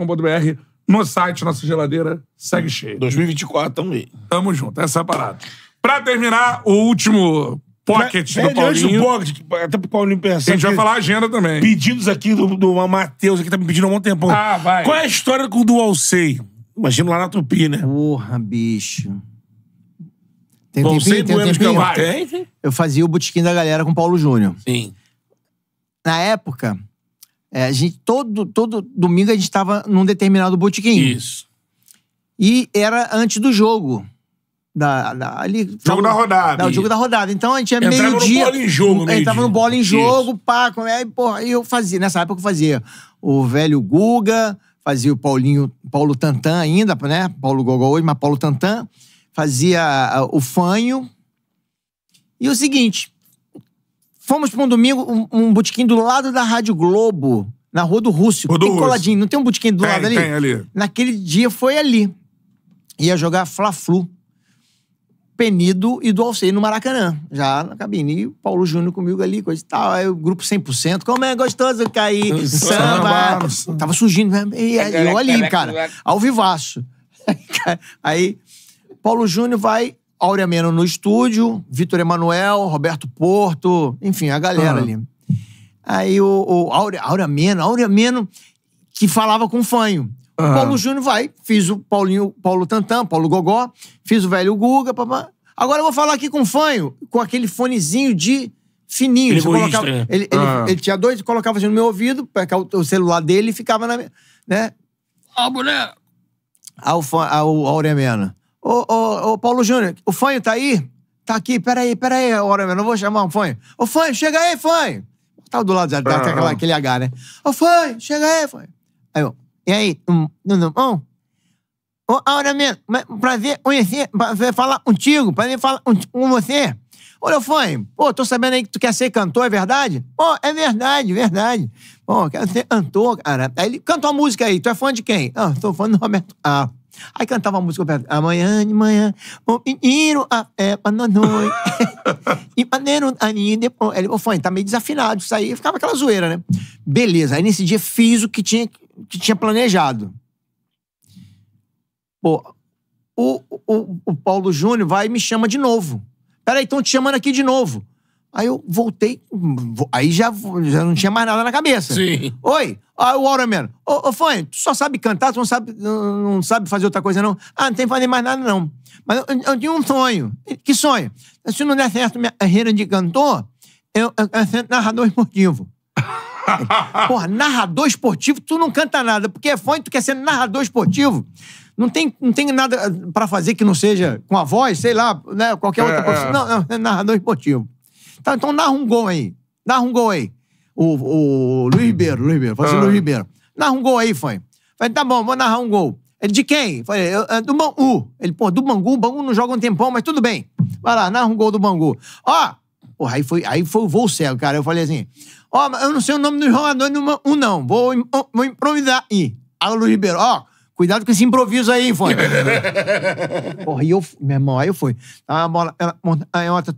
Speaker 1: no site, nossa geladeira segue cheia. 2024, tamo aí. Tamo junto, essa é a parada. Pra terminar, o último Pocket do Paulinho. Antes do pocket, até pro Paulinho pensar. A gente vai falar a agenda também. Pedidos aqui do, do Matheus, que tá me pedindo há um tempo. Ah, vai. Qual é a história o do Alcei? Imagina lá na Tupi, né? Porra, bicho.
Speaker 2: Tem um tempinho, tem Eu, eu fazia o botequim da galera com o Paulo Júnior. Sim. Na época, é, a gente, todo, todo domingo a gente estava num determinado botequim. Isso. E era antes do jogo. Da, da, ali, jogo da rodada. Da, jogo da rodada. Então a gente é meio-dia. Entrava no bola em jogo, meio Entrava no bola em jogo, Isso. pá. e porra, eu fazia. Nessa época eu fazia o velho Guga, fazia o Paulinho, Paulo Tantan ainda, né? Paulo Gogol hoje, mas Paulo Tantan. Fazia ah, o Fanho. E o seguinte, fomos pra um domingo, um, um botequim do lado da Rádio Globo, na Rua do Rússio. Rua do tem Rússio. coladinho, não tem um botequim do tem, lado ali? Tem ali. Naquele dia foi ali. Ia jogar Fla-Flu. Penido e do Alcei no Maracanã, já na cabine. E o Paulo Júnior comigo ali, coisa e tal. Aí o grupo 100%, como é gostoso cair, samba. samba. Tava surgindo mesmo. Né? E, eu ali, cara, ao vivaço. Aí, Paulo Júnior vai, Áurea Meno no estúdio, Vitor Emanuel, Roberto Porto, enfim, a galera uhum. ali. Aí o, o Áurea, Áurea Meno, Áurea Meno que falava com o Fanho. Uhum. Paulo Júnior vai, fiz o Paulinho, Paulo Tantan, Paulo Gogó, fiz o velho Guga, papá. Agora eu vou falar aqui com o fanho, com aquele fonezinho de fininho. Ele, colocava, né? ele, ele, uhum. ele, tinha dois, colocava assim no meu ouvido, para o, o celular dele e ficava na minha. Né? Ah, mulher! Ao, ao, ao Auremiano. Ô, ô, ô, Paulo Júnior, o fanho tá aí? Tá aqui, peraí, peraí, Auremiano, eu vou chamar um fanho. Ô, fanho, chega aí, fanho! Tava tá do lado, já, uhum. aquele H, né? Ô, fanho, chega aí, fanho. Aí eu e aí, tudo hum, bom? Hum. Ô, Auramento, prazer conhecer, prazer falar contigo, prazer falar com você. Ô, Leofone, pô, tô sabendo aí que tu quer ser cantor, é verdade? Pô, é verdade, verdade. Pô, quero ser cantor, cara. Aí ele cantou a música aí, tu é fã de quem? Ah, sou fã do Roberto Ah. Aí cantava a música amanhã de manhã, o menino a é na noite. E maneiro aninho depois. Ele falou, tá meio desafinado isso aí. Ficava aquela zoeira, né? Beleza. Aí nesse dia fiz o que tinha que tinha planejado. Pô, o, o, o Paulo Júnior vai e me chama de novo. Peraí, estão te chamando aqui de novo. Aí eu voltei, aí já, já não tinha mais nada na cabeça. Sim. Oi, ah, o Waterman. Ô, ô Fã. tu só sabe cantar, tu não sabe, não sabe fazer outra coisa, não? Ah, não tem que fazer mais nada, não. Mas eu, eu tinha um sonho. Que sonho? Se não der certo minha carreira de cantor, eu, eu, eu, eu narrador esportivo. Porra, narrador esportivo, tu não canta nada, porque é fã e tu quer ser narrador esportivo. Não tem, não tem nada eh, para fazer que não seja com a voz, sei lá, né? Qualquer outra é, É. Não, não, é narrador esportivo. Tá, então narra um gol aí. Narra um gol aí. O, o Luiz Ribeiro, Luiz Ribeiro, pode ah. Luiz Ribeiro. Narra um gol aí, fã. Falei, tá bom, vou narrar um gol. Ele, de quem? Falei, é do Bangu. Ele, pô, do Bangu, o Bangu não joga um tempão, mas tudo bem. Vai lá, narra um gol do Bangu. Ó, porra, aí foi, aí foi o voo cego, cara. Eu falei assim, Ó, oh, eu não sei o nome do jogadores, um não. Vou, vou improvisar. aí, Alan Luiz Ribeiro, ó, oh, Cuidado com esse improviso aí, Fone. Porra, e eu, meu irmão, aí eu fui. A bola, ela, a Iota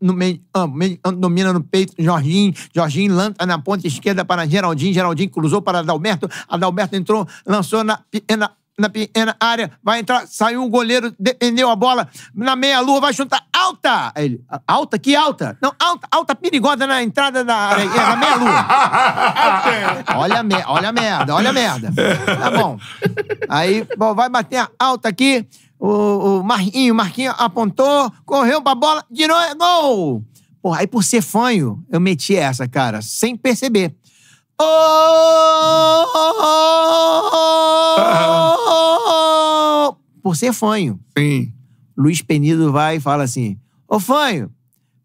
Speaker 2: no meio, meio, domina no peito, Jorginho, Jorginho lança na ponta esquerda para Geraldinho, Geraldinho cruzou para Adalberto, Adalberto entrou, lançou na, na na pequena área, vai entrar, saiu o goleiro, defendeu a bola na meia-lua, vai chutar alta! ele, alta? Que alta? Não, alta, alta perigosa na entrada da área, é, na meia-lua. olha, me, olha a merda, olha a merda. Tá bom. Aí bom, vai bater a alta aqui, o, o Marquinho, Marquinho apontou, correu pra bola, de novo gol! Porra, aí por ser fanho, eu meti essa, cara, sem perceber. Oh! Por ser fanho. Sim. Luiz Penido vai e fala assim: Ô fanho,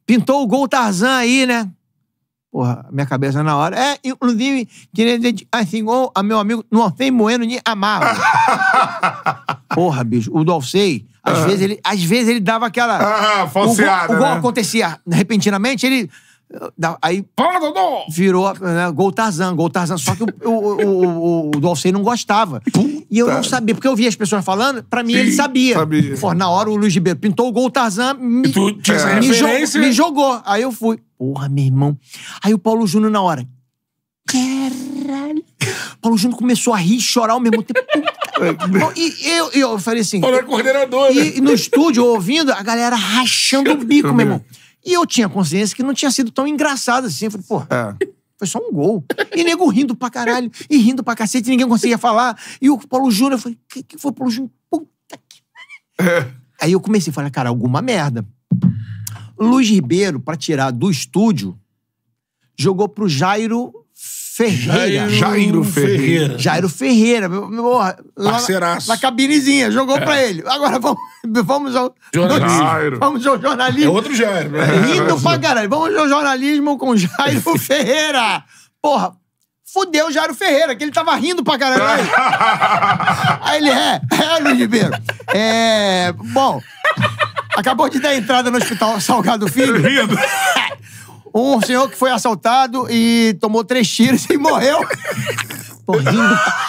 Speaker 2: pintou o gol Tarzan aí, né? Porra, minha cabeça na hora. É, inclusive, queria dizer assim, ou a meu amigo Nortem moendo nem amava. Porra, bicho, o Dolcei, às, uhum. vezes ele, às vezes ele dava aquela. Ah, falseada. O gol, o gol né? acontecia repentinamente, ele Aí virou né, Gol Tarzan, Gol Tarzan. Só que o, o, o, o, o do não gostava. E eu não sabia, porque eu via as pessoas falando, pra mim Sim, ele sabia. sabia. Pô, na hora o Luiz Ribeiro pintou o Gol Tarzan, me, tu, é. me, jo me, jogou. Aí eu fui. Porra, meu irmão. Aí o Paulo Júnior na hora. Caralho. Paulo Júnior começou a rir, e chorar ao mesmo tempo. e eu, eu falei assim. Paulo é coordenador, e, né? E no estúdio, ouvindo, a galera rachando o bico, meu irmão. E eu tinha consciência que não tinha sido tão engraçado assim. Eu falei, pô, é. foi só um gol. E nego rindo pra caralho, e rindo pra cacete, ninguém conseguia falar. E o Paulo Júnior, eu falei, o que, que foi, Paulo Júnior? Puta que. É. Aí eu comecei a falar, cara, alguma merda. Luiz Ribeiro, pra tirar do estúdio, jogou pro Jairo Ferreira. Jairo, Jairo Ferreira. Jairo Ferreira, porra, lá, Parceiraço. Na, na cabinezinha, jogou é. pra ele. Agora vamos, vamos ao. Jornalismo. Vamos ao jornalismo. É outro Jairo, né? É, rindo é, pra caralho. Vamos ao jornalismo com Jairo Ferreira. Porra, fudeu o Jairo Ferreira, que ele tava rindo pra caralho. Aí ele, é, é, Luiz Ribeiro. É. Bom, acabou de dar entrada no hospital Salgado Filho. Rindo. Um senhor que foi assaltado e tomou três tiros e morreu.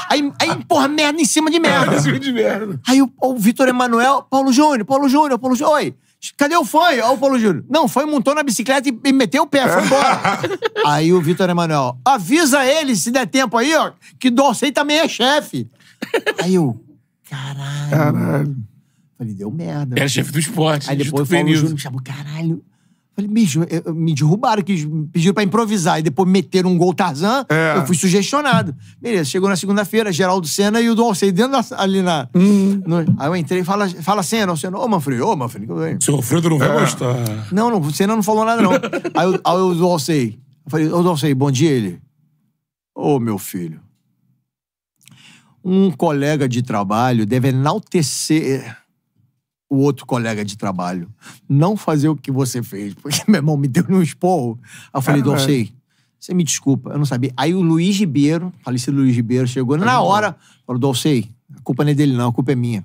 Speaker 2: Aí, aí porra, merda em cima de merda. Em cima de merda. Aí o, o Vitor Emanuel, Paulo Júnior, Paulo Júnior, Paulo Júnior. Oi. Cadê o foi? Ó, o Paulo Júnior. Não, foi, montou na bicicleta e, e meteu o pé, foi embora. aí o Vitor Emanuel, avisa ele, se der tempo aí, ó, que Dorsey também é chefe. Aí eu, caralho. Caralho. Falei, deu merda. Era chefe do esporte. Aí depois o Paulo Júnior me chamou, caralho. Falei, bicho, eu, me derrubaram, que pediram pra improvisar e depois meteram um gol Tarzan. É. Eu fui sugestionado. Beleza, chegou na segunda-feira, Geraldo Senna e o do dentro da, ali na. Hum. No, aí eu entrei e fala, fala Senna, o Senna, ô Manfredo, ô oh, Manfredo, tudo bem? Seu Alfredo não vai é. gostar. Não, não, o Senna não falou nada, não. aí, eu, aí o do Alcei. Eu falei, ô do bom dia ele. Ô oh, meu filho. Um colega de trabalho deve enaltecer o outro colega de trabalho. Não fazer o que você fez. Porque meu irmão me deu um esporro. Aí eu falei, é, é. Dolcei, você me desculpa, eu não sabia. Aí o Luiz Ribeiro, falecido Luiz Ribeiro, chegou na tá hora, falou, Dolcei, a culpa não é dele não, a culpa é minha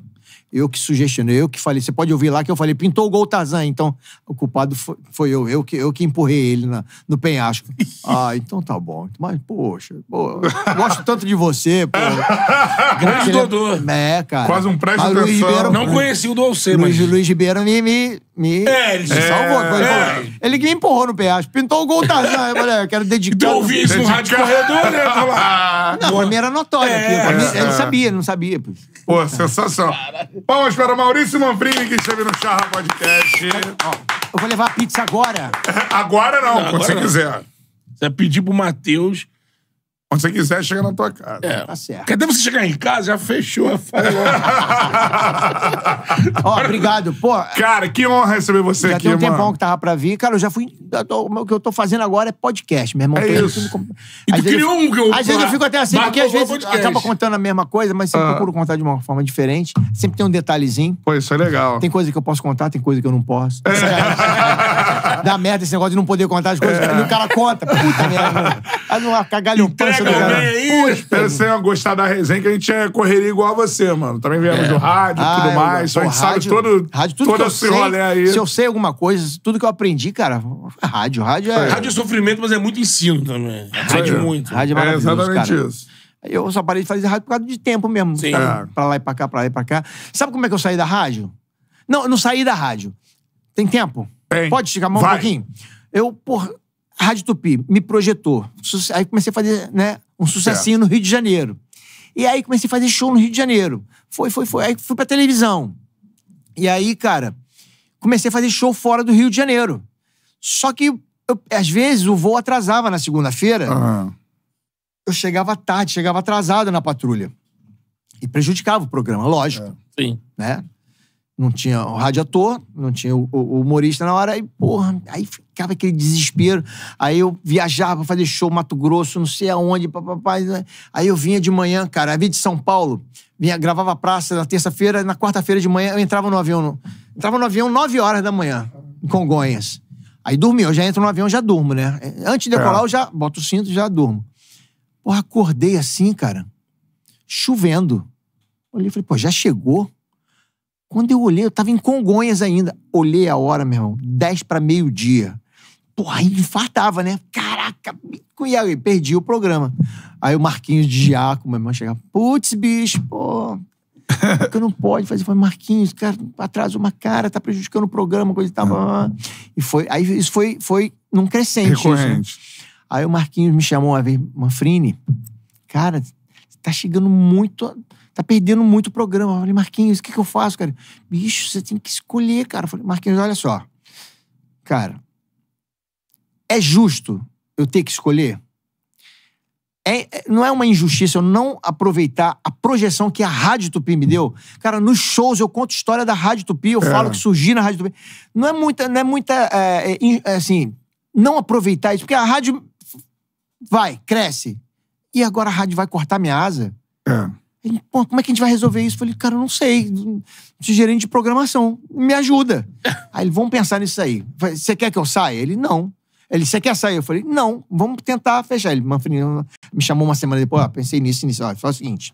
Speaker 2: eu que sugestionei, eu que falei. Você pode ouvir lá que eu falei, pintou o gol Tarzan, então o culpado foi, foi eu, eu que, eu que empurrei ele na, no penhasco. ah, então tá bom. Mas, poxa, pô, gosto tanto de você, pô.
Speaker 3: Grande Dodô.
Speaker 1: É, cara. Quase um preste Ribeiro, não
Speaker 2: conheci o Dolce, mas... Luiz, Luiz Ribeiro me, me, me... É,
Speaker 1: ele se salvou.
Speaker 2: É, é. Ele que me empurrou no Acho Pintou o gol Tarzan. Eu é, eu quero dedicar. Tu então ouvi isso no rádio corredor, né? Falar. Não, pra mim era notório. É, aqui. Ele sabia, não sabia. Pô,
Speaker 1: pô sensação. Caralho. Palmas para Maurício Manfrini, que esteve no Charra Podcast. Eu vou levar a pizza agora. Agora não, não quando agora você não. quiser. Você vai pedir pro Matheus quando você quiser, chega na tua casa. É. Tá certo. Porque até você chegar em casa, já fechou a Oh, obrigado, pô. Cara, que honra receber você já aqui, tem um tempão mano. que
Speaker 2: tava pra vir. Cara, eu já fui... O que eu tô fazendo agora é podcast, meu irmão. É Tem- isso. E tu criou um... que eu- Às vezes eu fico até assim, porque às vezes acaba contando a mesma coisa, mas sempre ah. procuro contar de uma forma diferente. Sempre tem um detalhezinho. Pô, isso é legal. Tem coisa que eu posso contar, tem coisa que eu não posso.
Speaker 1: É. Dá merda esse negócio de não poder contar as coisas. E é. o cara conta. Puta merda. Aí não cagalhou. Entrega conhece Aí, espero que vocês tenham gostado da resenha, que a gente é correria igual a você, mano. Também viemos é. do rádio e tudo ah, mais. Só a gente sabe todo, rádio, tudo todo que eu esse sei, rolê aí. Se eu sei alguma
Speaker 2: coisa, tudo que eu aprendi, cara, rádio. Rádio é. Rádio é
Speaker 1: sofrimento, mas é muito ensino também.
Speaker 2: Rádio é muito. Rádio é, é maravilhoso. É exatamente cara. isso. Eu só parei de fazer rádio por causa de tempo mesmo. Sim. Pra lá e pra cá, pra lá e pra cá. Sabe como é que eu saí da rádio? Não, eu não saí da rádio. Tem tempo? Tem. Pode esticar a mão Vai. um pouquinho? Eu, porra, a Rádio Tupi me projetou. Aí comecei a fazer né, um sucessinho no Rio de Janeiro. E aí comecei a fazer show no Rio de Janeiro. Foi, foi, foi. Aí fui pra televisão. E aí, cara, comecei a fazer show fora do Rio de Janeiro. Só que, eu, às vezes, o voo atrasava na segunda-feira. Uhum. Eu chegava tarde, chegava atrasado na patrulha. E prejudicava o programa, lógico. É. Sim. Né? Não tinha o rádio ator, não tinha o, o humorista na hora. E, porra, aí ficava aquele desespero. Aí eu viajava pra fazer show Mato Grosso, não sei aonde, papapá. Né? Aí eu vinha de manhã, cara. Eu vinha de São Paulo, vinha, gravava a praça na terça-feira, na quarta-feira de manhã eu entrava no avião. No, entrava no avião 9 horas da manhã, em Congonhas. Aí dormia, eu já entro no avião, já durmo, né? Antes de decolar, é. eu já boto o cinto e já durmo. Porra, acordei assim, cara, chovendo. Olhei e falei, pô, já chegou? Quando eu olhei, eu tava em Congonhas ainda. Olhei a hora, meu irmão, 10 para meio-dia porra, infartava, né? Caraca, e aí perdi o programa. Aí o Marquinhos de Giaco, meu irmão, chegava, putz, bicho, pô, que não pode fazer. Foi Marquinhos, cara, atrasou uma cara, tá prejudicando o programa, coisa e tal. Ah. E foi, aí isso foi, foi num crescente. Isso, né? Aí o Marquinhos me chamou uma vez, Manfrini, cara, tá chegando muito, tá perdendo muito o programa. Eu falei, Marquinhos, o que que eu faço, cara? Bicho, você tem que escolher, cara. Eu falei, Marquinhos, olha só. Cara, é justo eu ter que escolher? É, é, não é uma injustiça eu não aproveitar a projeção que a Rádio Tupi me deu. Cara, nos shows eu conto história da Rádio Tupi, eu é. falo que surgi na Rádio Tupi. Não é muita, não é muita, é, é, é, assim, não aproveitar isso, porque a rádio vai, cresce. E agora a rádio vai cortar minha asa? É. E, pô, como é que a gente vai resolver isso? Eu falei, cara, eu não sei. Esse gerente de programação, me ajuda. Aí eles vão pensar nisso aí. Você quer que eu saia? Ele, não. Ele, você quer sair? Eu falei, não, vamos tentar fechar. Ele Manfredinho me chamou uma semana depois, ah, pensei nisso, nisso. Olha, fala o seguinte,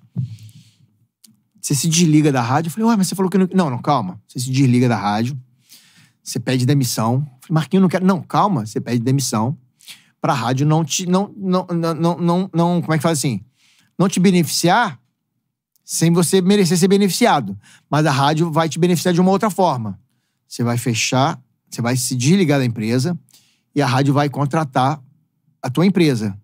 Speaker 2: você se desliga da rádio. Eu falei, ué, mas você falou que não... Não, não, calma. Você se desliga da rádio, você pede demissão. Eu falei, Marquinhos, não quero... Não, calma, você pede demissão pra rádio não te... Não, não, não, não, não, como é que fala assim? Não te beneficiar sem você merecer ser beneficiado. Mas a rádio vai te beneficiar de uma outra forma. Você vai fechar, você vai se desligar da empresa e a rádio vai contratar a tua empresa,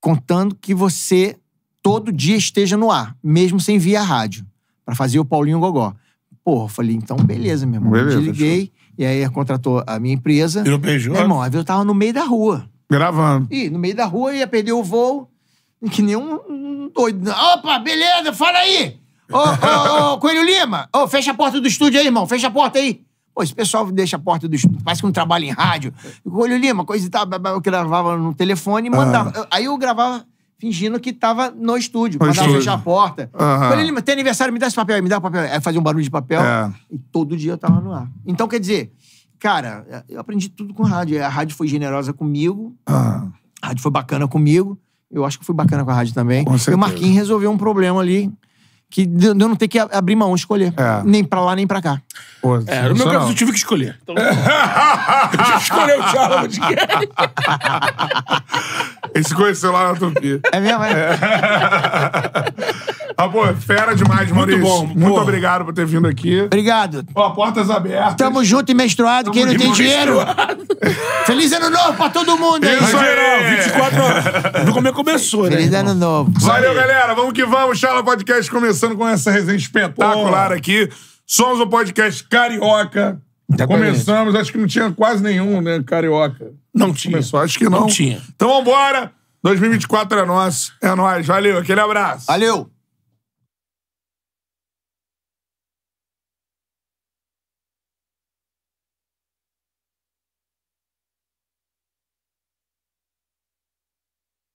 Speaker 2: contando que você todo dia esteja no ar, mesmo sem via rádio, para fazer o Paulinho Gogó. Porra, eu falei, então beleza, meu irmão. Beleza, Desliguei, e aí contratou a minha empresa. Virou PJ? Meu irmão, eu tava no meio da rua. Gravando. E no meio da rua, ia perder o voo, que nem um doido. Opa, beleza, fala aí! Ô, ô, ô, Coelho Lima, ô, fecha a porta do estúdio aí, irmão, fecha a porta aí. Pô, esse pessoal deixa a porta do estúdio, parece que um trabalho em rádio. Olho Lima, coisa e tal, eu gravava no telefone e mandava. Uhum. Aí eu gravava fingindo que tava no estúdio, mandava estúdio. fechar a porta. Uhum. Olho Lima, tem aniversário, me dá esse papel aí, me dá o papel. Aí fazia um barulho de papel é. e todo dia eu tava no ar. Então, quer dizer, cara, eu aprendi tudo com rádio. A rádio foi generosa comigo, uhum. a rádio foi bacana comigo. Eu acho que fui bacana com a rádio também. E o Marquinhos resolveu um problema ali que de eu não ter que abrir mão, escolher. É. Nem pra lá, nem pra cá.
Speaker 1: Pô, é, no meu caso, não. eu tive que escolher. Então, eu tive que escolher o Charles de Ele se conheceu lá na Turquia. É mesmo, é? é. Ah, pô, fera demais, Maurício. Muito bom. Muito pô. obrigado por ter vindo aqui. Obrigado. Ó, portas abertas. Tamo junto e menstruado. Tamo Quem não tem dinheiro... Feliz ano novo pra todo mundo aí. Isso aí. 24 horas.
Speaker 2: Viu como é começou, Feliz né? Feliz ano novo. Valeu,
Speaker 1: galera. Vamos que vamos. Chala Podcast começou começando com essa resenha espetacular Porra. aqui. Somos o podcast Carioca. Começamos, acho que não tinha quase nenhum, né, Carioca. Não tinha. Começou, acho que não. Não tinha. Então vambora. 2024 é nosso. É nóis. Valeu, aquele abraço. Valeu.